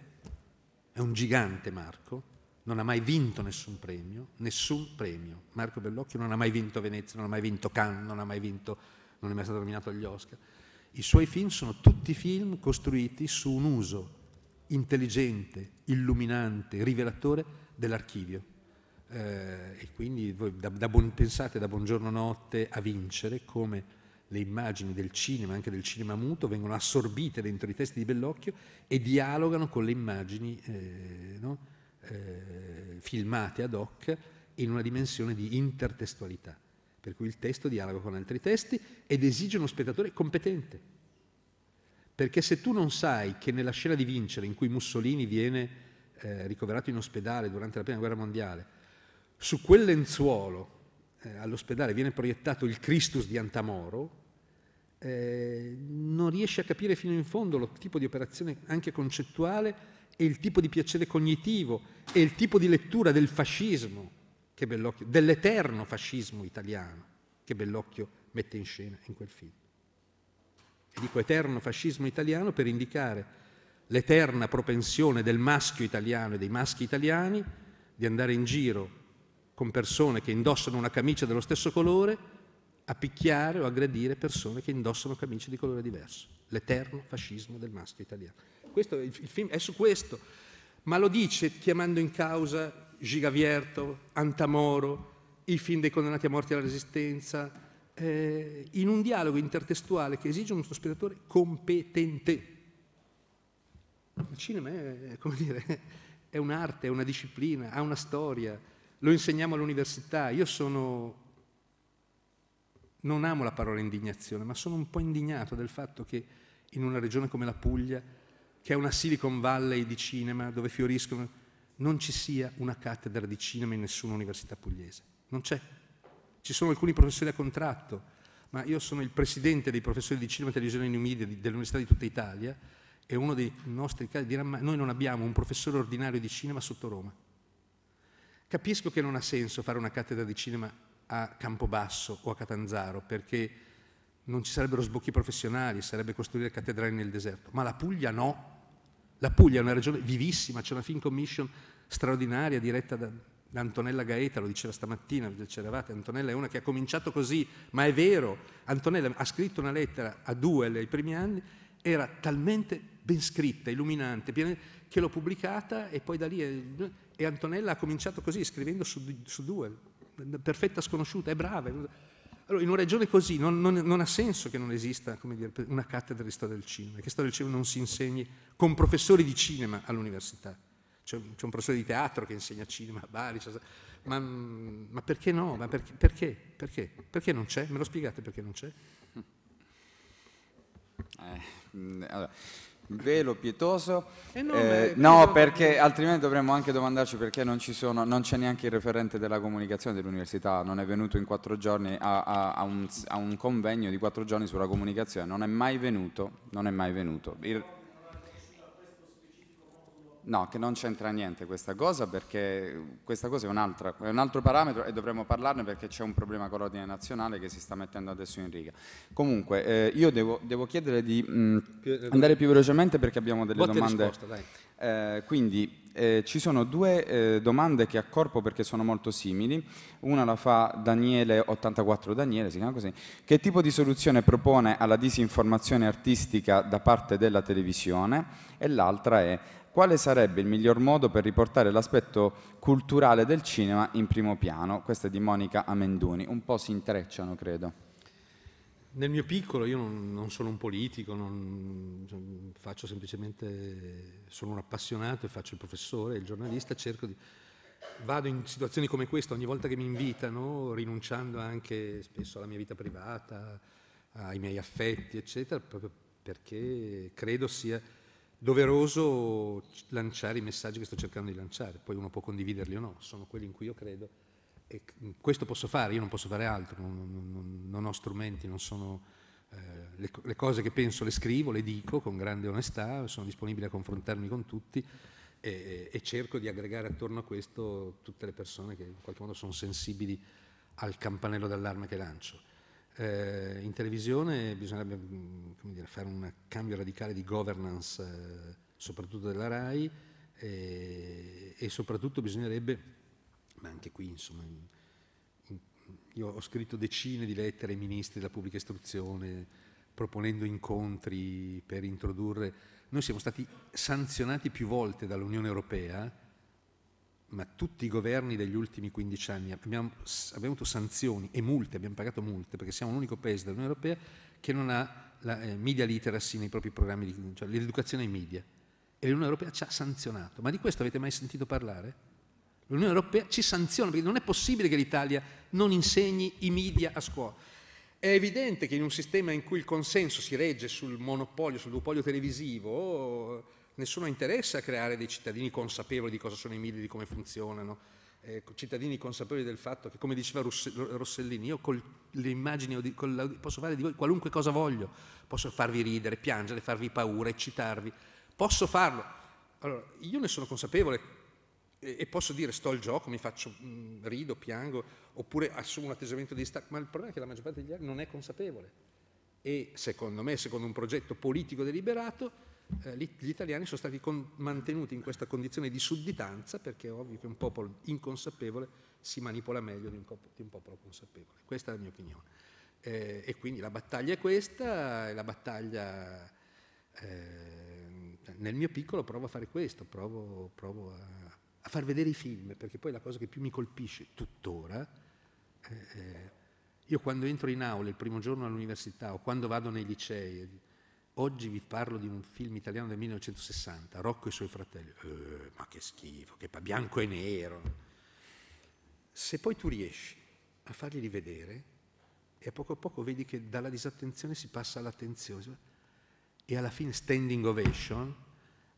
è un gigante Marco, non ha mai vinto nessun premio, nessun premio. Marco Bellocchio non ha mai vinto Venezia, non ha mai vinto Cannes, non ha mai vinto, non è mai stato nominato agli Oscar i suoi film sono tutti film costruiti su un uso intelligente, illuminante, rivelatore dell'archivio. Eh, e quindi voi da, da buon, pensate da Buongiorno Notte a vincere come le immagini del cinema, anche del cinema muto, vengono assorbite dentro i testi di Bellocchio e dialogano con le immagini eh, no? eh, filmate ad hoc in una dimensione di intertestualità per cui il testo dialoga con altri testi ed esige uno spettatore competente. Perché se tu non sai che nella scena di Vincere, in cui Mussolini viene eh, ricoverato in ospedale durante la Prima Guerra Mondiale, su quel lenzuolo eh, all'ospedale viene proiettato il Christus di Antamoro, eh, non riesci a capire fino in fondo lo tipo di operazione anche concettuale e il tipo di piacere cognitivo e il tipo di lettura del fascismo che Bellocchio, dell'eterno fascismo italiano che Bellocchio mette in scena in quel film. E dico eterno fascismo italiano per indicare l'eterna propensione del maschio italiano e dei maschi italiani di andare in giro con persone che indossano una camicia dello stesso colore a picchiare o aggredire persone che indossano camicie di colore diverso. L'eterno fascismo del maschio italiano. Questo, il, il film è su questo, ma lo dice chiamando in causa Gigavierto, Antamoro, i film dei condannati a morte alla resistenza, eh, in un dialogo intertestuale che esige uno spettatore competente. Il cinema è, come dire, è un'arte, è una disciplina, ha una storia, lo insegniamo all'università. Io sono, non amo la parola indignazione, ma sono un po' indignato del fatto che in una regione come la Puglia, che è una Silicon Valley di cinema, dove fioriscono non ci sia una cattedra di cinema in nessuna università pugliese. Non c'è. Ci sono alcuni professori a contratto, ma io sono il presidente dei professori di cinema, e televisione e new media dell'Università di tutta Italia e uno dei nostri casi dirà ma noi non abbiamo un professore ordinario di cinema sotto Roma. Capisco che non ha senso fare una cattedra di cinema a Campobasso o a Catanzaro perché non ci sarebbero sbocchi professionali, sarebbe costruire cattedrali nel deserto, ma la Puglia no, la Puglia è una regione vivissima, c'è una film commission straordinaria diretta da, da Antonella Gaeta, lo diceva stamattina, c'eravate, Antonella è una che ha cominciato così, ma è vero, Antonella ha scritto una lettera a due ai primi anni, era talmente ben scritta, illuminante, che l'ho pubblicata e poi da lì... È, eh, e Antonella ha cominciato così, scrivendo su, su due, perfetta sconosciuta, è brava. Allora, in una regione così non, non, non ha senso che non esista dire, una cattedra di storia del cinema, che storia del cinema non si insegni con professori di cinema all'università. C'è, c'è un professore di teatro che insegna cinema a Bari, cioè, ma, ma, perché no? Ma perché, perché, perché? Perché non c'è? Me lo spiegate perché non c'è? Eh, allora, velo pietoso. Eh no, eh, no, perché altrimenti dovremmo anche domandarci perché non, sono, non, c'è neanche il referente della comunicazione dell'università, non è venuto in quattro giorni a, a, a, un, a un, convegno di quattro giorni sulla comunicazione, non è mai venuto, non è mai venuto. Il, No, che non c'entra niente questa cosa perché questa cosa è, è un altro parametro e dovremmo parlarne perché c'è un problema con l'ordine nazionale che si sta mettendo adesso in riga. Comunque, eh, io devo, devo, chiedere di mh, mm, eh, andare più velocemente perché abbiamo delle Botte domande. Risposta, eh, quindi eh, ci sono due eh, domande che accorpo perché sono molto simili. Una la fa Daniele 84 Daniele, si chiama così. Che tipo di soluzione propone alla disinformazione artistica da parte della televisione? E l'altra è quale sarebbe il miglior modo per riportare l'aspetto culturale del cinema in primo piano? Questa è di Monica Amenduni, un po' si intrecciano credo. Nel mio piccolo io non, non sono un politico, non, cioè, faccio semplicemente, sono un appassionato e faccio il professore, il giornalista, cerco di vado in situazioni come questa ogni volta che mi invitano, rinunciando anche spesso alla mia vita privata, ai miei affetti, eccetera, proprio perché credo sia doveroso lanciare i messaggi che sto cercando di lanciare, poi uno può condividerli o no, sono quelli in cui io credo e questo posso fare, io non posso fare altro, non, non, non ho strumenti, non sono, eh, le, le, cose che penso le scrivo, le dico con grande onestà, sono disponibile a confrontarmi con tutti e, e cerco di aggregare attorno a questo tutte le persone che in qualche modo sono sensibili al campanello d'allarme che lancio. Eh, in televisione bisognerebbe mm, dire, fare un cambio radicale di governance, eh, soprattutto della RAI, eh, e soprattutto bisognerebbe, ma anche qui insomma, in, in, io ho scritto decine di lettere ai ministri della pubblica istruzione proponendo incontri per introdurre, noi siamo stati sanzionati più volte dall'Unione Europea ma tutti i governi degli ultimi 15 anni abbiamo, abbiamo avuto sanzioni e multe, abbiamo pagato multe perché siamo l'unico paese dell'Unione Europea che non ha la eh, media literacy nei propri programmi, di, cioè l'educazione ai media. E l'Unione Europea ci ha sanzionato. Ma di questo avete mai sentito parlare? L'Unione Europea ci sanziona perché non è possibile che l'Italia non insegni i media a scuola. È evidente che in un sistema in cui il consenso si regge sul monopolio, sul duopolio televisivo, Nessuno interessa a creare dei cittadini consapevoli di cosa sono i media, di come funzionano, eh, cittadini consapevoli del fatto che, come diceva Rossellini, io con le immagini posso fare di voi qualunque cosa voglio, posso farvi ridere, piangere, farvi paura, eccitarvi, posso farlo. Allora, io ne sono consapevole, e posso dire sto al gioco, mi faccio mh, mm, rido, piango, oppure assumo un atteggiamento di distacco, ma il problema è che la maggior parte degli altri non è consapevole. E secondo me, secondo un progetto politico deliberato, eh, gli italiani sono stati mantenuti in questa condizione di sudditanza perché è ovvio che un popolo inconsapevole si manipola meglio di un, popolo, di un popolo consapevole. Questa è la mia opinione. Eh, e quindi la battaglia è questa, la battaglia eh, nel mio piccolo provo a fare questo, provo, provo a, a, far vedere i film, perché poi la cosa che più mi colpisce tuttora, eh, eh, io quando entro in aula il primo giorno all'università o quando vado nei licei Oggi vi parlo di un film italiano del 1960, Rocco e i suoi fratelli. Eh, ma che schifo, che bianco e nero. Se poi tu riesci a fargli rivedere e a poco a poco vedi che dalla disattenzione si passa all'attenzione e alla fine standing ovation,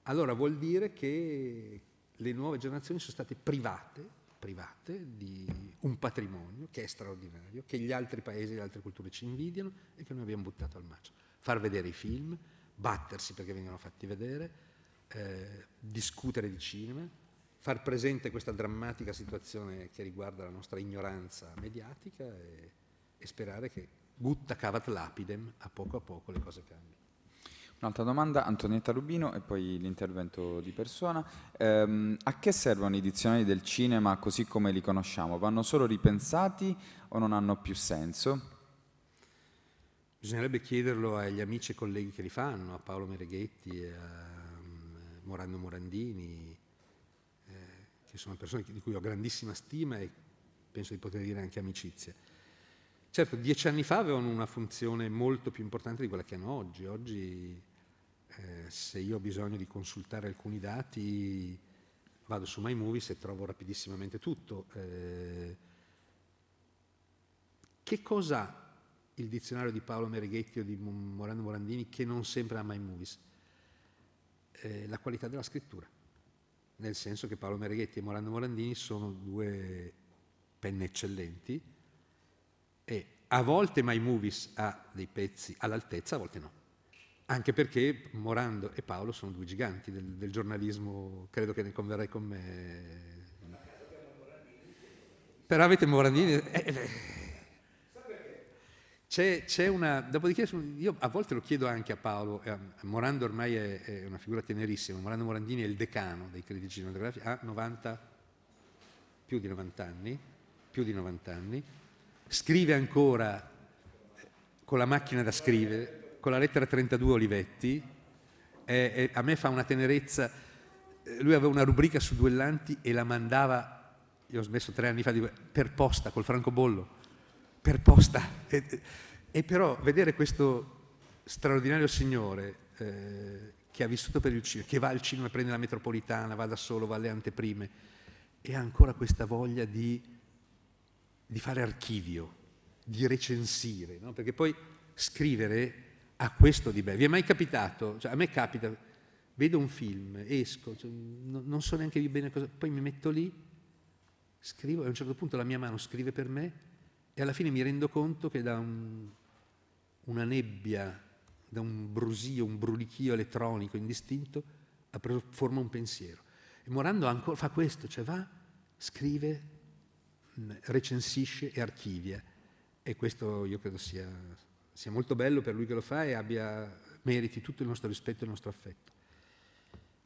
allora vuol dire che le nuove generazioni sono state private, private di un patrimonio che è straordinario, che gli altri paesi e le altre culture ci invidiano e che noi abbiamo buttato al macio far vedere i film, battersi perché vengano fatti vedere, eh, discutere di cinema, far presente questa drammatica situazione che riguarda la nostra ignoranza mediatica e, e sperare che gutta cavat lapidem, a poco a poco le cose cambiano. Un'altra domanda, Antonietta Rubino e poi l'intervento di persona. Ehm, a che servono i dizionari del cinema così come li conosciamo? Vanno solo ripensati o non hanno più senso? Bisognerebbe chiederlo agli amici e colleghi che li fanno, a Paolo Mereghetti, a mm, Morando Morandini, eh, che sono persone di cui ho grandissima stima e penso di poter dire anche amicizia. Certo, dieci anni fa avevano una funzione molto più importante di quella che hanno oggi. Oggi eh, se io ho bisogno di consultare alcuni dati vado su MyMovies e trovo rapidissimamente tutto. Eh, che cosa ha? il dizionario di Paolo Mereghetti o di Morano Morandini che non sembra My movies, eh, la qualità della scrittura, nel senso che Paolo Mereghetti e Morano Morandini sono due penne eccellenti e a volte My Movies ha dei pezzi all'altezza, a volte no. Anche perché Morando e Paolo sono due giganti del, del giornalismo, credo che ne converrai con me. Però avete Morandini... Eh, eh, c'è, c'è una, dopodiché io a volte lo chiedo anche a Paolo, eh, Morando ormai è, è, una figura tenerissima, Morando Morandini è il decano dei critici cinematografici, ha 90, più di 90 anni, più di 90 anni, scrive ancora con la macchina da scrivere, con la lettera 32 Olivetti, è, è, a me fa una tenerezza, eh, lui aveva una rubrica su duellanti e la mandava, io ho smesso tre anni fa, per posta col francobollo per posta. E, e però vedere questo straordinario signore eh, che ha vissuto per il cinema, che va al cinema, prende la metropolitana, va da solo, va alle anteprime, e ha ancora questa voglia di, di fare archivio, di recensire, no? perché poi scrivere a questo di bello. Vi è mai capitato? Cioè, a me capita, vedo un film, esco, cioè, no, non so neanche bene cosa, poi mi metto lì, scrivo e a un certo punto la mia mano scrive per me e alla fine mi rendo conto che da un, una nebbia, da un brusio, un brulichio elettronico indistinto, ha preso forma un pensiero. E Morando ancora fa questo, cioè va, scrive, mm, recensisce e archivia. E questo io credo sia, sia molto bello per lui che lo fa e abbia, meriti tutto il nostro rispetto e il nostro affetto.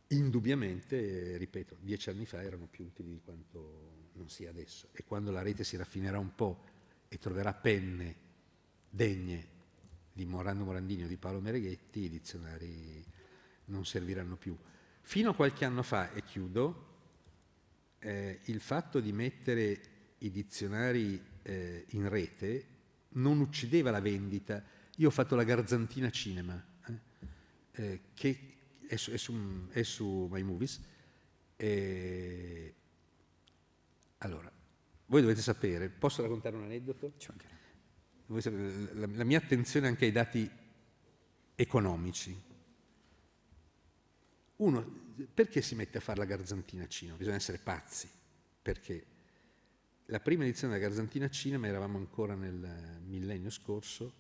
Indubbiamente, ripeto, dieci anni fa erano più utili di quanto non sia adesso e quando la rete si raffinerà un po' e troverà penne degne di Morando Morandini o di Paolo Mereghetti, i dizionari non serviranno più. Fino a qualche anno fa, e chiudo, eh, il fatto di mettere i dizionari eh, in rete non uccideva la vendita. Io ho fatto la Garzantina Cinema, eh, eh che è su, è, su, è su My Movies. Eh, allora, voi dovete sapere, posso raccontare un aneddoto? Sapete, la, la mia attenzione anche ai dati economici. Uno, perché si mette a fare la garzantina a Cina? Bisogna essere pazzi, perché la prima edizione della garzantina a Cina, ma eravamo ancora nel millennio scorso,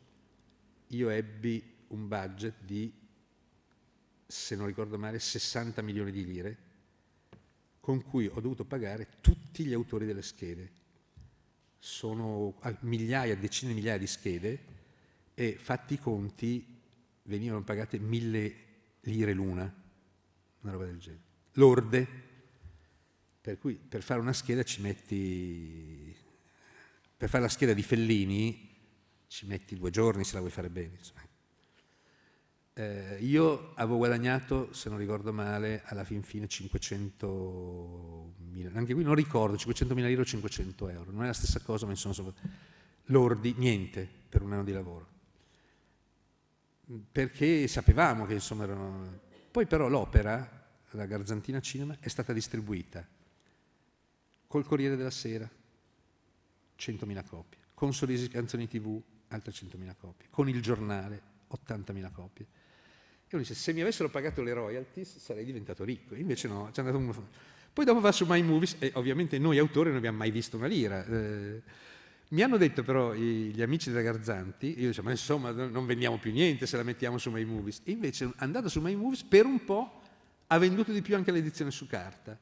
io ebbi un budget di, se non ricordo male, 60 milioni di lire, con cui ho dovuto pagare tutti gli autori delle schede, sono migliaia, decine di migliaia di schede e fatti i conti venivano pagate mille lire l'una, una roba del genere, lorde, per cui per fare una scheda ci metti, per fare la scheda di Fellini ci metti due giorni se la vuoi fare bene, insomma. Eh, io avevo guadagnato, se non ricordo male, alla fin fine 500.000, anche qui non ricordo, 500.000 euro o 500 euro, non è la stessa cosa, ma insomma, lordi, niente per un anno di lavoro. Perché sapevamo che insomma erano... Poi però l'opera, la Garzantina Cinema, è stata distribuita col Corriere della Sera, 100.000 copie, con Sorrisi Canzoni TV, altre 100.000 copie, con il giornale, 80.000 copie e lui dice, se mi avessero pagato le royalties sarei diventato ricco. Invece no, c'è andato un... Poi dopo va su My Movies e ovviamente noi autori non abbiamo mai visto una lira. Eh, mi hanno detto però i, gli amici della Garzanti, io dicevo, ma insomma non vendiamo più niente se la mettiamo su My Movies. E invece andata su My Movies per un po' ha venduto di più anche l'edizione su carta.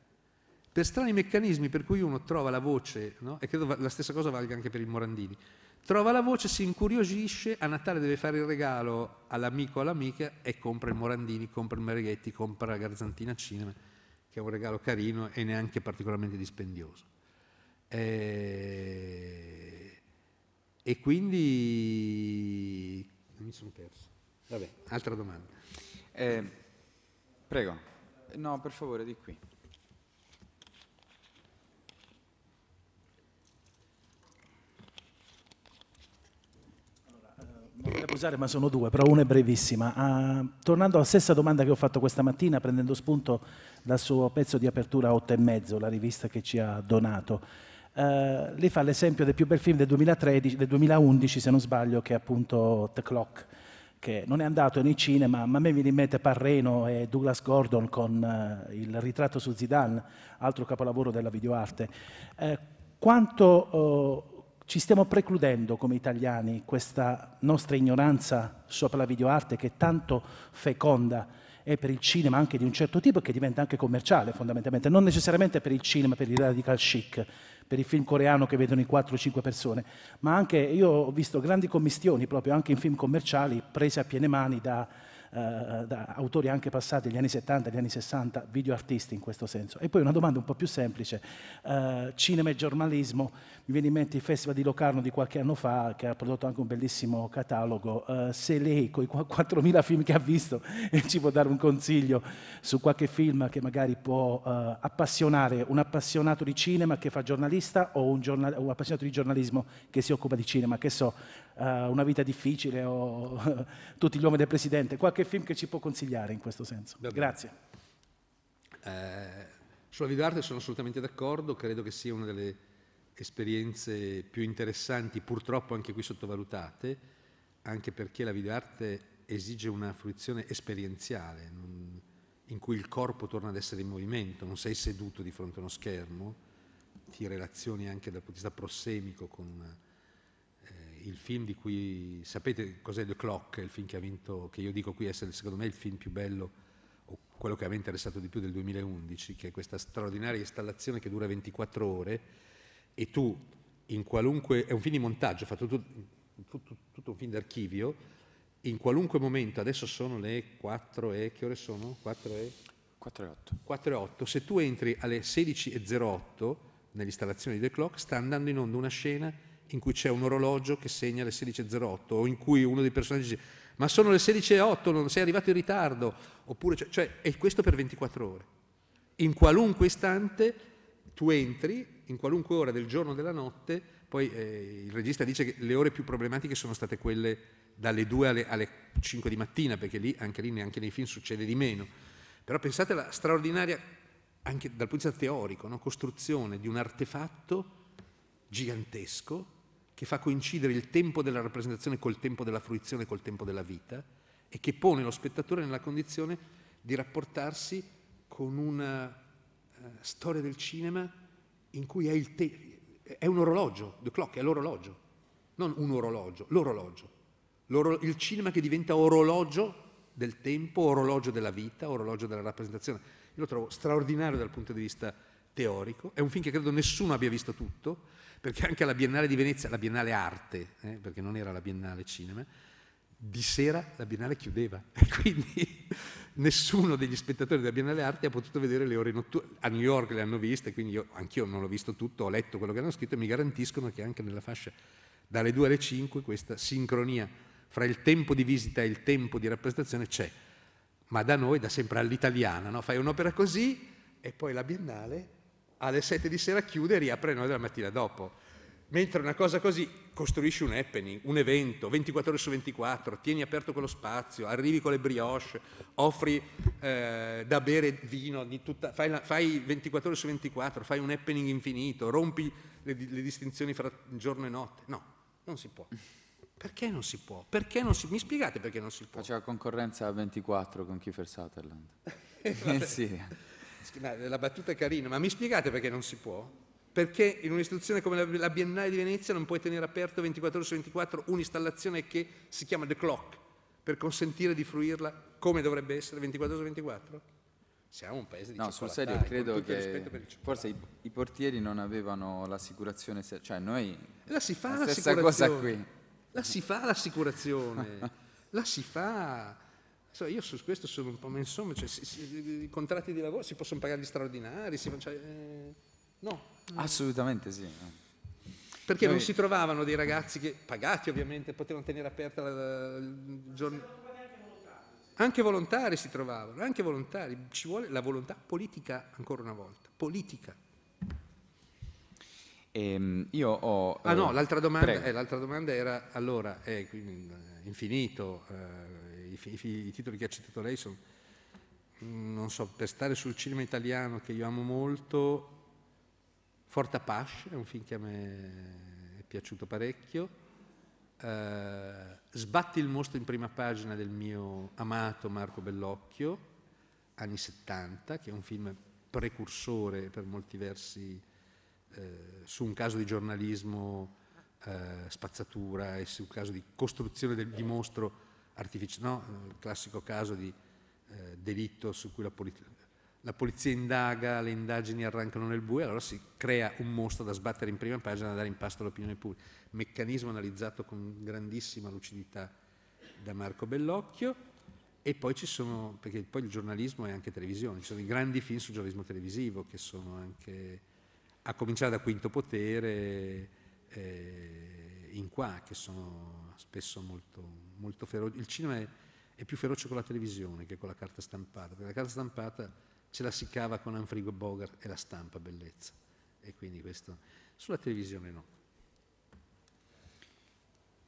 Per strani meccanismi per cui uno trova la voce, no? e credo la stessa cosa valga anche per il Morandini, Trova la voce, si incuriosisce, a Natale deve fare il regalo all'amico o all'amica e compra il Morandini, compra il Mereghetti, compra la Garzantina Cinema, che è un regalo carino e neanche particolarmente dispendioso. E, eh, e quindi... Mi sono perso. Vabbè, altra domanda. Eh, prego. No, per favore, di qui. Usare, ma sono due, però una è brevissima. Uh, tornando alla stessa domanda che ho fatto questa mattina, prendendo spunto dal suo pezzo di apertura 8 e mezzo, la rivista che ci ha donato, uh, lei fa l'esempio del più bel film del, 2013, del 2011, se non sbaglio, che è appunto The Clock, che non è andato nei cinema, ma a me mi rimette Parreno e Douglas Gordon con uh, il ritratto su Zidane, altro capolavoro della videoarte. Eh, quanto oh, ci stiamo precludendo come italiani questa nostra ignoranza sopra la videoarte che è tanto feconda è per il cinema anche di un certo tipo e che diventa anche commerciale fondamentalmente, non necessariamente per il cinema, per il radical chic, per il film coreano che vedono i 4-5 persone, ma anche io ho visto grandi commistioni proprio anche in film commerciali prese a piene mani da eh, da autori anche passati, gli anni 70, gli anni 60, video artisti in questo senso. E poi una domanda un po' più semplice, eh, cinema e giornalismo, mi viene in mente il Festival di Locarno di qualche anno fa, che ha prodotto anche un bellissimo catalogo, eh, se lei con i 4.000 film che ha visto ci può dare un consiglio su qualche film che magari può eh, appassionare un appassionato di cinema che fa giornalista o un, giornal- un appassionato di giornalismo che si occupa di cinema, che so, eh, una vita difficile o tutti gli uomini del Presidente, qualche qualche film che ci può consigliare in questo senso. Grazie. Eh, sulla videoarte sono assolutamente d'accordo, credo che sia una delle esperienze più interessanti, purtroppo anche qui sottovalutate, anche perché la videoarte esige una fruizione esperienziale, non, in cui il corpo torna ad essere in movimento, non sei seduto di fronte a uno schermo, ti relazioni anche dal punto di vista prossemico con una il film di cui sapete cos'è The Clock, il film che ha vinto, che io dico qui essere secondo me il film più bello o quello che a me è interessato di più del 2011, che è questa straordinaria installazione che dura 24 ore e tu in qualunque, è un film di montaggio, fatto tutto, tutto, tutto un film d'archivio, in qualunque momento, adesso sono le 4 e, che ore sono? 4 e? 4 e 8. 4 e 8, se tu entri alle 16 e 08 nell'installazione di The Clock sta andando in onda una scena in cui c'è un orologio che segna le 16.08 o in cui uno dei personaggi dice ma sono le 16.08, non sei arrivato in ritardo, oppure cioè, cioè è questo per 24 ore. In qualunque istante tu entri, in qualunque ora del giorno o della notte, poi eh, il regista dice che le ore più problematiche sono state quelle dalle 2 alle, alle 5 di mattina, perché lì, anche lì neanche nei film succede di meno. Però pensate alla straordinaria, anche dal punto di vista teorico, no? costruzione di un artefatto gigantesco che fa coincidere il tempo della rappresentazione col tempo della fruizione, col tempo della vita, e che pone lo spettatore nella condizione di rapportarsi con una uh, storia del cinema in cui è, il te- è un orologio, the clock è l'orologio, non un orologio, l'orologio. L'oro- il cinema che diventa orologio del tempo, orologio della vita, orologio della rappresentazione. Io lo trovo straordinario dal punto di vista teorico, è un film che credo nessuno abbia visto tutto, perché anche alla Biennale di Venezia, la Biennale Arte, eh, perché non era la Biennale Cinema, di sera la Biennale chiudeva e quindi nessuno degli spettatori della Biennale Arte ha potuto vedere le ore notturne. A New York le hanno viste, quindi io, anch'io non l'ho visto tutto, ho letto quello che hanno scritto e mi garantiscono che anche nella fascia dalle 2 alle 5 questa sincronia fra il tempo di visita e il tempo di rappresentazione c'è. Ma da noi, da sempre all'italiana, no? fai un'opera così e poi la Biennale alle 7 di sera chiude e riapre alle 9 della mattina dopo. Mentre una cosa così costruisci un happening, un evento, 24 ore su 24, tieni aperto quello spazio, arrivi con le brioche, offri eh, da bere vino, tutta, fai, la, fai, 24 ore su 24, fai un happening infinito, rompi le, le, distinzioni fra giorno e notte. No, non si può. Perché non si può? Perché non si, mi spiegate perché non si può? Faceva concorrenza a 24 con Kiefer Sutherland. in eh la battuta è carina, ma mi spiegate perché non si può? Perché in un'istituzione come la Biennale di Venezia non puoi tenere aperto 24 ore su 24 un'installazione che si chiama The Clock per consentire di fruirla come dovrebbe essere 24 ore su 24? Siamo un paese di No, sul serio credo che forse i, i, portieri non avevano l'assicurazione, cioè noi la si fa la stessa cosa qui. La si fa l'assicurazione. la si fa. So, io su questo sono un po' insomma, cioè, si, si, i contratti di lavoro si possono pagare gli straordinari, si, cioè, eh, no. Assolutamente sì. Perché Noi... non si trovavano dei ragazzi che, pagati ovviamente, potevano tenere aperta la, il giorno... Anche volontari si trovavano, anche volontari. Ci vuole la volontà politica ancora una volta, politica. Ehm, io ho... Ah no, eh, l'altra domanda, eh, l'altra domanda era, allora, è eh, infinito... Eh, i, i, i titoli che ha citato lei sono, non so, per stare sul cinema italiano che io amo molto, Forte Apache è un film che a me è piaciuto parecchio, Uh, sbatti il mostro in prima pagina del mio amato Marco Bellocchio, anni 70, che è un film precursore per molti versi uh, su un caso di giornalismo uh, spazzatura e su un caso di costruzione del, di mostro artificiali, no? il classico caso di eh, delitto su cui la, polizia, la polizia indaga, le indagini arrancano nel buio, allora si crea un mostro da sbattere in prima pagina, e da dare in pasto all'opinione pubblica. Meccanismo analizzato con grandissima lucidità da Marco Bellocchio. E poi ci sono, perché poi il giornalismo è anche televisione, ci sono i grandi film sul giornalismo televisivo che sono anche, a cominciare da Quinto Potere, eh, in qua, che sono spesso molto, molto feroce. Il cinema è, è, più feroce con la televisione che con la carta stampata, perché la carta stampata ce la si cava con Anfrigo Bogart e la stampa bellezza. E quindi questo sulla televisione no.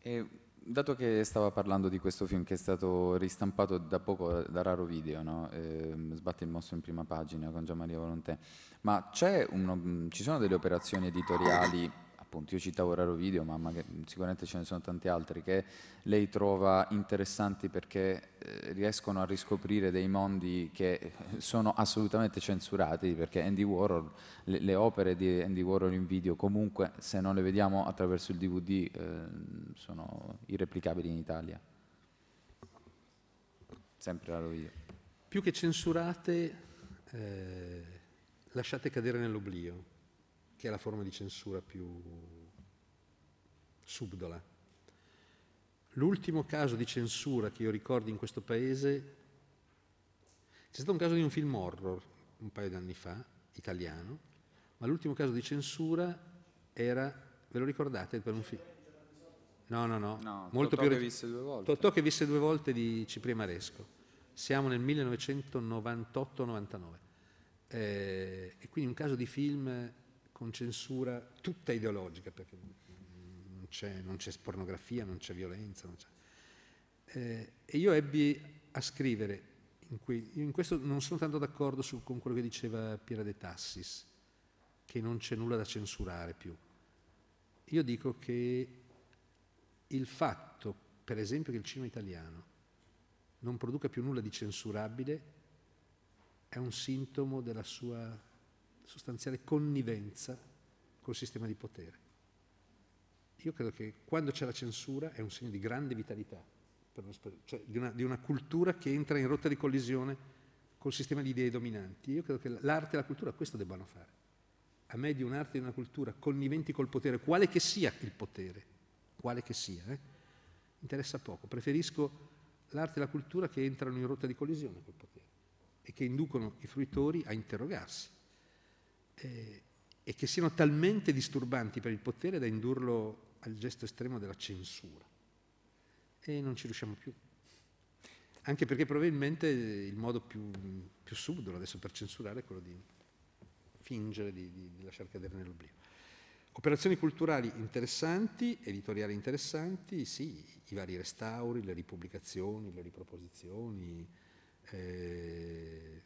E dato che stava parlando di questo film che è stato ristampato da poco da Raro Video, no? eh, sbatte il mosso in prima pagina con Gian Maria Volontè, ma uno, ci sono delle operazioni editoriali appunto io citavo Raro Video, ma sicuramente ce ne sono tanti altri, che lei trova interessanti perché eh, riescono a riscoprire dei mondi che eh, sono assolutamente censurati, perché Andy Warhol, le, le opere di Andy Warhol in video comunque se non le vediamo attraverso il DVD eh, sono irreplicabili in Italia. Sempre Raro Video. Più che censurate, eh, lasciate cadere nell'oblio che è la forma di censura più subdola. L'ultimo caso di censura che io ricordo in questo paese c'è stato un caso di un film horror un paio di anni fa, italiano, ma l'ultimo caso di censura era, ve lo ricordate, per un film? No, no, no, no molto Totò più... che visse due volte. Totò che visse due volte di Cipria Maresco. Siamo nel 1998-99. Eh, e quindi un caso di film con censura tutta ideologica, perché non c'è, non c'è pornografia, non c'è violenza. Non c'è. Eh, e io ebbi a scrivere, in, cui, in questo non sono tanto d'accordo su, con quello che diceva Piera De Tassis, che non c'è nulla da censurare più. Io dico che il fatto, per esempio, che il cinema italiano non produca più nulla di censurabile è un sintomo della sua sostanziale connivenza col sistema di potere. Io credo che quando c'è la censura è un segno di grande vitalità, cioè di, una, di una cultura che entra in rotta di collisione col sistema di idee dominanti. Io credo che l'arte e la cultura questo debbano fare. A me di un'arte e di una cultura conniventi col potere, quale che sia il potere, quale che sia, eh, interessa poco. Preferisco l'arte e la cultura che entrano in rotta di collisione col potere e che inducono i fruitori a interrogarsi eh, e che siano talmente disturbanti per il potere da indurlo al gesto estremo della censura. E non ci riusciamo più. Anche perché probabilmente il modo più, più subdolo adesso per censurare è quello di fingere di, di, di lasciar cadere nell'oblio. Operazioni culturali interessanti, editoriali interessanti, sì, i vari restauri, le ripubblicazioni, le riproposizioni, eh,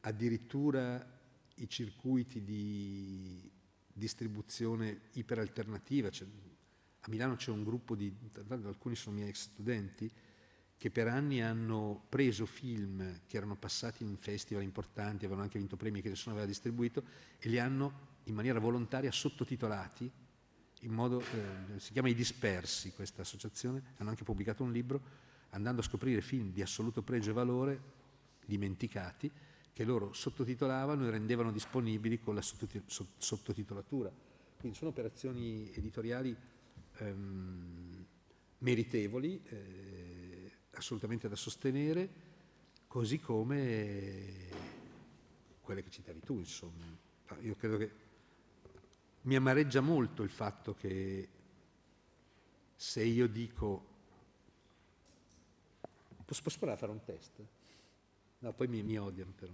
addirittura i circuiti di distribuzione iperalternativa. Cioè, a Milano c'è un gruppo di, alcuni sono miei ex studenti, che per anni hanno preso film che erano passati in festival importanti, avevano anche vinto premi che nessuno aveva distribuito, e li hanno in maniera volontaria sottotitolati, in modo, eh, si chiama I Dispersi questa associazione, hanno anche pubblicato un libro andando a scoprire film di assoluto pregio e valore, dimenticati, che loro sottotitolavano e rendevano disponibili con la sottotitolatura. Quindi sono operazioni editoriali ehm, meritevoli, eh, assolutamente da sostenere, così come quelle che citavi tu, insomma. Ah, io credo che mi amareggia molto il fatto che se io dico posso, provare a fare un test? No, poi mi, mi odiano però.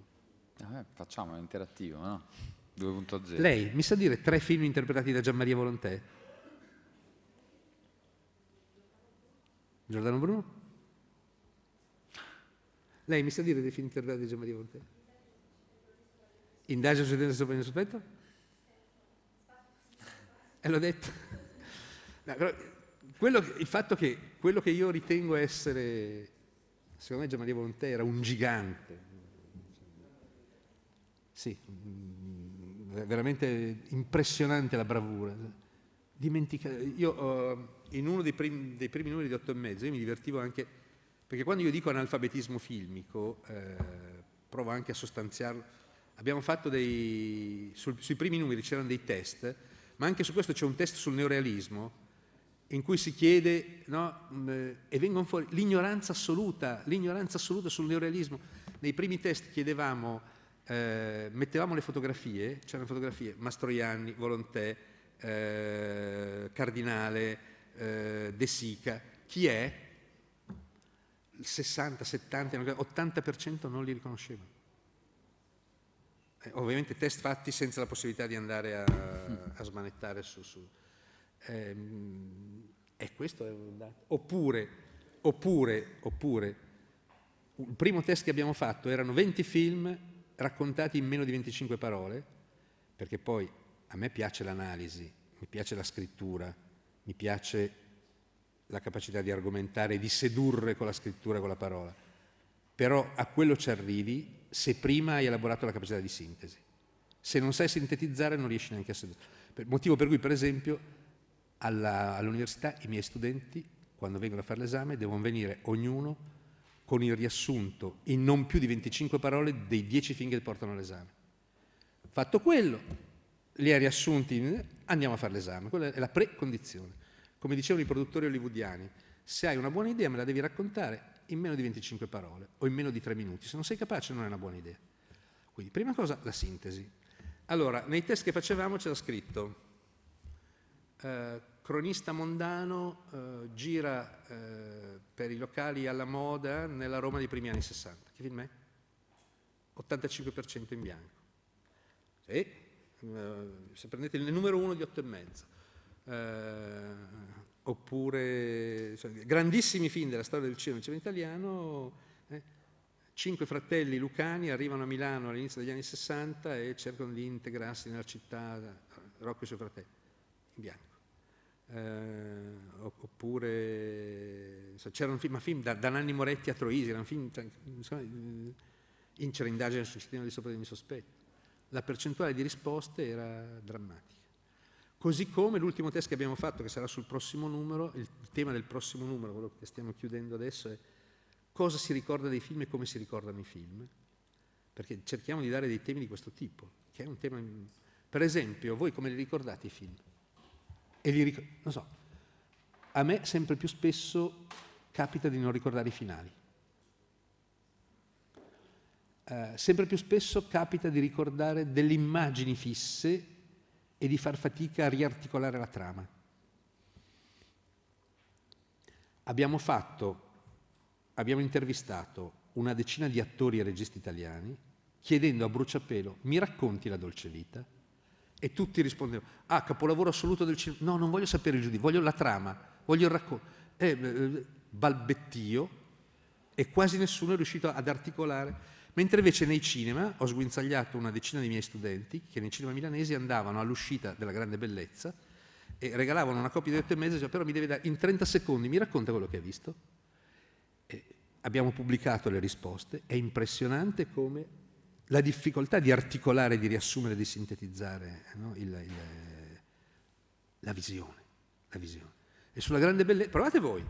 Ah, facciamo, è interattivo, no? 2.0. Lei mi sa dire tre film interpretati da Gianmaria Volontè? Giordano Bruno? Lei mi sa dire dei film interpretati da Gianmaria Volontè? Indagine su tendenza sopra il sospetto? E eh, l'ho detto. No, però, quello, il fatto che quello che io ritengo essere, secondo me Gianmaria Volontè era un gigante, sì, mm, è veramente impressionante la bravura. Dimentica... Io eh, in uno dei primi, dei primi numeri di 8 e mezzo io mi divertivo anche, perché quando io dico analfabetismo filmico, eh, provo anche a sostanziarlo, abbiamo fatto dei... Sul, sui primi numeri c'erano dei test, ma anche su questo c'è un test sul neorealismo, in cui si chiede no, mm, eh, e vengono fuori l'ignoranza assoluta, l'ignoranza assoluta sul neorealismo. Nei primi test chiedevamo eh, mettevamo le fotografie, c'erano fotografie Mastroianni, Volontè, eh, Cardinale, eh, De Sica, chi è? Il 60, 70, 80% non li riconosceva. Eh, ovviamente test fatti senza la possibilità di andare a, mm. a smanettare su... su. Ehm, e questo è un dato. Oppure, oppure, oppure, il primo test che abbiamo fatto erano 20 film raccontati in meno di 25 parole, perché poi a me piace l'analisi, mi piace la scrittura, mi piace la capacità di argomentare, e di sedurre con la scrittura, con la parola, però a quello ci arrivi se prima hai elaborato la capacità di sintesi. Se non sai sintetizzare non riesci neanche a sedurre. Motivo per cui, per esempio, alla, all'università i miei studenti, quando vengono a fare l'esame, devono venire ognuno con il riassunto in non più di 25 parole dei 10 film che portano all'esame. Fatto quello, li ha riassunti, andiamo a fare l'esame, quella è la precondizione. Come dicevano i produttori hollywoodiani, se hai una buona idea me la devi raccontare in meno di 25 parole o in meno di 3 minuti, se non sei capace non è una buona idea. Quindi prima cosa la sintesi. Allora, nei test che facevamo c'era scritto eh, cronista mondano eh, gira eh, per i locali alla moda nella Roma dei primi anni 60. Che film è? 85% in bianco. Sì, eh, se prendete il numero uno di 8,5. Eh, oppure cioè, grandissimi film della storia del cinema, cinema italiano. Eh. cinque fratelli lucani arrivano a Milano all'inizio degli anni 60 e cercano di integrarsi nella città, Rocco e suo fratello, in bianco eh, oppure c'erano film, ma film da, da, Nanni Moretti a Troisi, erano film, insomma, cioè, incera indagine sul sistema di sopra sospetto. La percentuale di risposte era drammatica. Così come l'ultimo test che abbiamo fatto, che sarà sul prossimo numero, il tema del prossimo numero, quello che stiamo chiudendo adesso, è cosa si ricorda dei film e come si ricordano i film, perché cerchiamo di dare dei temi di questo tipo, che è un tema... Per esempio, voi come li ricordate i film? e li ricordo. Non so, a me sempre più spesso capita di non ricordare i finali. Uh, sempre più spesso capita di ricordare delle immagini fisse e di far fatica a riarticolare la trama. Abbiamo fatto, abbiamo intervistato una decina di attori e registi italiani chiedendo a bruciapelo mi racconti la dolce vita? E tutti rispondevano, ah, capolavoro assoluto del cinema. No, non voglio sapere il giudizio, voglio la trama, voglio il racconto. Eh, balbettio e quasi nessuno è riuscito ad articolare. Mentre invece nei cinema ho sguinzagliato una decina di miei studenti che nei cinema milanesi andavano all'uscita della grande bellezza e regalavano una copia di 8 e mezzo e dicevano però mi deve dare in 30 secondi, mi racconta quello che hai visto. E abbiamo pubblicato le risposte, è impressionante come la difficoltà di articolare, di riassumere, di sintetizzare no? il, il, la, visione, la visione. E sulla grande bellezza, provate voi,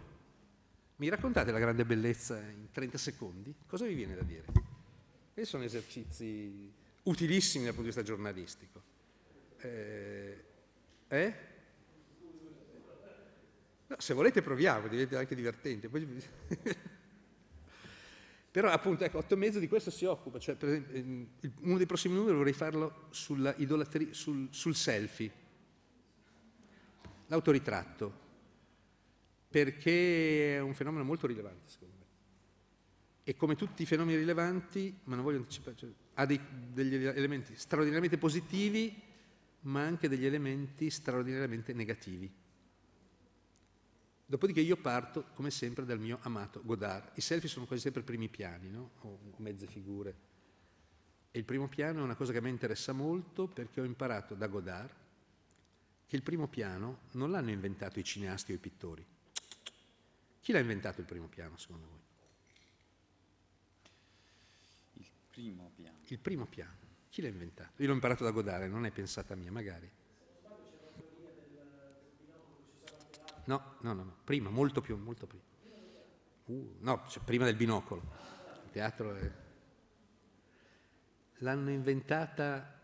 mi raccontate la grande bellezza in 30 secondi? Cosa vi viene da dire? Questi sono esercizi utilissimi dal punto di vista giornalistico. Eh? eh? No, se volete proviamo, diventa anche divertente. Poi... Però appunto, ecco, otto e mezzo di questo si occupa, cioè, esempio, uno dei prossimi numeri vorrei farlo sul, sul selfie, l'autoritratto, perché è un fenomeno molto rilevante secondo me. E come tutti i fenomeni rilevanti, ma non voglio anticipare, cioè, ha dei, degli elementi straordinariamente positivi, ma anche degli elementi straordinariamente negativi. Dopodiché io parto, come sempre, dal mio amato Godard. I selfie sono quasi sempre primi piani, no? o mezze figure. E il primo piano è una cosa che a me interessa molto perché ho imparato da Godard che il primo piano non l'hanno inventato i cineasti o i pittori. Chi l'ha inventato il primo piano, secondo voi? Il primo piano. Il primo piano. Chi l'ha inventato? Io l'ho imparato da Godard, non è pensata mia, magari. No, no, no, prima, molto più, molto prima. Uh, no, cioè prima del binocolo. Il teatro è... L'hanno inventata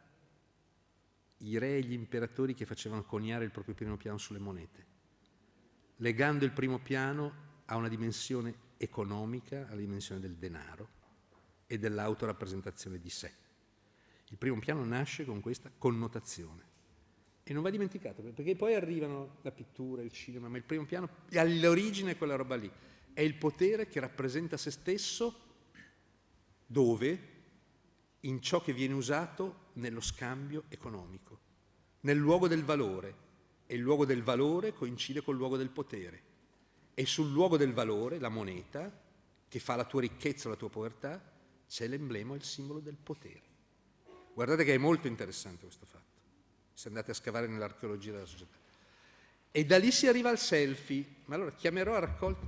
i re e gli imperatori che facevano coniare il proprio primo piano sulle monete, legando il primo piano a una dimensione economica, alla dimensione del denaro e dell'autorappresentazione di sé. Il primo piano nasce con questa connotazione. E non va dimenticato, perché poi arrivano la pittura, il cinema, ma il primo piano, all'origine è quella roba lì. È il potere che rappresenta se stesso dove? In ciò che viene usato nello scambio economico, nel luogo del valore. E il luogo del valore coincide col luogo del potere. E sul luogo del valore, la moneta, che fa la tua ricchezza o la tua povertà, c'è l'emblema, il simbolo del potere. Guardate che è molto interessante questo fatto se andate a scavare nell'archeologia della società. E da lì si arriva al selfie. Ma allora chiamerò a raccolta...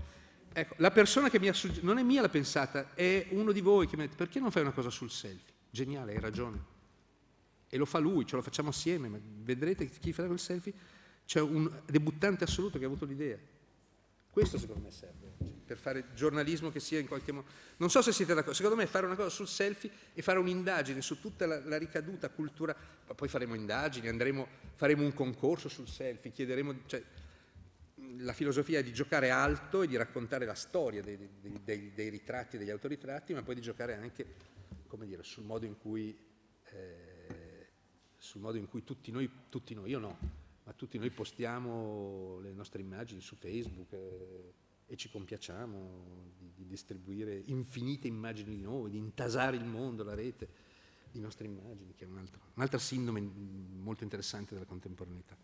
Ecco, la persona che mi ha suggerito, non è mia la pensata, è uno di voi che mi ha detto perché non fai una cosa sul selfie? Geniale, hai ragione. E lo fa lui, ce lo facciamo assieme, ma vedrete chi farà quel selfie? C'è un debuttante assoluto che ha avuto l'idea. Questo secondo me serve per fare giornalismo che sia in qualche modo. Non so se siete d'accordo, secondo me fare una cosa sul selfie e fare un'indagine su tutta la, la ricaduta culturale, poi faremo indagini, andremo, faremo un concorso sul selfie, chiederemo... Cioè, la filosofia è di giocare alto e di raccontare la storia dei, dei, dei, dei ritratti e degli autoritratti, ma poi di giocare anche dire, sul, modo cui, eh, sul modo in cui, tutti, noi, tutti noi, io no, ma tutti noi postiamo le nostre immagini su Facebook. Eh, e ci compiacciamo di, di distribuire infinite immagini di noi, di intasare il mondo, la rete, di nostre immagini, che è un'altra, un'altra sindrome molto interessante della contemporaneità.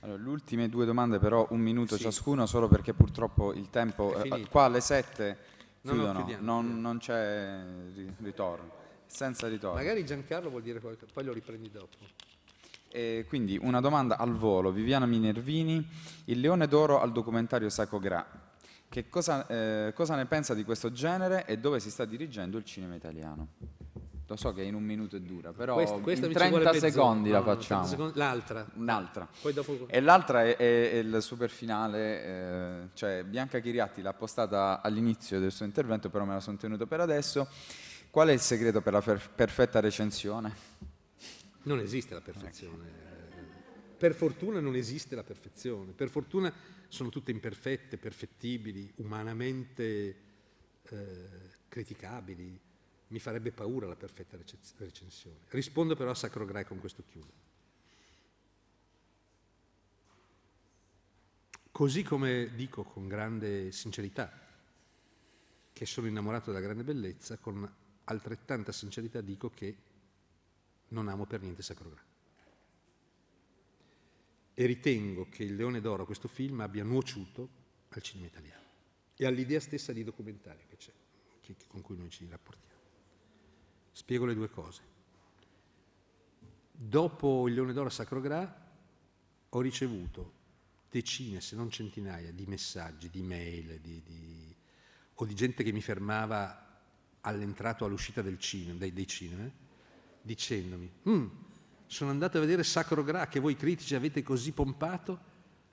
Allora, le due domande, però un minuto sì. ciascuna, solo perché purtroppo il tempo... Eh, qua alle sette no, no, non, non, c'è ritorno, senza ritorno. Magari Giancarlo vuol dire qualcosa, poi lo riprendi dopo. E quindi una domanda al volo, Viviana Minervini, il leone d'oro al documentario Sacro Gra. Che cosa, eh, cosa, ne pensa di questo genere e dove si sta dirigendo il cinema italiano? Lo so che in un minuto è dura, però questa, questa in 30 secondi no, la facciamo. Secondi, l'altra. Un'altra. Dopo... E l'altra è, è, è, il super finale, eh, cioè Bianca Chiriatti l'ha postata all'inizio del suo intervento, però me la sono tenuta per adesso. Qual è il segreto per la per- perfetta recensione? Non esiste la perfezione. Ecco. Per fortuna non esiste la perfezione. Per fortuna sono tutte imperfette, perfettibili, umanamente eh, criticabili. Mi farebbe paura la perfetta recensione. Rispondo però a Sacro Greco, con questo chiudo. Così come dico con grande sincerità che sono innamorato della grande bellezza, con altrettanta sincerità dico che non amo per niente Sacro Greco e ritengo che il Leone d'Oro, questo film, abbia nuociuto al cinema italiano e all'idea stessa di documentario che c'è, che, con cui noi ci rapportiamo. Spiego le due cose. Dopo il Leone d'Oro a Sacro Gra ho ricevuto decine, se non centinaia, di messaggi, di mail, di, di, o di gente che mi fermava all'entrata o all'uscita del cinema, dei, dei cinema, dicendomi mm, sono andato a vedere Sacro Gra, che voi critici avete così pompato,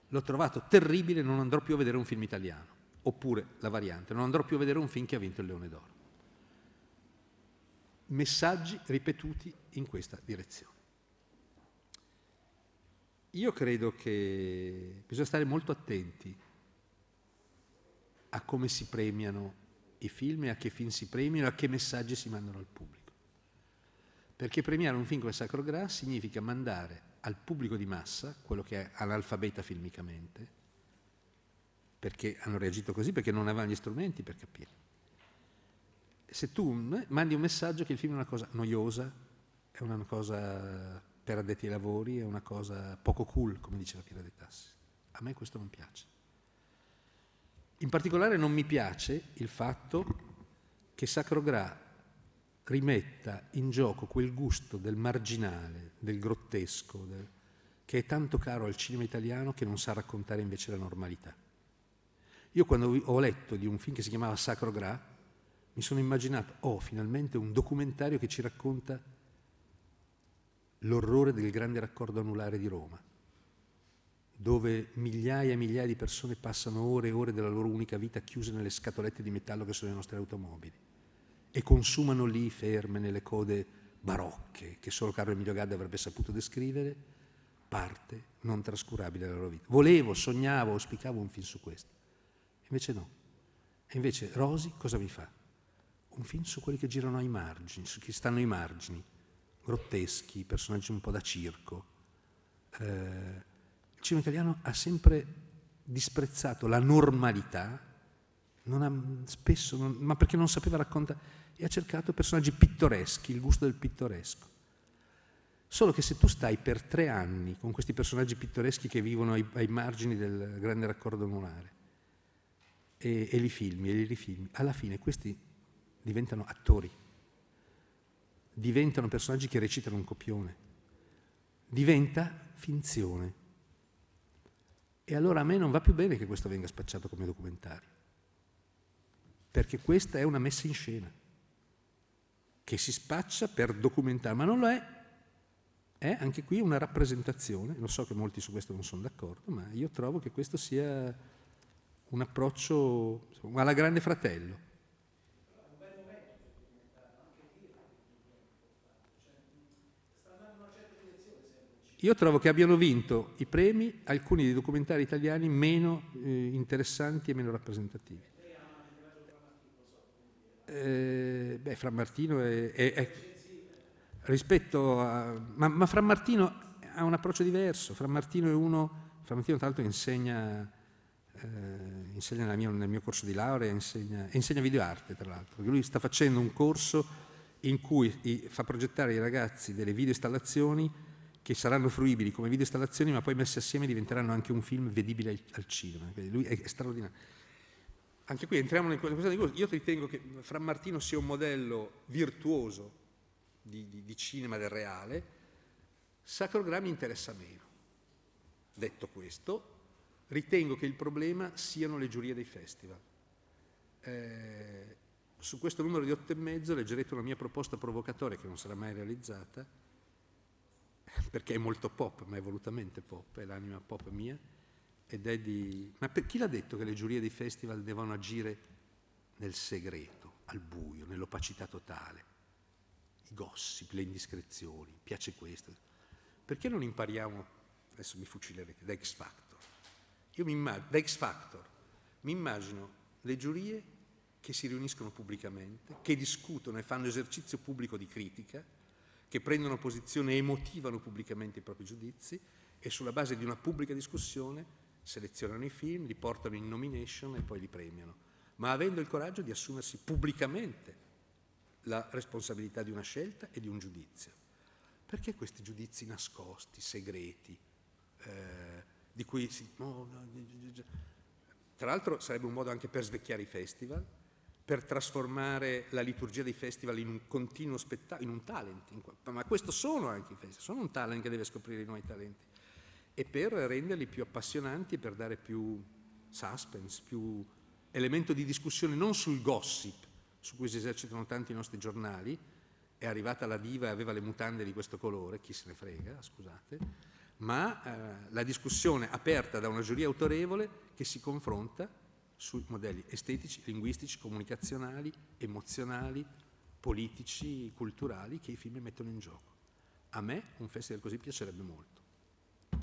l'ho trovato terribile, non andrò più a vedere un film italiano. Oppure la variante, non andrò più a vedere un film che ha vinto il Leone d'Oro. Messaggi ripetuti in questa direzione. Io credo che bisogna stare molto attenti a come si premiano i film, e a che film si premiano, e a che messaggi si mandano al pubblico. Perché premiare un film come Sacro Gras significa mandare al pubblico di massa, quello che è analfabeta filmicamente, perché hanno reagito così, perché non avevano gli strumenti per capire. Se tu mandi un messaggio che il film è una cosa noiosa, è una cosa per addetti ai lavori, è una cosa poco cool, come diceva Piera dei Tassi. A me questo non piace. In particolare non mi piace il fatto che Sacro Gra rimetta in gioco quel gusto del marginale, del grottesco, del, che è tanto caro al cinema italiano che non sa raccontare invece la normalità. Io quando ho letto di un film che si chiamava Sacro Gra, mi sono immaginato, oh, finalmente un documentario che ci racconta l'orrore del grande raccordo anulare di Roma, dove migliaia e migliaia di persone passano ore e ore della loro unica vita chiuse nelle scatolette di metallo che sono le nostre automobili e consumano lì ferme nelle code barocche che solo Carlo Emilio Gadda avrebbe saputo descrivere, parte non trascurabile della loro vita. Volevo, sognavo, auspicavo un film su questo. Invece no. E invece Rosi cosa mi fa? Un film su quelli che girano ai margini, su chi stanno ai margini, grotteschi, personaggi un po' da circo. Eh, il cinema italiano ha sempre disprezzato la normalità, non ha, spesso, non, ma perché non sapeva raccontare e ha cercato personaggi pittoreschi, il gusto del pittoresco. Solo che se tu stai per tre anni con questi personaggi pittoreschi che vivono ai, ai margini del grande raccordo molare e, e li filmi e li rifilmi, alla fine questi diventano attori, diventano personaggi che recitano un copione, diventa finzione. E allora a me non va più bene che questo venga spacciato come documentario, perché questa è una messa in scena che si spaccia per documentare, ma non lo è. È anche qui una rappresentazione, lo so che molti su questo non sono d'accordo, ma io trovo che questo sia un approccio insomma, alla grande fratello. Io trovo che abbiano vinto i premi alcuni dei documentari italiani meno eh, interessanti e meno rappresentativi. Eh, beh, Fra Martino è, è, è rispetto a... Ma, ma Fra Martino ha un approccio diverso, Fra Martino è uno, Fra Martino tra l'altro insegna, eh, insegna mia, nel mio corso di laurea, insegna, insegna videoarte tra l'altro, lui sta facendo un corso in cui fa progettare ai ragazzi delle video installazioni che saranno fruibili come video installazioni, ma poi messe assieme diventeranno anche un film vedibile al cinema, lui è straordinario anche qui entriamo nel questione di gusto. Io ritengo che Fran Martino sia un modello virtuoso di, di, di cinema del reale, Sacrogrammi interessa meno. Detto questo, ritengo che il problema siano le giurie dei festival. Eh, su questo numero di 8,5 leggerete una mia proposta provocatoria che non sarà mai realizzata, perché è molto pop, ma è volutamente pop, è l'anima pop mia ed è di... Ma per, chi l'ha detto che le giurie dei festival devono agire nel segreto, al buio, nell'opacità totale? I gossip, le indiscrezioni, piace questo. Perché non impariamo, adesso mi fucilerete, da X Factor? Io mi immagino, da X Factor, mi immagino le giurie che si riuniscono pubblicamente, che discutono e fanno esercizio pubblico di critica, che prendono posizione e motivano pubblicamente i propri giudizi e sulla base di una pubblica discussione selezionano i film, li portano in nomination e poi li premiano, ma avendo il coraggio di assumersi pubblicamente la responsabilità di una scelta e di un giudizio. Perché questi giudizi nascosti, segreti, eh, di cui si... tra l'altro sarebbe un modo anche per svecchiare i festival, per trasformare la liturgia dei festival in un continuo spettacolo, in un talent, in ma questo sono anche i festival, sono un talent che deve scoprire i nuovi talenti e per renderli più appassionanti e per dare più suspense, più elemento di discussione non sul gossip su cui si esercitano tanti i nostri giornali, è arrivata la diva e aveva le mutande di questo colore, chi se ne frega, scusate, ma eh, la discussione aperta da una giuria autorevole che si confronta sui modelli estetici, linguistici, comunicazionali, emozionali, politici, culturali che i film mettono in gioco. A me un festival così piacerebbe molto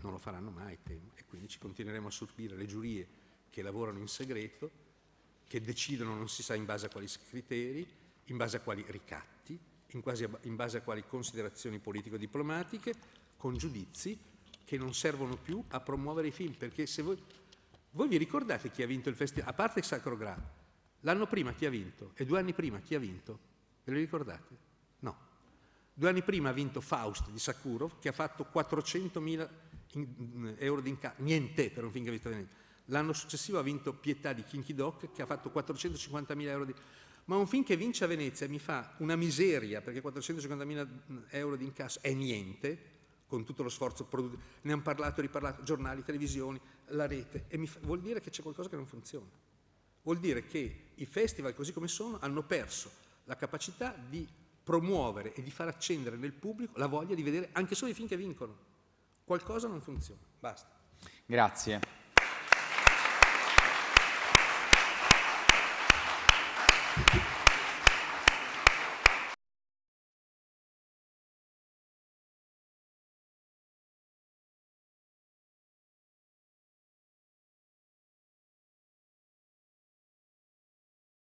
non lo faranno mai, temo, e quindi ci continueremo a sorbire le giurie che lavorano in segreto, che decidono non si sa in base a quali criteri, in base a quali ricatti, in, a, in base a quali considerazioni politico-diplomatiche, con giudizi che non servono più a promuovere i film, perché se voi, voi vi ricordate chi ha vinto il festival, a parte il Sacro Gra, l'anno prima chi ha vinto e due anni prima chi ha vinto, ve lo ricordate? No. Due anni prima ha vinto Faust di Sakurov che ha fatto 400.000 in, euro mm, di incasso, niente per un film che avete venduto. L'anno successivo ha vinto Pietà di Kinky Doc che ha fatto 450.000 euro di... Ma un film che vince a Venezia mi fa una miseria perché 450.000 mm, euro di incasso è niente con tutto lo sforzo produttivo. Ne hanno parlato e riparlato giornali, televisioni, la rete e fa... vuol dire che c'è qualcosa che non funziona. Vuol dire che i festival così come sono hanno perso la capacità di promuovere e di far accendere nel pubblico la voglia di vedere anche solo i film che vincono. Qualcosa non funziona, basta. Grazie. Grazie.